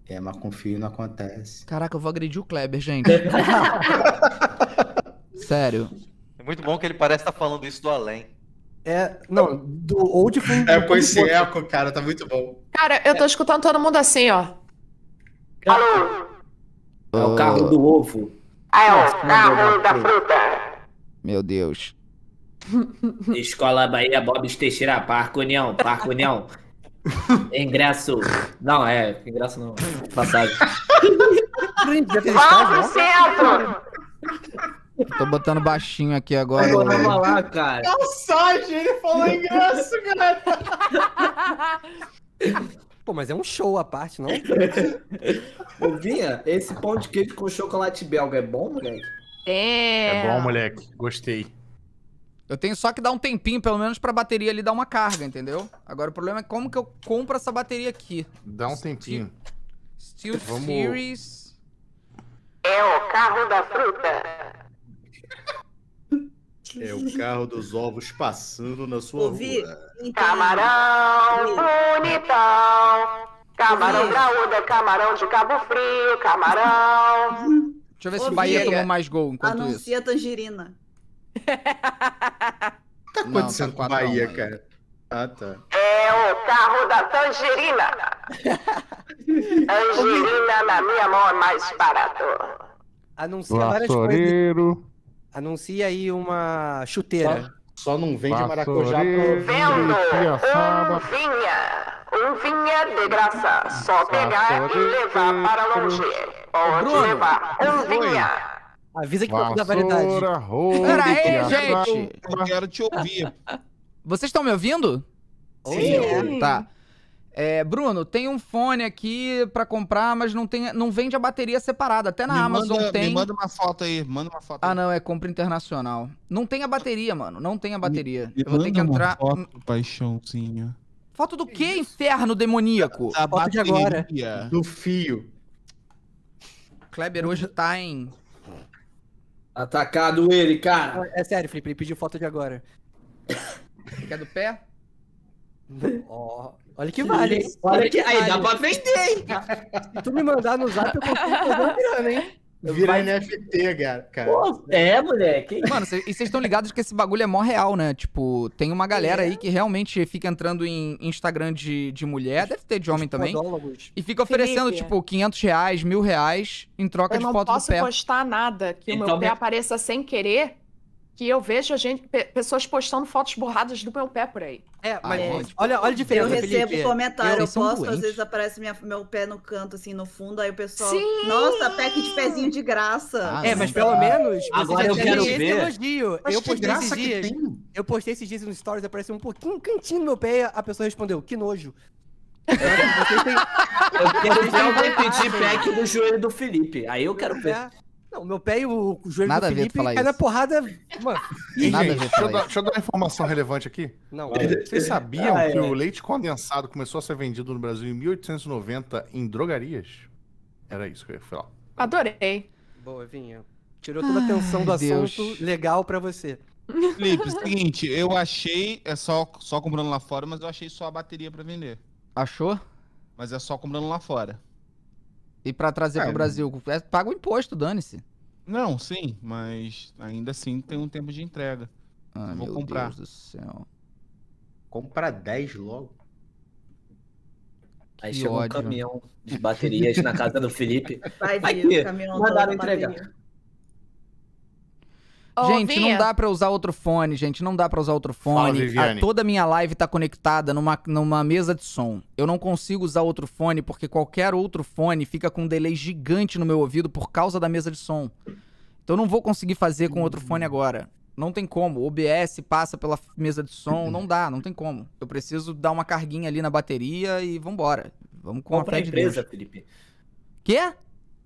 É, mas confio não acontece. Caraca, eu vou agredir o Kleber, gente. Sério. É muito bom que ele parece estar tá falando isso do além. É, não, do ou de fundo. É com esse eco, cara, tá muito bom. Cara, eu tô é. escutando todo mundo assim, ó. Alô! É o carro do ovo. é o carro da fruta. Meu Deus. Escola Bahia Bob Teixeira Parque União, Parque União. É ingresso. Não, é, ingresso não. Passagem. Vamos centro! Tô botando baixinho aqui agora. Eu lá, cara. Calçagem, ele falou ingresso, cara. Pô, mas é um show a parte, não? Ovinha, esse pão de queijo com chocolate belga é bom, moleque? É. É bom, moleque. Gostei. Eu tenho só que dar um tempinho, pelo menos, pra bateria ali dar uma carga, entendeu? Agora o problema é como que eu compro essa bateria aqui. Dá um tempinho. Steel, Steel Vamos... Series... É o carro da fruta. É o carro dos ovos passando na sua Ouvi. rua. Então, camarão bonitão, camarão graúda, camarão de Cabo Frio, camarão... Deixa eu ver Ouvi. se o Bahia tomou é, mais gol enquanto Anuncia isso. Anuncia tangerina tá acontecendo com a Bahia, não, cara? Né? Ah, tá. É o carro da Tangerina. Tangerina na minha mão é mais barato. Anuncia várias coisas. Anuncia aí uma chuteira. Só, só não vende maracujá pro... Vendo um vinha. Um vinha de graça. Só pegar e levar para longe. Pode Bruno. levar um vinha. Avisa que Vassoura, da variedade. Pera aí, gente! Eu quero te ouvir. Vocês estão me ouvindo? Sim. Sim. Tá. É, Bruno, tem um fone aqui para comprar, mas não, tem, não vende a bateria separada. Até na me Amazon manda, tem. Me manda uma foto aí, manda uma foto. Ah, aí. não, é compra internacional. Não tem a bateria, mano. Não tem a bateria. Me, me Eu vou ter que entrar. Foto, paixãozinho. Foto do que, inferno demoníaco? Da, foto bateria. de agora. Do fio. Kleber hoje tá em Atacado ele, cara. É sério, Felipe, ele pediu foto de agora. Quer do pé? Oh, olha que, que vale, hein? Olha, que, que, aí, vale. dá pra vender, hein? Se tu me mandar no zap, eu consigo fazer uma grana, hein? Vira NFT, cara. Pô, é, moleque. Mano, cê, e vocês estão ligados que esse bagulho é mó real, né? Tipo, tem uma galera é. aí que realmente fica entrando em Instagram de, de mulher, deve ter de homem também. E fica oferecendo, Felipe. tipo, 500 reais, mil reais em troca eu de foto do pé. Eu não posso postar nada que então, o meu então pé apareça sem querer que eu vejo a gente, pessoas postando fotos borradas do meu pé por aí. É, mas é. Olha, olha a diferença, Eu recebo Felipe. comentário, eu, eu posto, doente. às vezes aparece minha, meu pé no canto, assim, no fundo, aí o pessoal, Sim! nossa, pack de pezinho de graça. Ah, é, mas pelo menos, agora eu quero ver. elogio. Mas eu postei esses dias, eu postei esses dias nos stories, apareceu um pouquinho, um cantinho no meu pé, a pessoa respondeu, que nojo. É, eu quero ver alguém pedir pack do joelho do Felipe. Aí eu quero ver. Não, meu pé e o joelho Nada do Felipe cai na porrada. Mano. Nada gente, deixa, eu dar, deixa, eu dar, uma informação relevante aqui. Não. Vocês sabiam ah, que é. o leite condensado começou a ser vendido no Brasil em 1890 em drogarias? Era isso que eu ia falar. Adorei. Boa, Vinha. Tirou toda a atenção do assunto. Legal para você. Felipe, seguinte, eu achei, é só, só comprando lá fora, mas eu achei só a bateria para vender. Achou? Mas é só comprando lá fora. E para trazer é, para o Brasil, é, paga o imposto, dane-se. Não, sim, mas ainda assim tem um tempo de entrega. Ah, vou comprar. Deus do céu. Compra 10 logo. Aí que chegou ódio. um caminhão de baterias na casa do Felipe. Vai vir, o caminhão mandaram entregar. Bateria gente, Vinha. não dá pra usar outro fone, gente. Não dá pra usar outro fone. Fala, a, toda a minha live tá conectada numa, numa mesa de som. Eu não consigo usar outro fone porque qualquer outro fone fica com um delay gigante no meu ouvido por causa da mesa de som. Então eu não vou conseguir fazer com outro fone agora. Não tem como. O OBS passa pela mesa de som. não dá, não tem como. Eu preciso dar uma carguinha ali na bateria e vambora. Vamos com Compra a, a empresa, de Felipe. Quê?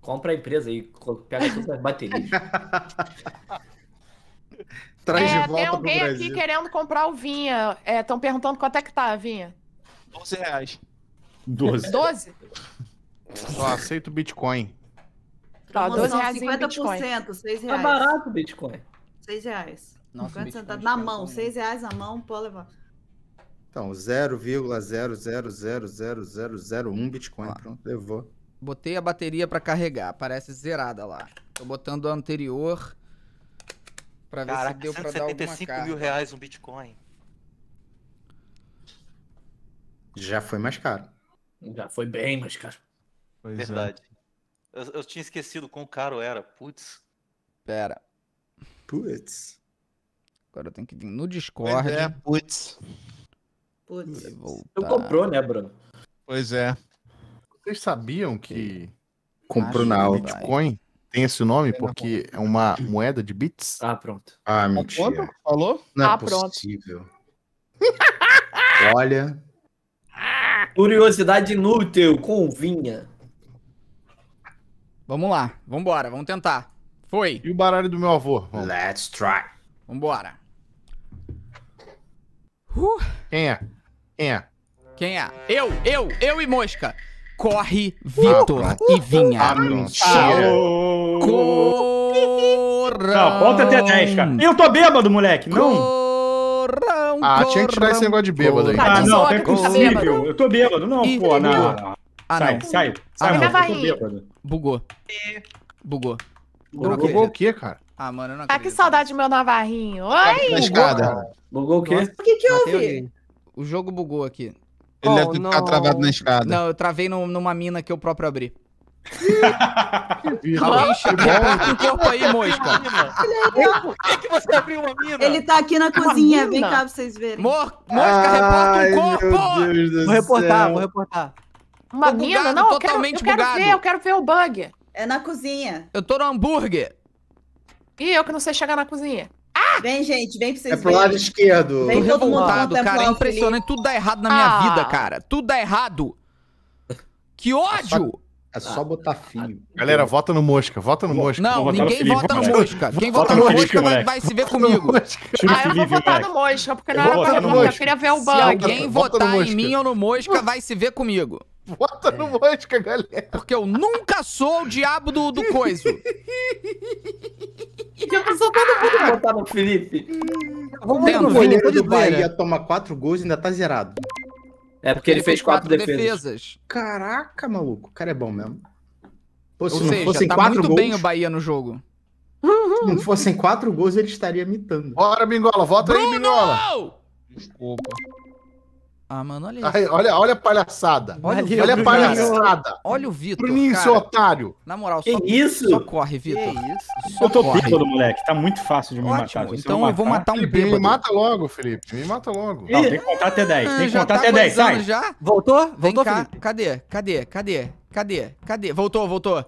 Compra a empresa e pega todas as baterias. Traz é, de volta tem alguém aqui querendo comprar o vinha. Estão é, perguntando quanto é que tá a vinha. 12 reais. 12. 12? Só aceito Bitcoin. Tá, 12 reais 50%, 6 tá reais. Tá barato o Bitcoin. 6 reais. Nossa, 50 centavos é na mão, 6 né? reais na mão, pode levar. Então, 0,0000001 Bitcoin. Ah. Pronto, levou. Botei a bateria para carregar, parece zerada lá. Tô botando a anterior Pra Caraca, ver se deu pra dar alguma carga. mil reais um Bitcoin. Já foi mais caro. Já foi bem mais caro. Pois é. Verdade. É. Eu, eu, tinha esquecido quão caro era. Putz. Pera. Putz. Agora eu tenho que vir no Discord. Pois é, putz. Putz. Tu comprou, né, Bruno? Pois é. Vocês sabiam que... Comprou na alta. Bitcoin? tem esse nome porque é uma moeda de bits. Ah, pronto. Ah, tá mentira. Falou? Não ah, é tá possível. Olha. Curiosidade inútil convinha. Vamos lá, vamos embora, vamos tentar. Foi. E o baralho do meu avô? Vamos. Let's try. Vambora. Uh. Quem é? Quem é? Quem é? Eu, eu, eu e Mosca. Corre, ah, Vitor e Vinha. Ah, mentira. Não, conta até 10, cara. Eu tô bêbado, moleque. Não. Corram, ah, tinha que tirar esse negócio de bêbado aí. Tá, ah, não, não é possível. Eu tô bêbado. Não, e pô, não. não. Ah, sai, não. sai, sai, ah, sai, não. Bêbado. Bugou. Bugou. Bugou, Bugou o quê, cara? Ah, mano, eu não tá acredito. Tá que saudade do meu Navarrinho. Tá Oi! Na escada. Bugou o quê? O que que houve? O jogo bugou aqui. Ele deve ter ficado travado na escada. Não, eu travei no, numa mina que eu próprio abri. Alguém chegou o corpo aí, mosca. Por que, que você abriu uma mina? Ele tá aqui na é cozinha, vem cá pra vocês verem. Mor mosca, reporta o corpo! Vou reportar, céu. vou reportar. Uma mina? Não, eu quero, eu quero ver, eu quero ver o bug. É na cozinha. Eu tô no hambúrguer. E eu que não sei chegar na cozinha. Vem, gente, vem pra é vocês. É pro verem. lado esquerdo. Vem todo mundo cara. É impressionante. Tudo dá errado na minha ah. vida, cara. Tudo dá errado. Que ódio! É só, é só botar fio. Galera, vota no Mosca, vota no Mosca. Não, ninguém no vota no Mosca. Quem vota no, no Mosca vai, vai, se ver comigo. Ah, eu vou votar no Mosca, porque não era pra mim, eu queria ver o bug. Se alguém votar em mim ou no Mosca, vai se ver comigo. Bota é. no monte galera. Porque eu nunca sou o diabo do, do coiso. Já passou todo mundo botar no Felipe? Vamos no goleiro do Bahia tomar quatro gols e ainda tá zerado. É porque, ele, ele fez, fez quatro, quatro defesas. defesas. Caraca, maluco. O cara é bom mesmo. Pô, se Ou não seja, fossem tá quatro muito gols, bem o Bahia no jogo. Se não fossem quatro gols, ele estaria mitando. Bora, Bingola. Vota aí, Bingola. Desculpa. Ah, mano, olha isso. olha, olha a palhaçada. Olha, olha, olha a palhaçada. Olha o Vitor. Bruninho, cara. seu otário. Na moral, só, que isso? só corre, Vitor. Que isso? eu tô bêbado, moleque. Tá muito fácil de me Ótimo. matar. Então matar. eu vou matar um bêbado. Me mata logo, Felipe. Me mata logo. Não, tem que contar até 10. Tem que ah, contar tá até 10. Sai. Já? Voltou? Voltou, cá. Felipe? Cadê? Cadê? Cadê? Cadê? Cadê? Voltou, voltou.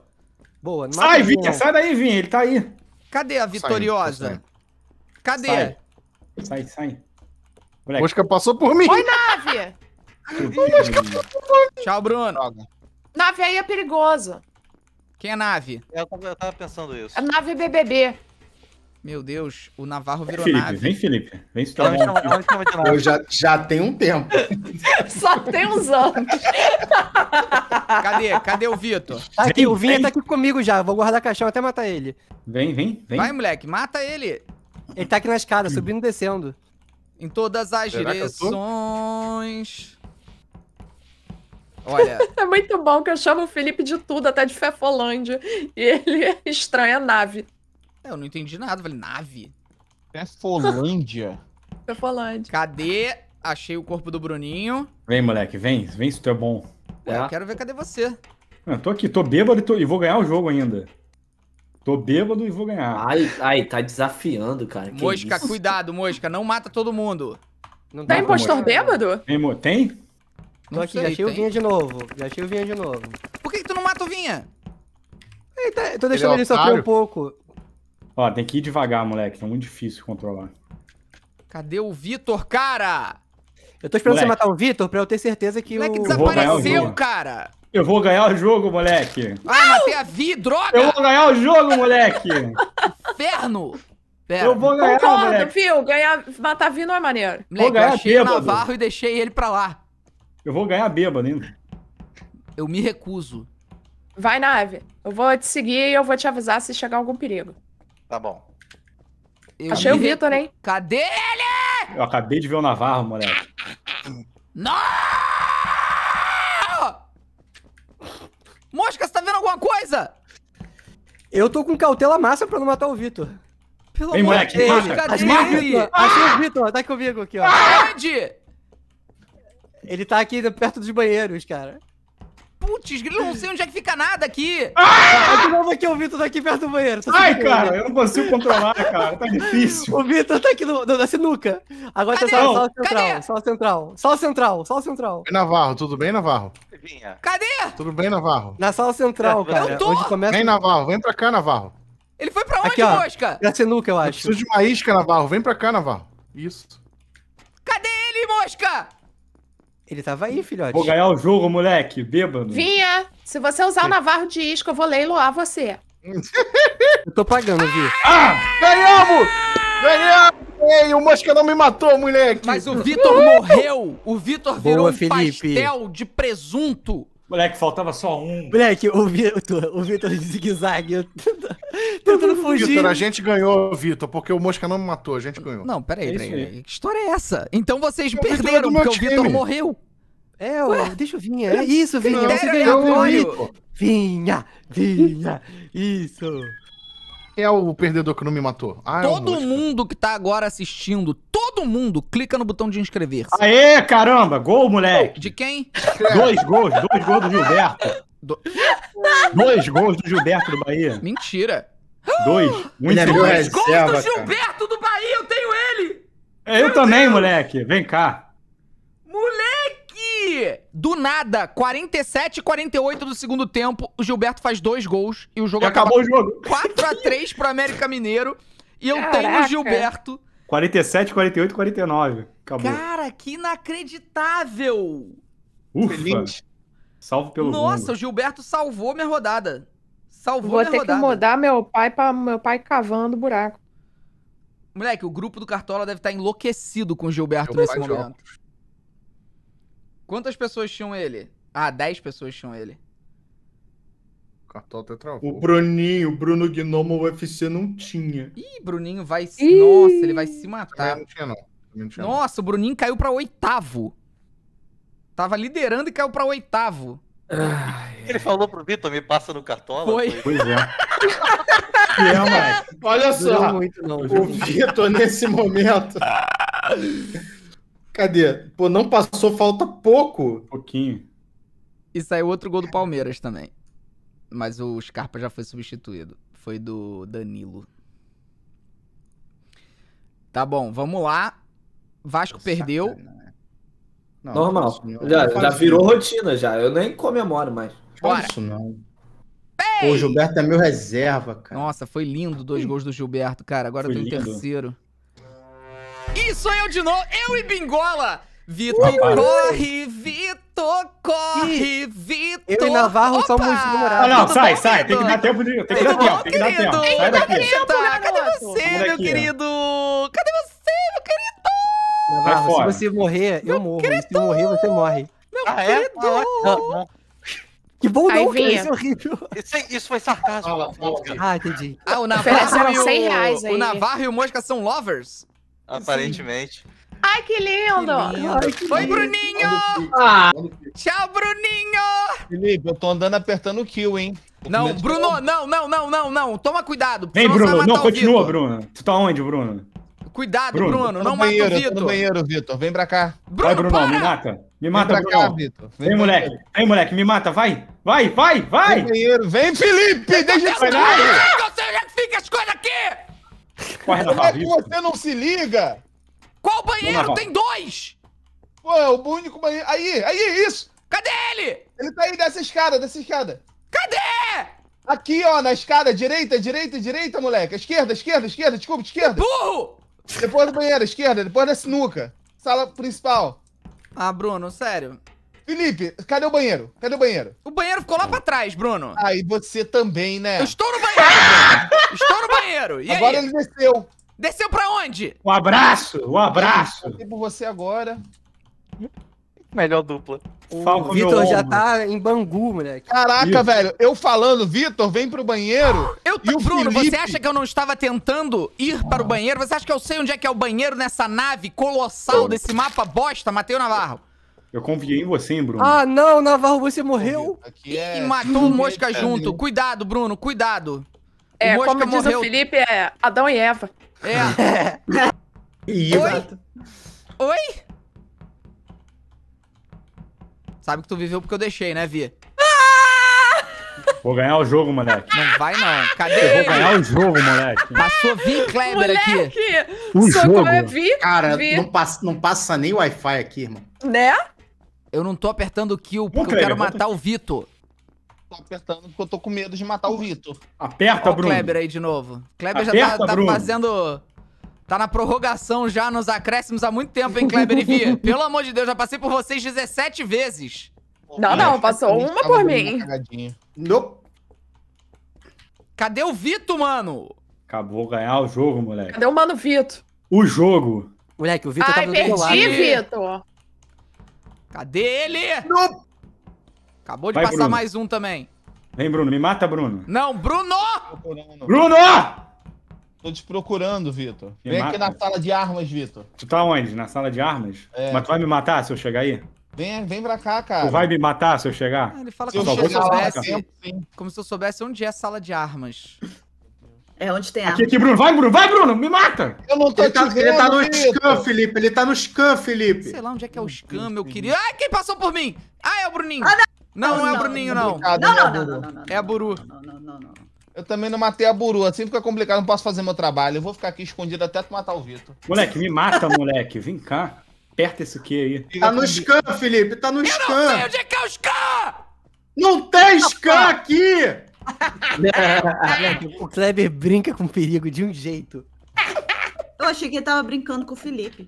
Boa. Sai, Vinha. Sai daí, Vinha. Ele tá aí. Cadê a vitoriosa? Cadê? Sai, sai. sai. Moleque. Mosca passou por mim. Foi nada! Tchau, Bruno. Nave aí é perigosa. Quem é nave? Eu tava, pensando isso. A é nave BBB. Meu Deus, o Navarro é virou Felipe, nave. Vem, Felipe. Vem se tornar. Eu já, já tem um tempo. Só tem uns anos. Cadê? Cadê o Vitor? Tá aqui, vem, o Vinha tá aqui comigo já. Vou guardar caixão até matar ele. Vem, vem, vem. Vai, moleque, mata ele. Ele tá aqui na escada, subindo e descendo. Em todas as Será direções. Olha. é muito bom que eu chamo o Felipe de tudo, até de Fefolândia. E ele estranha a nave. Eu não entendi nada. falei, nave? Fefolândia? Fefolândia. Cadê? Achei o corpo do Bruninho. Vem, moleque, vem. Vem se tu é bom. eu tá? quero ver cadê você. Eu ah, tô aqui, tô bêbado e, tô... e vou ganhar o jogo ainda. Tô bêbado e vou ganhar. Ai, ai, tá desafiando, cara. mosca, cuidado, mosca. Não mata todo mundo. Não tem tá impostor mosca. bêbado? Tem? tem? Tô aqui, sei, já achei o Vinha de novo. Já achei o Vinha de novo. Por que, tu não mata o Vinha? Eita, tô é deixando ele, ele sofrer um pouco. Ó, tem que ir devagar, moleque. Tá muito difícil controlar. Cadê o Vitor, cara? Eu tô esperando moleque. você matar o Vitor pra eu ter certeza que moleque o... Moleque desapareceu, o cara! Eu vou ganhar o jogo, moleque. Ah, matei a Vi, droga! Eu vou ganhar o jogo, moleque. Inferno! Pera, eu vou ganhar, Concordo, moleque. Fio, ganhar, matar Vi não é maneiro. Moleque, vou ganhar eu achei bêbado. o Navarro e deixei ele pra lá. Eu vou ganhar bêbado ainda. Eu me recuso. Vai, nave. Eu vou te seguir e eu vou te avisar se chegar algum perigo. Tá bom. Eu Achei o Vitor, hein? Cadê ele? Eu acabei de ver o Navarro, moleque. Não! Mosca, você tá vendo alguma coisa? Eu tô com cautela máxima pra não matar o Vitor. Pelo Vem, amor moleque, de Deus, cadê ele? Ah! Achei o Vitor, tá comigo aqui, ó. Ah! Ele tá aqui perto dos banheiros, cara. Putz, grilo, não sei onde é que fica nada aqui. Ah! De novo aqui, o Vitor tá aqui perto do banheiro. Tá Ai, cara, eu não consigo controlar, cara. Tá difícil. O Vitor tá aqui no, na sinuca. Agora Cadê? tá só, só central. Cadê? Só central. Só central. Só central. E Navarro, tudo bem, Navarro? Vinha. Cadê? Tudo bem, Navarro? Na sala central, cara. Eu tô. Onde começa... Vem, Navarro. Vem pra cá, Navarro. Ele foi pra onde, aqui, Mosca? Na sinuca, eu acho. Eu preciso de uma isca, Navarro. Vem pra cá, Navarro. Isso. Cadê ele, Mosca? Ele tava aí, filhote. Vou ganhar o jogo, moleque, bêbado. Vinha, se você usar o Navarro de isca, eu vou leiloar você. eu tô pagando, viu? Ah! Ganhamos! Ganhamos! Ei, o Mosca não me matou, moleque! Mas o Vitor morreu! O Vitor virou Boa, um Felipe. pastel de presunto! Moleque, faltava só um. Moleque, o Vitor, o Vitor de zigue-zague. Tentando fugir. Vitor, a gente ganhou, Vitor, porque o Mosca não me matou, a gente ganhou. Não, peraí, é peraí. Que história é essa? Então vocês perderam, porque o Vitor morreu. É, Ué? deixa eu vir. É isso, Vinha. Você ganhou. Vinha, Vinha. Isso é o perdedor que não me matou. Ah, é todo mundo que tá agora assistindo, todo mundo clica no botão de inscrever-se. Aê, caramba! Gol, moleque! De quem? Dois gols, dois gols do Gilberto. Do... Dois gols do Gilberto do Bahia. Mentira. Dois. Ah! Muito dois gols do Gilberto cara. do Bahia, eu tenho ele! É, eu, eu também, moleque. Vem cá do nada, 47 e 48 do segundo tempo, o Gilberto faz dois gols e o jogo e acabou o jogo. 4 a 3 pro América Mineiro e eu Caraca. tenho o Gilberto 47, 48, 49. Acabou. Cara, que inacreditável! Ufa! Salvo pelo Nossa, mundo. o Gilberto salvou minha rodada. Salvou Vou minha rodada. Vou ter que mudar meu pai para meu pai cavando buraco. Moleque, o grupo do Cartola deve estar tá enlouquecido com o Gilberto meu nesse momento. Jogos. Quantas pessoas tinham ele? Ah, 10 pessoas tinham ele. Cartola cartão até travou. O Bruninho, o Bruno Gnomo UFC não tinha. Ih, Bruninho vai. Ih. Nossa, ele vai se matar. Não tinha, não. não tinha, não. Nossa, o Bruninho caiu pra oitavo. Tava liderando e caiu pra oitavo. Ai, ele falou pro Vitor, me passa no cartola. Foi. Pois é. é mas... Olha só, muito, não, o Vitor nesse momento Cadê? Pô, não passou, falta pouco. Pouquinho. E saiu outro gol do Palmeiras também. Mas o Scarpa já foi substituído. Foi do Danilo. Tá bom, vamos lá. Vasco Nossa, perdeu. não, Normal. já, já virou rotina já. Eu nem comemoro mais. Isso não. Pô, o Gilberto é meu reserva, cara. Nossa, foi lindo dois gols do Gilberto, cara. Agora foi tem o um terceiro. Isso eu de novo, eu e Bingola! Vitor, corre, Vitor, corre, Vitor! Eu e Navarro Opa! somos namorados. Não, não, sai, sai, tem que dar tempo de... Tem que dar tempo, tem que dar tempo. Tem que dar tempo, Cadê você, meu querido? Cadê você, meu querido? Navarro, se você morrer, eu morro. Querido. Se morrer, você morre. Meu ah, é? querido! Ah, é? Não, Que bom não, cara, isso é horrível. Isso, isso foi sarcasmo. Ah, entendi. Ah, o Navarro, e o, o Navarro e o Mosca são lovers? Aparentemente. Ai, que lindo! Ai, Oi, Bruninho! Ah. Tchau, Bruninho! Felipe, eu tô andando apertando o kill, hein? não, Bruno, não, não, não, não, não. Toma cuidado. Vem, Bruno. Não, continua, Bruno. Tu tá onde, Bruno? Cuidado, Bruno. Bruno não banheiro, mata o Vitor. no banheiro, Vitor. Vem pra cá. Bruno, vai, Bruno, para. me mata. Me mata, Vem pra Bruno. Cá, Vitor. Vem, vem moleque. Vem. vem, moleque. Me mata. Vai. Vai, vai, vai. Vem, banheiro. Vem, Felipe. Deixa eu onde é que fica as coisas aqui. Corre Como é que você não se liga? Qual banheiro? Tem dois! Pô, é o único banheiro. Aí, aí, é isso! Cadê ele? Ele tá aí dessa escada, dessa escada. Cadê? Aqui, ó, na escada, direita, direita, direita, moleque. Esquerda, esquerda, esquerda, desculpa, esquerda. Burro! Depois do banheiro, esquerda, depois da sinuca. Sala principal. Ah, Bruno, sério. Felipe, cadê o banheiro? Cadê o banheiro? O banheiro ficou lá pra trás, Bruno. Aí ah, você também, né? Eu estou no banheiro! estou no banheiro! E agora aí? ele desceu. Desceu pra onde? Um abraço! Um abraço! Eu tá por você agora. Melhor dupla. O Vitor já tá em Bangu, moleque. Caraca, Isso. velho. Eu falando, Vitor, vem pro banheiro. Eu e o Bruno, Felipe... você acha que eu não estava tentando ir para o banheiro? Você acha que eu sei onde é que é o banheiro nessa nave colossal desse mapa bosta, Mateu Navarro? Eu confiei em você, Bruno. Ah, não, Navarro, você morreu. Aqui é... E matou o Mosca junto. Cuidado, Bruno, cuidado. É, o Mosca como morreu. diz o Felipe, é Adão e Eva. É. Oi? Oi? Sabe que tu viveu porque eu deixei, né, Vi? Vou ganhar o jogo, moleque. Não vai, não. Cadê? Eu vou ganhar o jogo, moleque. Passou vi, Kleber moleque, aqui. O Socorro jogo? É Vi, Cara, Vi. Não, passa, não passa nem Wi-Fi aqui, irmão. Né? Eu não tô apertando kill porque eu quero matar o Vitor. Tô apertando porque eu tô com medo de matar o Vitor. Aperta, Ó, Bruno. o Kleber aí de novo. Kleber Aperta, já tá, tá fazendo... Tá na prorrogação já, nos acréscimos há muito tempo, hein, Kleber e Via? Pelo amor de Deus, já passei por vocês 17 vezes. Não, não, passou uma por mim. Nope. Cadê o Vito, mano? Acabou ganhar o jogo, moleque. Cadê o mano Vito? O jogo. Moleque, o Vitor tá tava perdi, do perdi lado. Vitor. Cadê ele? Não. Acabou de Vai, passar Bruno. mais um também. Vem, Bruno. Me mata, Bruno. Não, Bruno! Bruno! Tô te procurando, Vitor. Vem mata. aqui na sala de armas, Vitor. Tu tá onde? Na sala de armas? É. Mas tu vai me matar se eu chegar aí? Vem, vem pra cá, cara. Tu vai me matar se eu chegar? Ah, ele fala se como, eu se eu soubesse, como se eu soubesse onde é a sala de armas. É onde tem Aqui, aqui, Bruno. Vai, Bruno. Vai, Bruno. Me mata. Eu não tô ele tá, vendo, Ele tá no Scan, Felipe. Ele tá no Scan, Felipe. Sei lá onde é que é o Scan, meu querido. Ai, quem passou por mim? Ah, é o Bruninho. Ah, não. não. Não, é o Bruninho, não. Não, não, não, não, não, É a Buru. Não, não, não, não. Eu também não matei a Buru. Assim fica complicado. Não posso fazer meu trabalho. Eu vou ficar aqui escondido até tu matar o Vitor. Moleque, me mata, moleque. Vem cá. Aperta esse Q aí. Tá no Scan, Felipe. Tá no Scan. Eu não sei onde é que é o Scan! Não tem Scan aqui! o Kleber brinca com perigo de um jeito. Eu achei que ele tava brincando com o Felipe.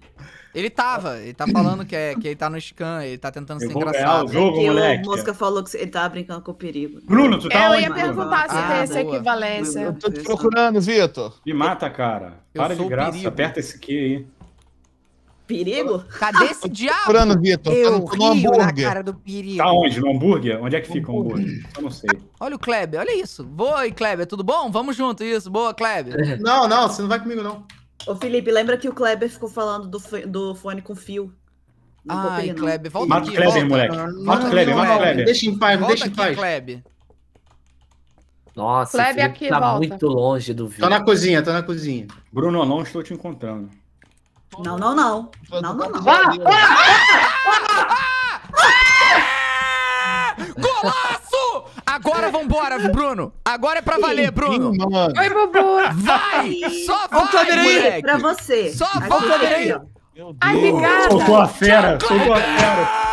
Ele tava, ele tá falando que, é, que ele tá no scan, ele tá tentando eu ser engraçado. O jogo, é moleque. O Mosca falou que ele tava brincando com o perigo. Bruno, tu tá é, onde? Eu ia perguntar se ah, tem essa equivalência. Eu tô te procurando, Vitor. Me mata, cara. Para de graça, perigo. aperta esse Q aí perigo? Cadê esse tá diabo? Procurando, Vitor. Tá eu tá no, no rio na cara do perigo. Tá onde? No hambúrguer? Onde é que fica o hambúrguer? Eu não sei. Olha o Kleber, olha isso. Boa, Kleber, tudo bom? Vamos junto, isso. Boa, Kleber. Não, não, você não vai comigo, não. Ô, Felipe, lembra que o Kleber ficou falando do, do fone com fio? Ah, Kleber, volta Mato aqui. Kleber, volta. moleque. mata o Kleber, mata o Kleber. Deixa em paz, volta deixa em aqui, paz. Kleber. Nossa, Kleber aqui, tá volta. muito longe do vídeo. Tô na cozinha, tô na cozinha. Bruno, não estou te encontrando. Não, não, não. Não, não, não. Ah! Ah, ah, ah, Golaço! Agora vambora, Bruno. Agora é pra valer, Bruno. Vai, Bruno. Vai! Só vai, moleque. Pra você. Só Aqui, vai. Câmera aí. Meu Deus. Ai, obrigada. Sou tua fera. Soltou a fera.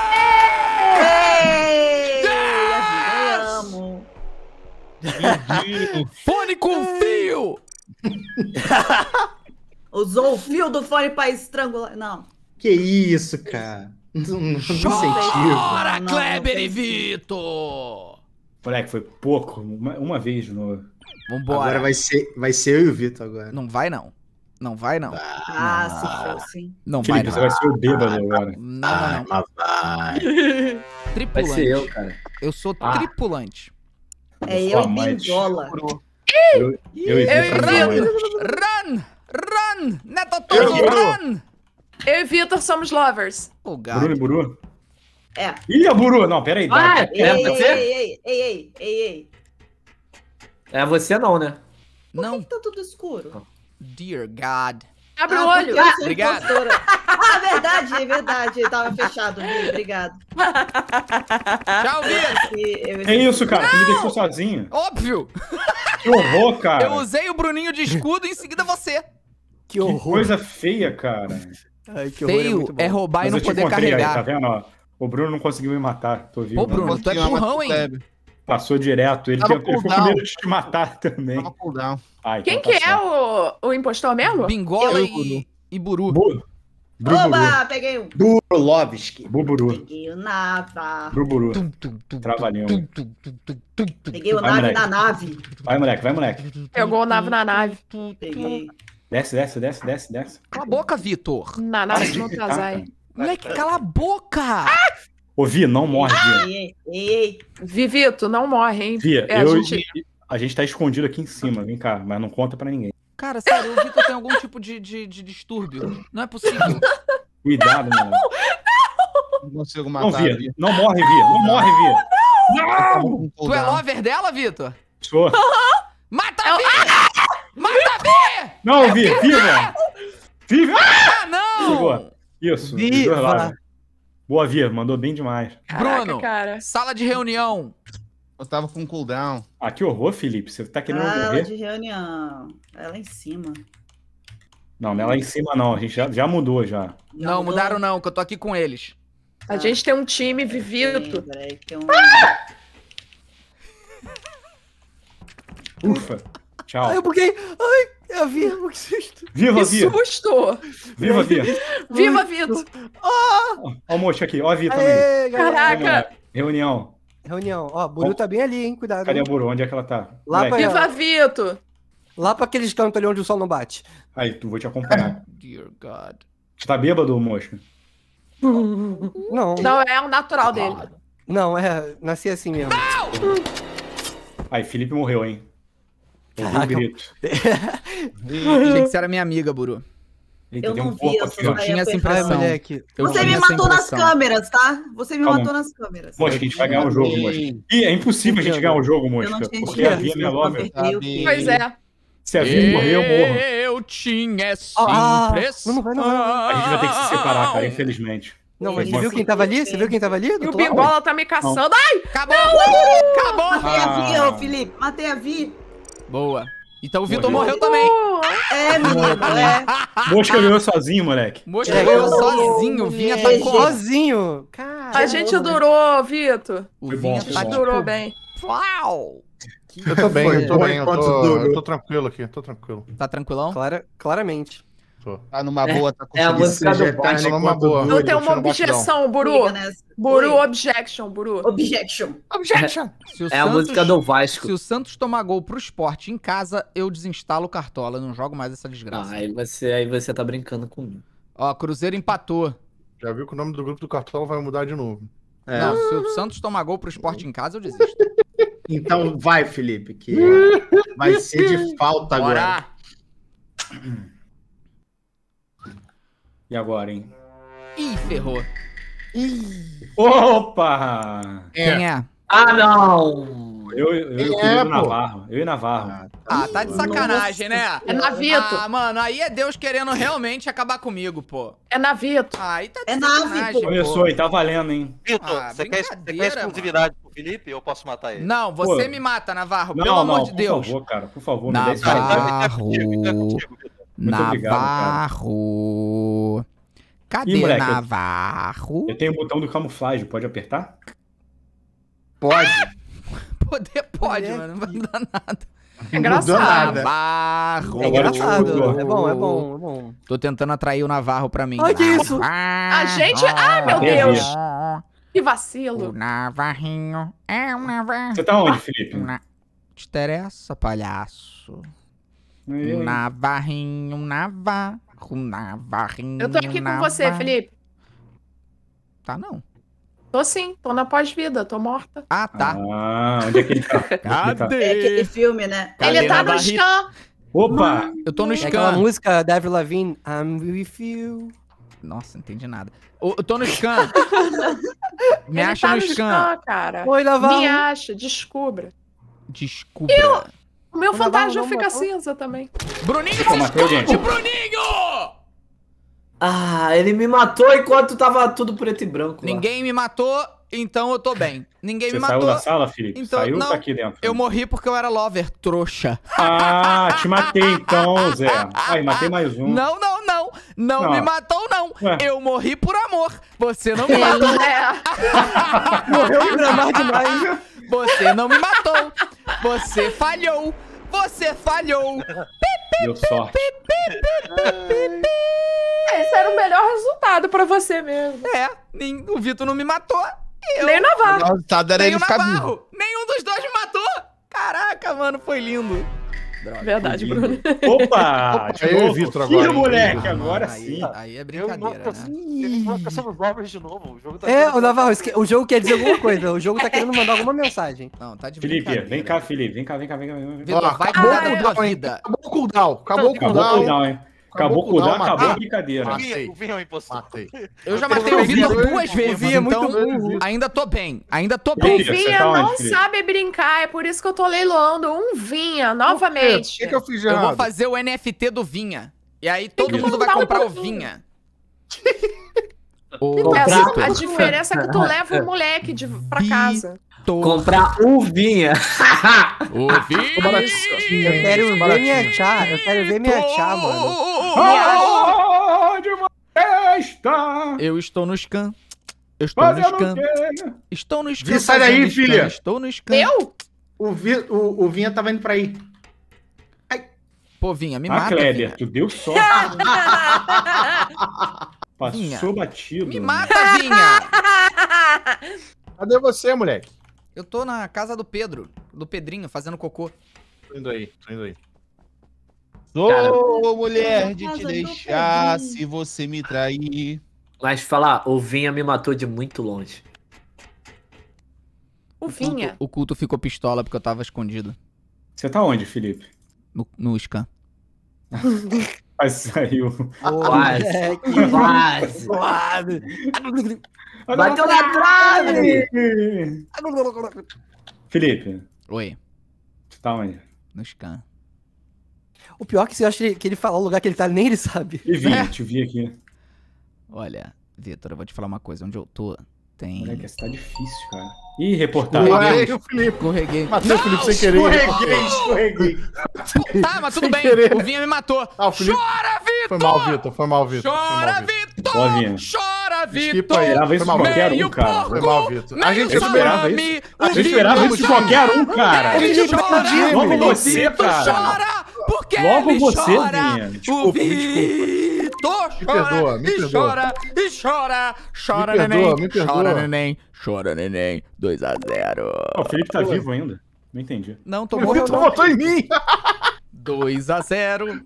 Fone com fio! Usou o fio do fone para estrangular. Não. Que isso, cara. Não, não Chora, Kleber e Vitor! Moleque, foi pouco. Uma, uma vez no. Vambora. Agora vai ser, vai ser eu e o Vitor agora. Não vai, não. Não vai, não. Ah, ah se for, sim. Não Felipe, vai, não. você vai ser o bêbado ah, agora. Não, ah, não, não. Vai. Tripulante. Vai ser eu, cara. Eu sou ah. tripulante. É eu, eu e Eu, eu, eu e Vitor. Run! Run! Run! Neto todo, run! Eu e Vitor somos lovers. O oh, gato. Buru e Buru? É. Ih, a Buru! Não, peraí. Ah, é, ei, ei, ei, ei, ei, ei, ei. É você não, né? Por não. Que, que tá tudo escuro? Dear God. Abre ah, o olho. Ah, obrigado. É ah, verdade, é verdade. tava fechado, Bi. Obrigado. Tchau, Bi. É isso, cara. Não! me deixou sozinho. Óbvio. Que horror, cara. Eu usei o Bruninho de escudo e em seguida você. Que Que coisa feia, cara. Ai, que é Feio é, é, roubar Mas e não poder carregar. Aí, tá vendo? Ó, o Bruno não conseguiu me matar, tô vivo. Ô, Bruno, né? tu é, é burrão, hein? Passou direto. Ele, tá tem, ele ficou com medo de te matar também. Tá Ai, ah, então Quem então que é o, o impostor mesmo? Bingola e, e Buru. Buru. Oba, peguei um. Burulovski. Buburu. Peguei o Nava. Buburu. Tum, Trabalhão. peguei o nave na nave. Vai, moleque, vai, moleque. Pegou o nave na nave. Peguei. Desce, desce, desce, desce, desce. Cala a boca, Vitor. Nanás no Tazai. Moleque, cala a boca! Ô, Vi, não morre, ah! Vi. Vi, Vitor, não morre, hein? Vi, é, eu, a, gente... a gente tá escondido aqui em cima, vem cá, mas não conta pra ninguém. Cara, sério, o Vitor tem algum tipo de, de, de distúrbio. Não é possível. Cuidado, mano. Não consigo matar. Não, Vi. Não morre, Vi. Não, não morre, Vi. Não! não! Tu é lover dela, Vitor? Sou. Uhum. Mata a Vi! Mata a Vi! Não, é vi, viva! Ah! Viva! Ah, ah, não! Chegou. Isso, viva! Boa, Viva, mandou bem demais. Caraca, Bruno, cara. sala de reunião. Eu tava com cooldown. Ah, que horror, Felipe. Você tá querendo sala morrer? Sala de reunião. É lá em cima. Não, não é lá em cima, não. A gente já, já mudou, já. Não, mudaram não, que eu tô aqui com eles. A gente tem um time vivido. Peraí, tem um... Ah! Ufa. Tchau. Ai, eu buguei. Ai. Eu vivo, que susto. Viva, Vito! Viva, Via. Viva, Vitor. Ó, o mocho aqui, ó a Via também. Caraca. Reunião. Reunião. Ó, oh, Buru tá bem ali, hein, cuidado. Cadê a Buru? Onde é que ela tá? Lá pra... Viva, Vitor. Lá pra aqueles cantos ali onde o sol não bate. Aí, tu, vou te acompanhar. Dear God. Você tá bêbado, mocho? Não. Não, é o natural dele. Não, é... Nasci assim mesmo. Não! Aí, Felipe morreu, hein. Caraca. Um grito. Achei que você era minha amiga, Buru. eu não um vi, eu tinha essa então. impressão. Moleque, Você me matou nas câmeras, tá? Você me Calma. matou nas câmeras. Mocha, a gente vai ganhar o um jogo, Mocha. E é impossível a gente ganhar o um jogo, Mocha. Porque a Vina é lover. Pois é. Se a Vini morrer, eu morro. Eu tinha essa ah, ah, ah. impressão. Não vai, não vai, não A gente vai ter que se separar, cara, infelizmente. Não, mas você viu quem tava ali? Você viu quem tava ali? E o Bimbola tá me caçando. Ai! Acabou! Acabou! Matei a Vi, ah. Felipe. Matei a Vi. Boa. Então o Vitor morreu também. É, menino, é. Mosca ganhou sozinho, moleque. Mosca é, ganhou sozinho, o Vinha tá sozinho. A gente durou, Vitor. O Foi Vinha bom, tá durou bem. Uau! Que... Eu tô bem, eu tô bem, eu tô, eu tô, tranquilo aqui, eu tô tranquilo. Tá tranquilão? Clara, claramente. Tá numa é. boa, tá com É a música do tá numa boa. Não tem uma objeção, Buru. Buru, objection, Buru. Objection. Objection. É, a música do Vasco. Se o Santos tomar gol pro esporte em casa, eu desinstalo o Cartola. Não jogo mais essa desgraça. Ah, aí você, aí você tá brincando comigo. Ó, Cruzeiro empatou. Já viu que o nome do grupo do Cartola vai mudar de novo. É. Não, se o Santos tomar gol pro esporte em casa, eu desisto. Então vai, Felipe, que vai ser de falta Bora. agora. E agora, hein? Ih, ferrou. Ih. Opa! Quem é? Ah, não! Eu, eu, eu é, o Navarro. Eu e Navarro. Ah, tá, de sacanagem, né? É Navito. Ah, mano, aí é Deus querendo realmente acabar comigo, pô. É Navito. Ah, aí tá de é sacanagem, Começou aí, tá valendo, hein? Vitor, ah, você, quer, você quer exclusividade mano. pro Felipe? Eu posso matar ele? Não, você pô. me mata, Navarro, não, pelo não, amor de Deus. Por favor, cara, por favor, Navarro. me dá esse Navarro. Muito Navarro. Obrigado, Cadê Ih, moleque, Navarro? Eu tenho o botão do camuflagem, pode apertar? Pode. Poder pode, mano. Não vai dar nada. É engraçado. Navarro. É engraçado. É bom, é bom, é bom. Tô tentando atrair o Navarro pra mim. Olha que isso? Ah, A gente. Ah, Ai, meu Deus. Que vacilo. O Navarrinho é um Navarro. Você tá onde, Felipe? Na... Te interessa, palhaço. Um navarrinho, um navarro, um navarrinho. Eu tô aqui com você, Felipe. Tá não. Tô sim, tô na pós-vida, tô morta. Ah, tá. Ah, onde é que ele tá? É tá? Cadê? É aquele filme, né? Cadê ele tá no scan. Opa! Hum, eu tô no é scan. É aquela música da Avril Lavigne, I'm with you. Nossa, não entendi nada. Eu, tô no scan. Me ele acha tá no, no scan. scan. cara. Oi, Laval. Me acha, descubra. Descubra. Eu... O meu fantasma fica matou. cinza também. Bruninho, se esconde, Bruninho! Ah, ele me matou enquanto tava tudo preto e branco. Ninguém lá. me matou, então eu tô bem. Ninguém Você me matou. Você saiu da sala, Felipe? Então, saiu tá não, tá aqui dentro? Eu morri porque eu era lover, trouxa. Ah, te matei então, Zé. Aí, matei mais um. Não, não, não. Não, não. me ah. matou, não. Ué. Eu morri por amor. Você não me matou. É. Morreu pra né? mais demais. Né? Você não me matou. Você falhou! Você falhou! Deu sorte. Esse era o melhor resultado pra você mesmo. É, o Vitor não me matou. Eu, nem o Navarro. O resultado era Nem ele o ficar vivo. Nenhum dos dois me matou. Caraca, mano, foi lindo. Droga, Verdade, Bruno. Opa! Opa eu evito agora. Tira, moleque, ah, agora aí, sim. Aí é brincadeira. Eu, não, né? Eles Roberts de novo. Tá é, o Navarro, o jogo quer dizer alguma coisa. O jogo tá querendo mandar alguma mensagem. Não, tá de Felipe, vem cá, Felipe. Vem cá, vem cá, vem cá. Vem cá. Vitor, ah, vai acabou o cooldown, vida. Acabou o cooldown. Acabou o cooldown, hein? Caboclo dá, acabou a brincadeira. Matei. O Vinho é Matei. Eu já matei o Vitor duas vezes. então, muito então Ainda tô bem. Ainda tô bem. O Vinha tá não sabe brincar. É por isso que eu tô leiloando um Vinha novamente. O que, que eu fiz errado? Eu vou fazer o NFT do Vinha. E aí todo mundo vai comprar o Vinha. Então, o... Então, a diferença é que tu leva o moleque de, pra casa. Comprar uvinha. uvinha. Eu quero ver minha chá. Eu quero ver minha chá, mano. Onde você está? Eu estou no scan. Eu estou no scan. Estou no scan. Vi, sai daí, filha. Estou no scan. Eu? O, vi, o, o Vinha tava indo pra aí. Ai. Pô, Vinha, me ah, mata. Kleber, tu deu sorte. Passou vinha. batido. Me mano. Né? mata, Vinha. Cadê você, moleque? Eu tô na casa do Pedro, do Pedrinho, fazendo cocô. Tô indo aí, tô indo aí. Sou mulher de te deixar se você me trair. Mas falar, o Vinha me matou de muito longe. O Vinha? O, o culto ficou pistola porque eu tava escondido. Você tá onde, Felipe? No, no scan. saiu. Ah, Quase. Quase. Quase. Bateu na trave! Felipe. Oi. Tu tá onde? No Scan. O pior é que você acha que ele, fala o lugar que ele tá, nem ele sabe. Eu vi, é. te vi aqui. Olha, Vitor, eu vou te falar uma coisa. Onde eu tô, tem. Moleque, essa tá difícil, cara. Ih, reportagem. Escorreguei, o Felipe. Escorreguei. Matei o Felipe sem querer. Escorreguei, escorreguei. Tá, mas tudo sem bem. Querer. O Vinha me matou. Ah, Felipe... Chora, Vitor! Foi mal, Vitor. Foi mal, Vitor. Chora, Vitor! Chora! Vitor! Eu esperava isso de qualquer um, cara. Foi mal, Vitor. A gente esperava isso. A gente esperava isso de qualquer um, cara. A gente chora. Logo você, cara. Porque Logo você, Vinha. Desculpa, Vitor chora, e chora, e chora, chora, neném, chora, neném, chora, neném, 2 a 0 o Felipe tá vivo ainda? Não entendi. Não, tô morrendo. O Vitor votou em mim! 2 a 0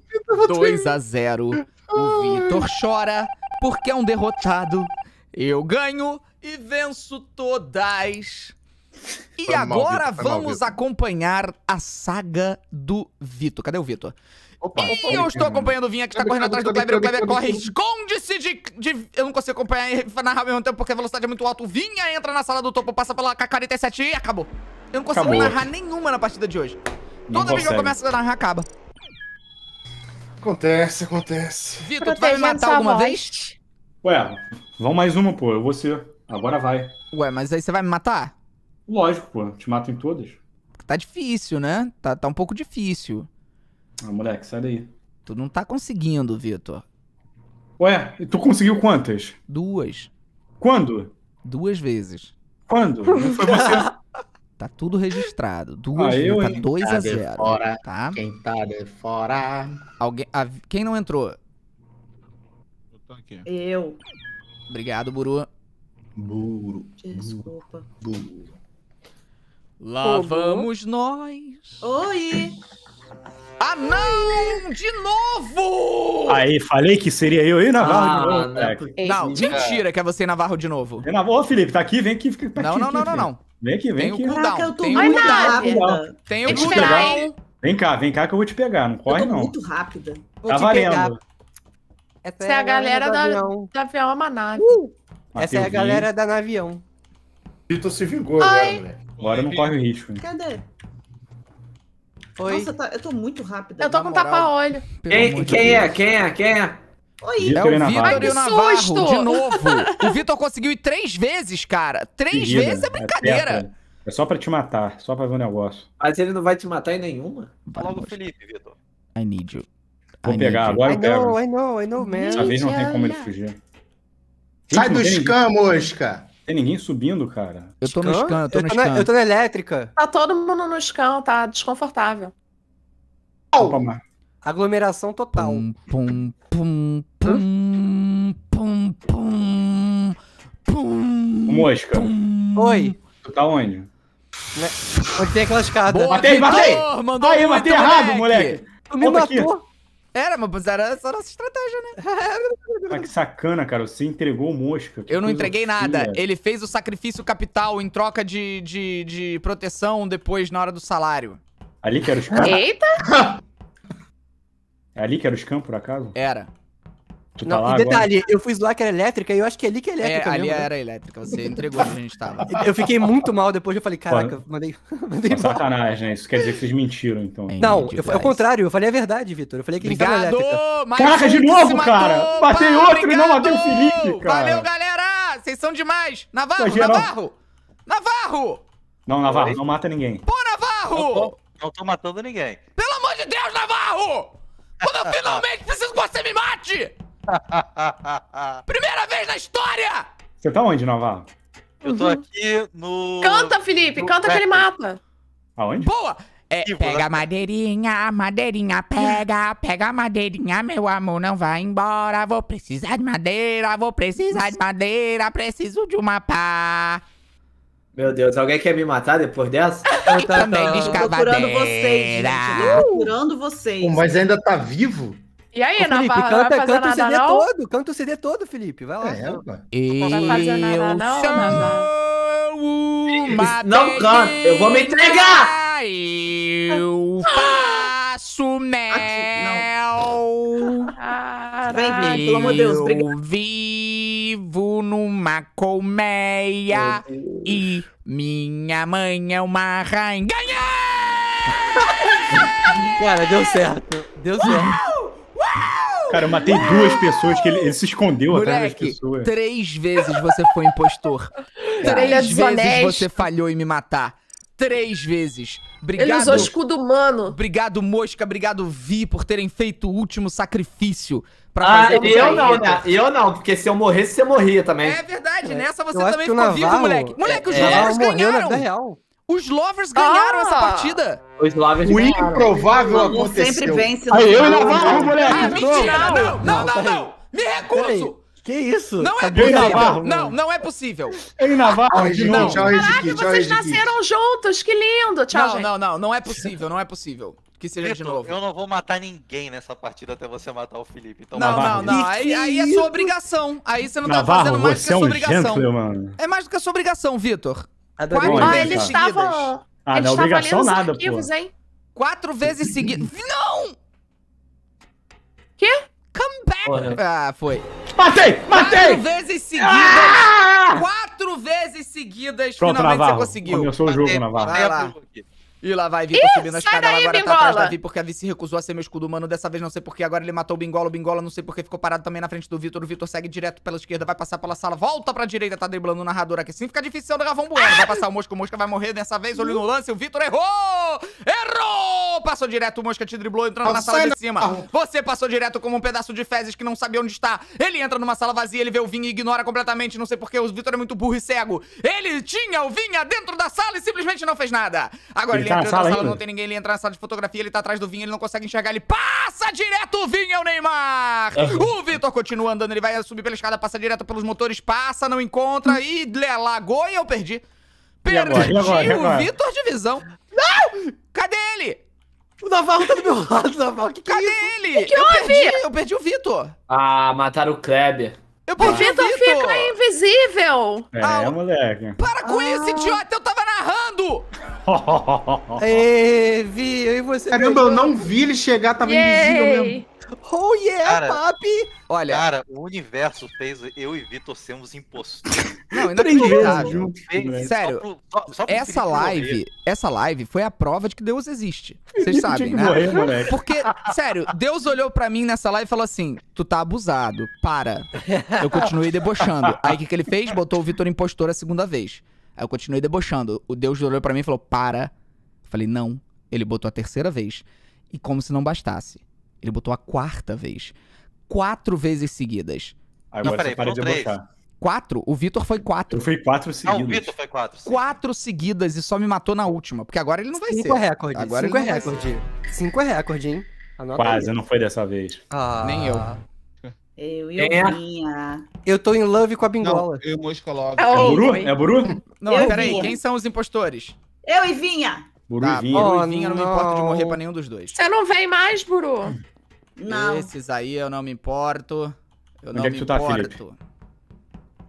2 a 0 o Vitor chora, porque é um derrotado. Eu ganho e venço todas. E foi agora mal, vamos mal, acompanhar a saga do Vitor. Cadê o Vitor? Opa, e opa, eu estou acompanhando o Vinha que está correndo atrás do Kleber. O Kleber corre, esconde-se de, de, Eu não consigo acompanhar e narrar ao mesmo tempo porque a velocidade é muito alta. O Vinha entra na sala do topo, passa pela K47 e acabou. Eu não consigo acabou. narrar nenhuma na partida de hoje. Toda vez que eu começo a narrar, acaba. Acontece, acontece. Vitor, tu vai me matar alguma vez? Ué, vão mais uma, pô. Eu vou ser. Agora vai. Ué, mas aí você vai me matar? Lógico, pô. Te mato em todas. Tá difícil, né? Tá, tá um pouco difícil. Ah, moleque, sai daí. Tu não tá conseguindo, Vitor. Ué, e tu conseguiu quantas? Duas. Quando? Duas vezes. Quando? Não foi você. Tá tudo registrado. Duas, ah, eu, tá 2 tá a 0. Fora, tá? Quem tá de fora? Alguém, a, quem não entrou? Eu tô aqui. Eu. Obrigado, Buru. Buru. Desculpa. Buru. Lá vamos nós. Oi. Ah, não! De novo! Aí, falei que seria eu e Navarro ah, de novo. Não, não, não mentira que é você e Navarro de novo. Ô, Navarro, Felipe, tá aqui, vem aqui. Tá aqui não, não, aqui, não, não, não, não. Vem aqui, vem tem aqui. O cooldown, tem o cooldown. Vem cá, vem cá que eu vou te pegar. Não corre, não. muito rápida. tá valendo. Essa, é a galera, da, da avião Amanave. Uh! Essa é a galera da Navião. Vitor se vingou agora, velho. Agora não corre o risco. Cadê? Oi. Nossa, tá, eu tô muito rápida. Eu tô com tapa-olho. Quem, é? quem é? Quem é? Quem é? É o Vitor e o Navarro, susto. de novo. o Vitor conseguiu ir três vezes, cara. Três Seguida. vezes é, é brincadeira. É, é só pra te matar, só pra ver o um negócio. Mas ele não vai te matar em nenhuma? Fala logo o Felipe, Vitor. I need you. Vou I pegar, agora eu pego. I know, I know, I know, man. Dessa vez não tem como ele fugir. Sai do scan, mosca! Tem ninguém subindo, cara. Eu tô scan? no scan, eu tô no scan. Na, eu tô na elétrica. Tá todo mundo no scan, tá desconfortável. Oh. Opa, Aglomeração total. Pum, pum, pum, pum, pum, pum, pum. Mosca. Pum. Oi. Tu tá onde? Né? Onde tem aquela escada. Boa, matei, matei! Mandou Aí, matei errado, moleque. Tu me matou. Aqui. Era, mas era só nossa estratégia, né? Mas que sacana, cara. Você entregou o mosca. Que eu não entreguei assim, nada. Ele fez o sacrifício capital em troca de, de, de proteção depois na hora do salário. Ali que era os caras. Eita! É ali que era o Scam, por acaso? Era. Tu tá não, tá lá detalhe, agora? eu fui lá que era elétrica e eu acho que é ali que é, é elétrica. É, ali mesmo, né? era elétrica, você entregou onde a gente tava. Eu fiquei muito mal depois, eu falei, caraca, Pô, mandei. mandei tá mal. sacanagem, né? Isso quer dizer que vocês mentiram, então. É não, eu, é o contrário, eu falei a verdade, Vitor. Eu falei que obrigado, ele elétrica. Caraca, de novo, cara! Matou, Batei pá, outro obrigado. e não matei o Felipe, cara. Valeu, galera! Vocês são demais! Navarro, Navarro! Navarro! Navarro! Não, Navarro, Oi. não mata ninguém. Pô, Navarro! Não tô, não tô matando ninguém. Pelo amor de Deus, Navarro! Quando eu finalmente preciso que você me mate! Primeira vez na história! Você tá onde, Nova? Eu tô uhum. aqui no. Canta, Felipe, no canta que ele mata. Aonde? Boa! É, pega a madeirinha, madeirinha, pega, pega a madeirinha, meu amor, não vai embora. Vou precisar de madeira, vou precisar de madeira, preciso de uma pá. Meu Deus, alguém quer me matar depois dessa? Eu tá, também tô procurando vocês, gente. Tô procurando vocês. Pô, mas ainda tá vivo? E aí, Ô, Felipe, Navarro, canta, canta o CD todo, canta o CD todo, Felipe, vai lá. É, não vai fazer nada, não, Navarro. Não canta, eu vou me entregar! Eu faço mel. Aqui, não. Vem, vem, pelo amor de Deus, obrigado vivo numa colmeia e minha mãe é uma rainha. Ganhei! Cara, deu certo. Deu certo. Cara, eu matei duas pessoas que ele, ele se escondeu Moleque, atrás das pessoas. Três vezes você foi impostor. Três vezes você falhou em me matar três vezes. Obrigado, Ele usou escudo humano. Obrigado, Mosca. Obrigado, Vi, por terem feito o último sacrifício pra ah, fazer eu não, né? Eu não, porque se eu morresse, você morria também. É verdade, né? é. nessa você também ficou Navarro, vivo, moleque. Moleque, os é, lovers né? ganharam. Os lovers ganharam ah, essa partida. Os lovers o ganharam. O improvável aconteceu. sempre vence. Aí, eu e Navarro, ah, moleque. Ah, mentira, não, não, não, não. não. Me recuso. Que isso? Não é possível. Navarro, não, não é possível. Em Navarro, de não. Tchau, Caraca, vocês nasceram juntos, que lindo. Tchau, não, gente. não, não, não é possível, não é possível. Que seja de novo. Eu não vou matar ninguém nessa partida até você matar o Felipe. Então não, Navarro. não, não. Aí, aí, é, é sua obrigação. Aí você não tá fazendo mais do que a sua é um obrigação. mano. É mais do que a sua obrigação, Vitor. Tá ah, eles estavam. Ah, não é obrigação nada, arquivos, pô. Hein? Quatro vezes seguidas. não! Quê? back. Olha. Ah, foi. Matei! Matei! Quatro vezes seguidas. Ah! Quatro vezes seguidas. Pronto, finalmente Navarro. você conseguiu. Começou o jogo, Navarro. Vai lá. E lá vai vir subindo a escada ela agora bingola. tá atrás da Vi, porque a Vi se recusou a ser meu escudo humano. Dessa vez não sei porque agora ele matou o Bingola. O Bingola não sei porque ficou parado também na frente do Vitor. O Vitor segue direto pela esquerda, vai passar pela sala, volta pra direita, tá driblando o narrador aqui. Assim fica difícil o Gavão Bueno. Vai passar o Mosca, o Mosca vai morrer dessa vez. Olho no uhum. lance, o Vitor errou! Errou! Passou direto, o Mosca te driblou, entrando na sala de cima. Você passou direto como um pedaço de fezes que não sabia onde está. Ele entra numa sala vazia, ele vê o Vinha e ignora completamente. Não sei porque o Vitor é muito burro e cego. Ele tinha o Vinha dentro da sala e simplesmente não fez nada. Agora ele tá tá entrando na sala, não tem ninguém, ele entra na sala de fotografia, ele tá atrás do vinho ele não consegue enxergar, ele passa direto o é o Neymar! O Vitor continua andando, ele vai subir pela escada, passa direto pelos motores, passa, não encontra, e lagou e eu perdi. Perdi e agora? E agora? o Vitor de visão. Não! Cadê ele? O naval tá do meu lado, Naval, Que que é Cadê é ele? Que que eu, houve? perdi, eu perdi o Vitor. Ah, mataram o Kleber. Eu o Vitor fica invisível! É, ah, moleque. Para com ah. isso, idiota! Eu tava narrando! Ê, vi, eu e você. Caramba, eu não vi ele chegar, tava Yay. invisível mesmo. Oh yeah, cara, papi! Olha. Cara, o universo fez eu e Vitor sermos impostores. Não, ainda Três vezes juntos. Né? Sério, só pro, só, só pro essa live, morrer. essa live foi a prova de que Deus existe. Vocês sabem, né? Morrer, moleque. Porque, sério, Deus olhou para mim nessa live e falou assim: "Tu tá abusado, para". Eu continuei debochando. Aí o que, que ele fez? Botou o Vitor impostor a segunda vez. Aí eu continuei debochando. O Deus olhou para mim e falou: "Para". Eu falei: "Não". Ele botou a terceira vez. E como se não bastasse, ele botou a quarta vez. Quatro vezes seguidas. Agora peraí, para de três. Quatro? O Vitor foi quatro. Eu fui quatro seguidas. Não, o Vitor foi quatro. Sim. Quatro seguidas e só me matou na última, porque agora ele não vai Cinco ser. Cinco é recorde. Agora Cinco é recorde. Cinco é recorde, hein? Anota Quase, aí. não foi dessa vez. Ah. Nem eu. Eu e é. Eu tô em love com a bingola. Não, eu mosca logo. É o é Buru? É o Buru? Não, eu peraí, vinha. quem são os impostores? Eu e Vinha. Buru tá, e Vinha. Buru oh, e Vinha, não, não me importa de morrer pra nenhum dos dois. Você não vem mais, Buru. Não. Esses aí eu não me importo. Eu Onde não é que me tu tá, importo.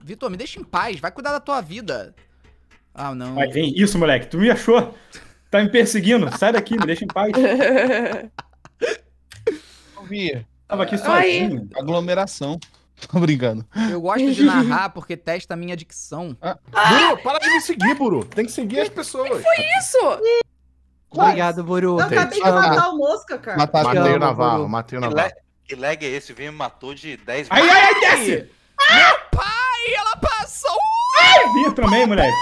Vitor, me deixa em paz, vai cuidar da tua vida. Ah, não. Vai, vem. Isso, moleque, tu me achou. Tá me perseguindo. Sai daqui, me deixa em paz. Eu vi. Tava aqui sozinho. Aglomeração. Tô brincando. Eu gosto de narrar porque testa a minha dicção. Ah. Buru, para de me seguir, Buru. Tem que seguir as pessoas. Que foi isso? Obrigado, Boru. Eu acabei de matar o Mosca, cara. matei o Navarro, matei o Navarro. Que lag é esse? Vim me matou de 10 Ai, ai, ai, desce! Meu pai, ela passou! Ai, vi também, moleque.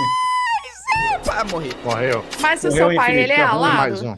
Ah, morri. Morreu. Mas o seu pai, ele é alado? Mais um.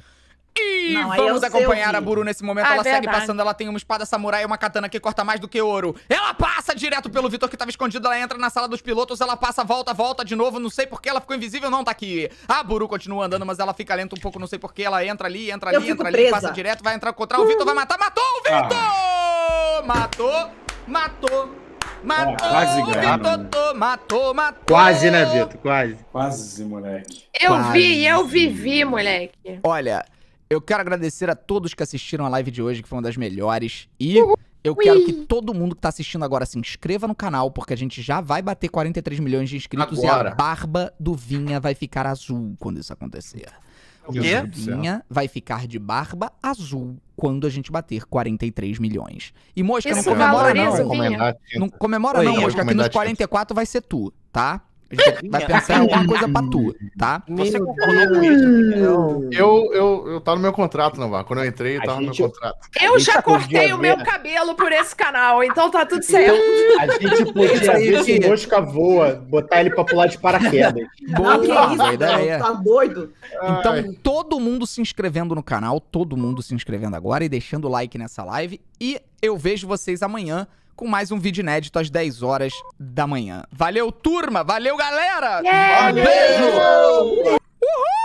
E Não, é vamos acompanhar a Buru nesse momento. Ah, ela é segue passando, ela tem uma espada samurai e uma katana que corta mais do que ouro. Ela passa direto pelo Vitor que tava escondido, ela entra na sala dos pilotos, ela passa, volta, volta de novo. Não sei por que ela ficou invisível, não tá aqui. A Buru continua andando, mas ela fica lenta um pouco, não sei por que ela entra ali, entra ali, entra presa. ali, passa direto, vai entrar contra o Vitor, vai matar, matou o Vitor! Ah. Matou, matou. Matou, ah, quase Vitor, matou, matou. Quase, né, Vitor? Quase. Quase, moleque. Eu quase. vi, eu vivi, moleque. Olha, eu quero agradecer a todos que assistiram a live de hoje, que foi uma das melhores. E eu quero que todo mundo que tá assistindo agora se inscreva no canal, porque a gente já vai bater 43 milhões de inscritos agora. e a barba do Vinha vai ficar azul quando isso acontecer. O quê? Vinha vai ficar de barba azul quando a gente bater 43 milhões. E Mosca, não comemora não. Não comemora não, Mosca. Aqui nos 44 vai ser tu, tá? vai pensar em alguma coisa pra tu, tá? Meu Você concordou com isso? Eu, eu, eu tava no meu contrato, não vá. Quando eu entrei, eu tava gente, no meu contrato. Eu já tá cortei o meu cabelo por esse canal, então tá tudo então, certo. A gente podia ver se o mosca voa, botar ele pra pular de paraquedas. Boa, Boa ideia. Tá doido? Então, Ai. todo mundo se inscrevendo no canal, todo mundo se inscrevendo agora e deixando o like nessa live. E eu vejo vocês amanhã com mais um vídeo inédito às 10 horas da manhã. Valeu, turma! Valeu, galera! Yeah! É! Valeu! Beijo! Uhul!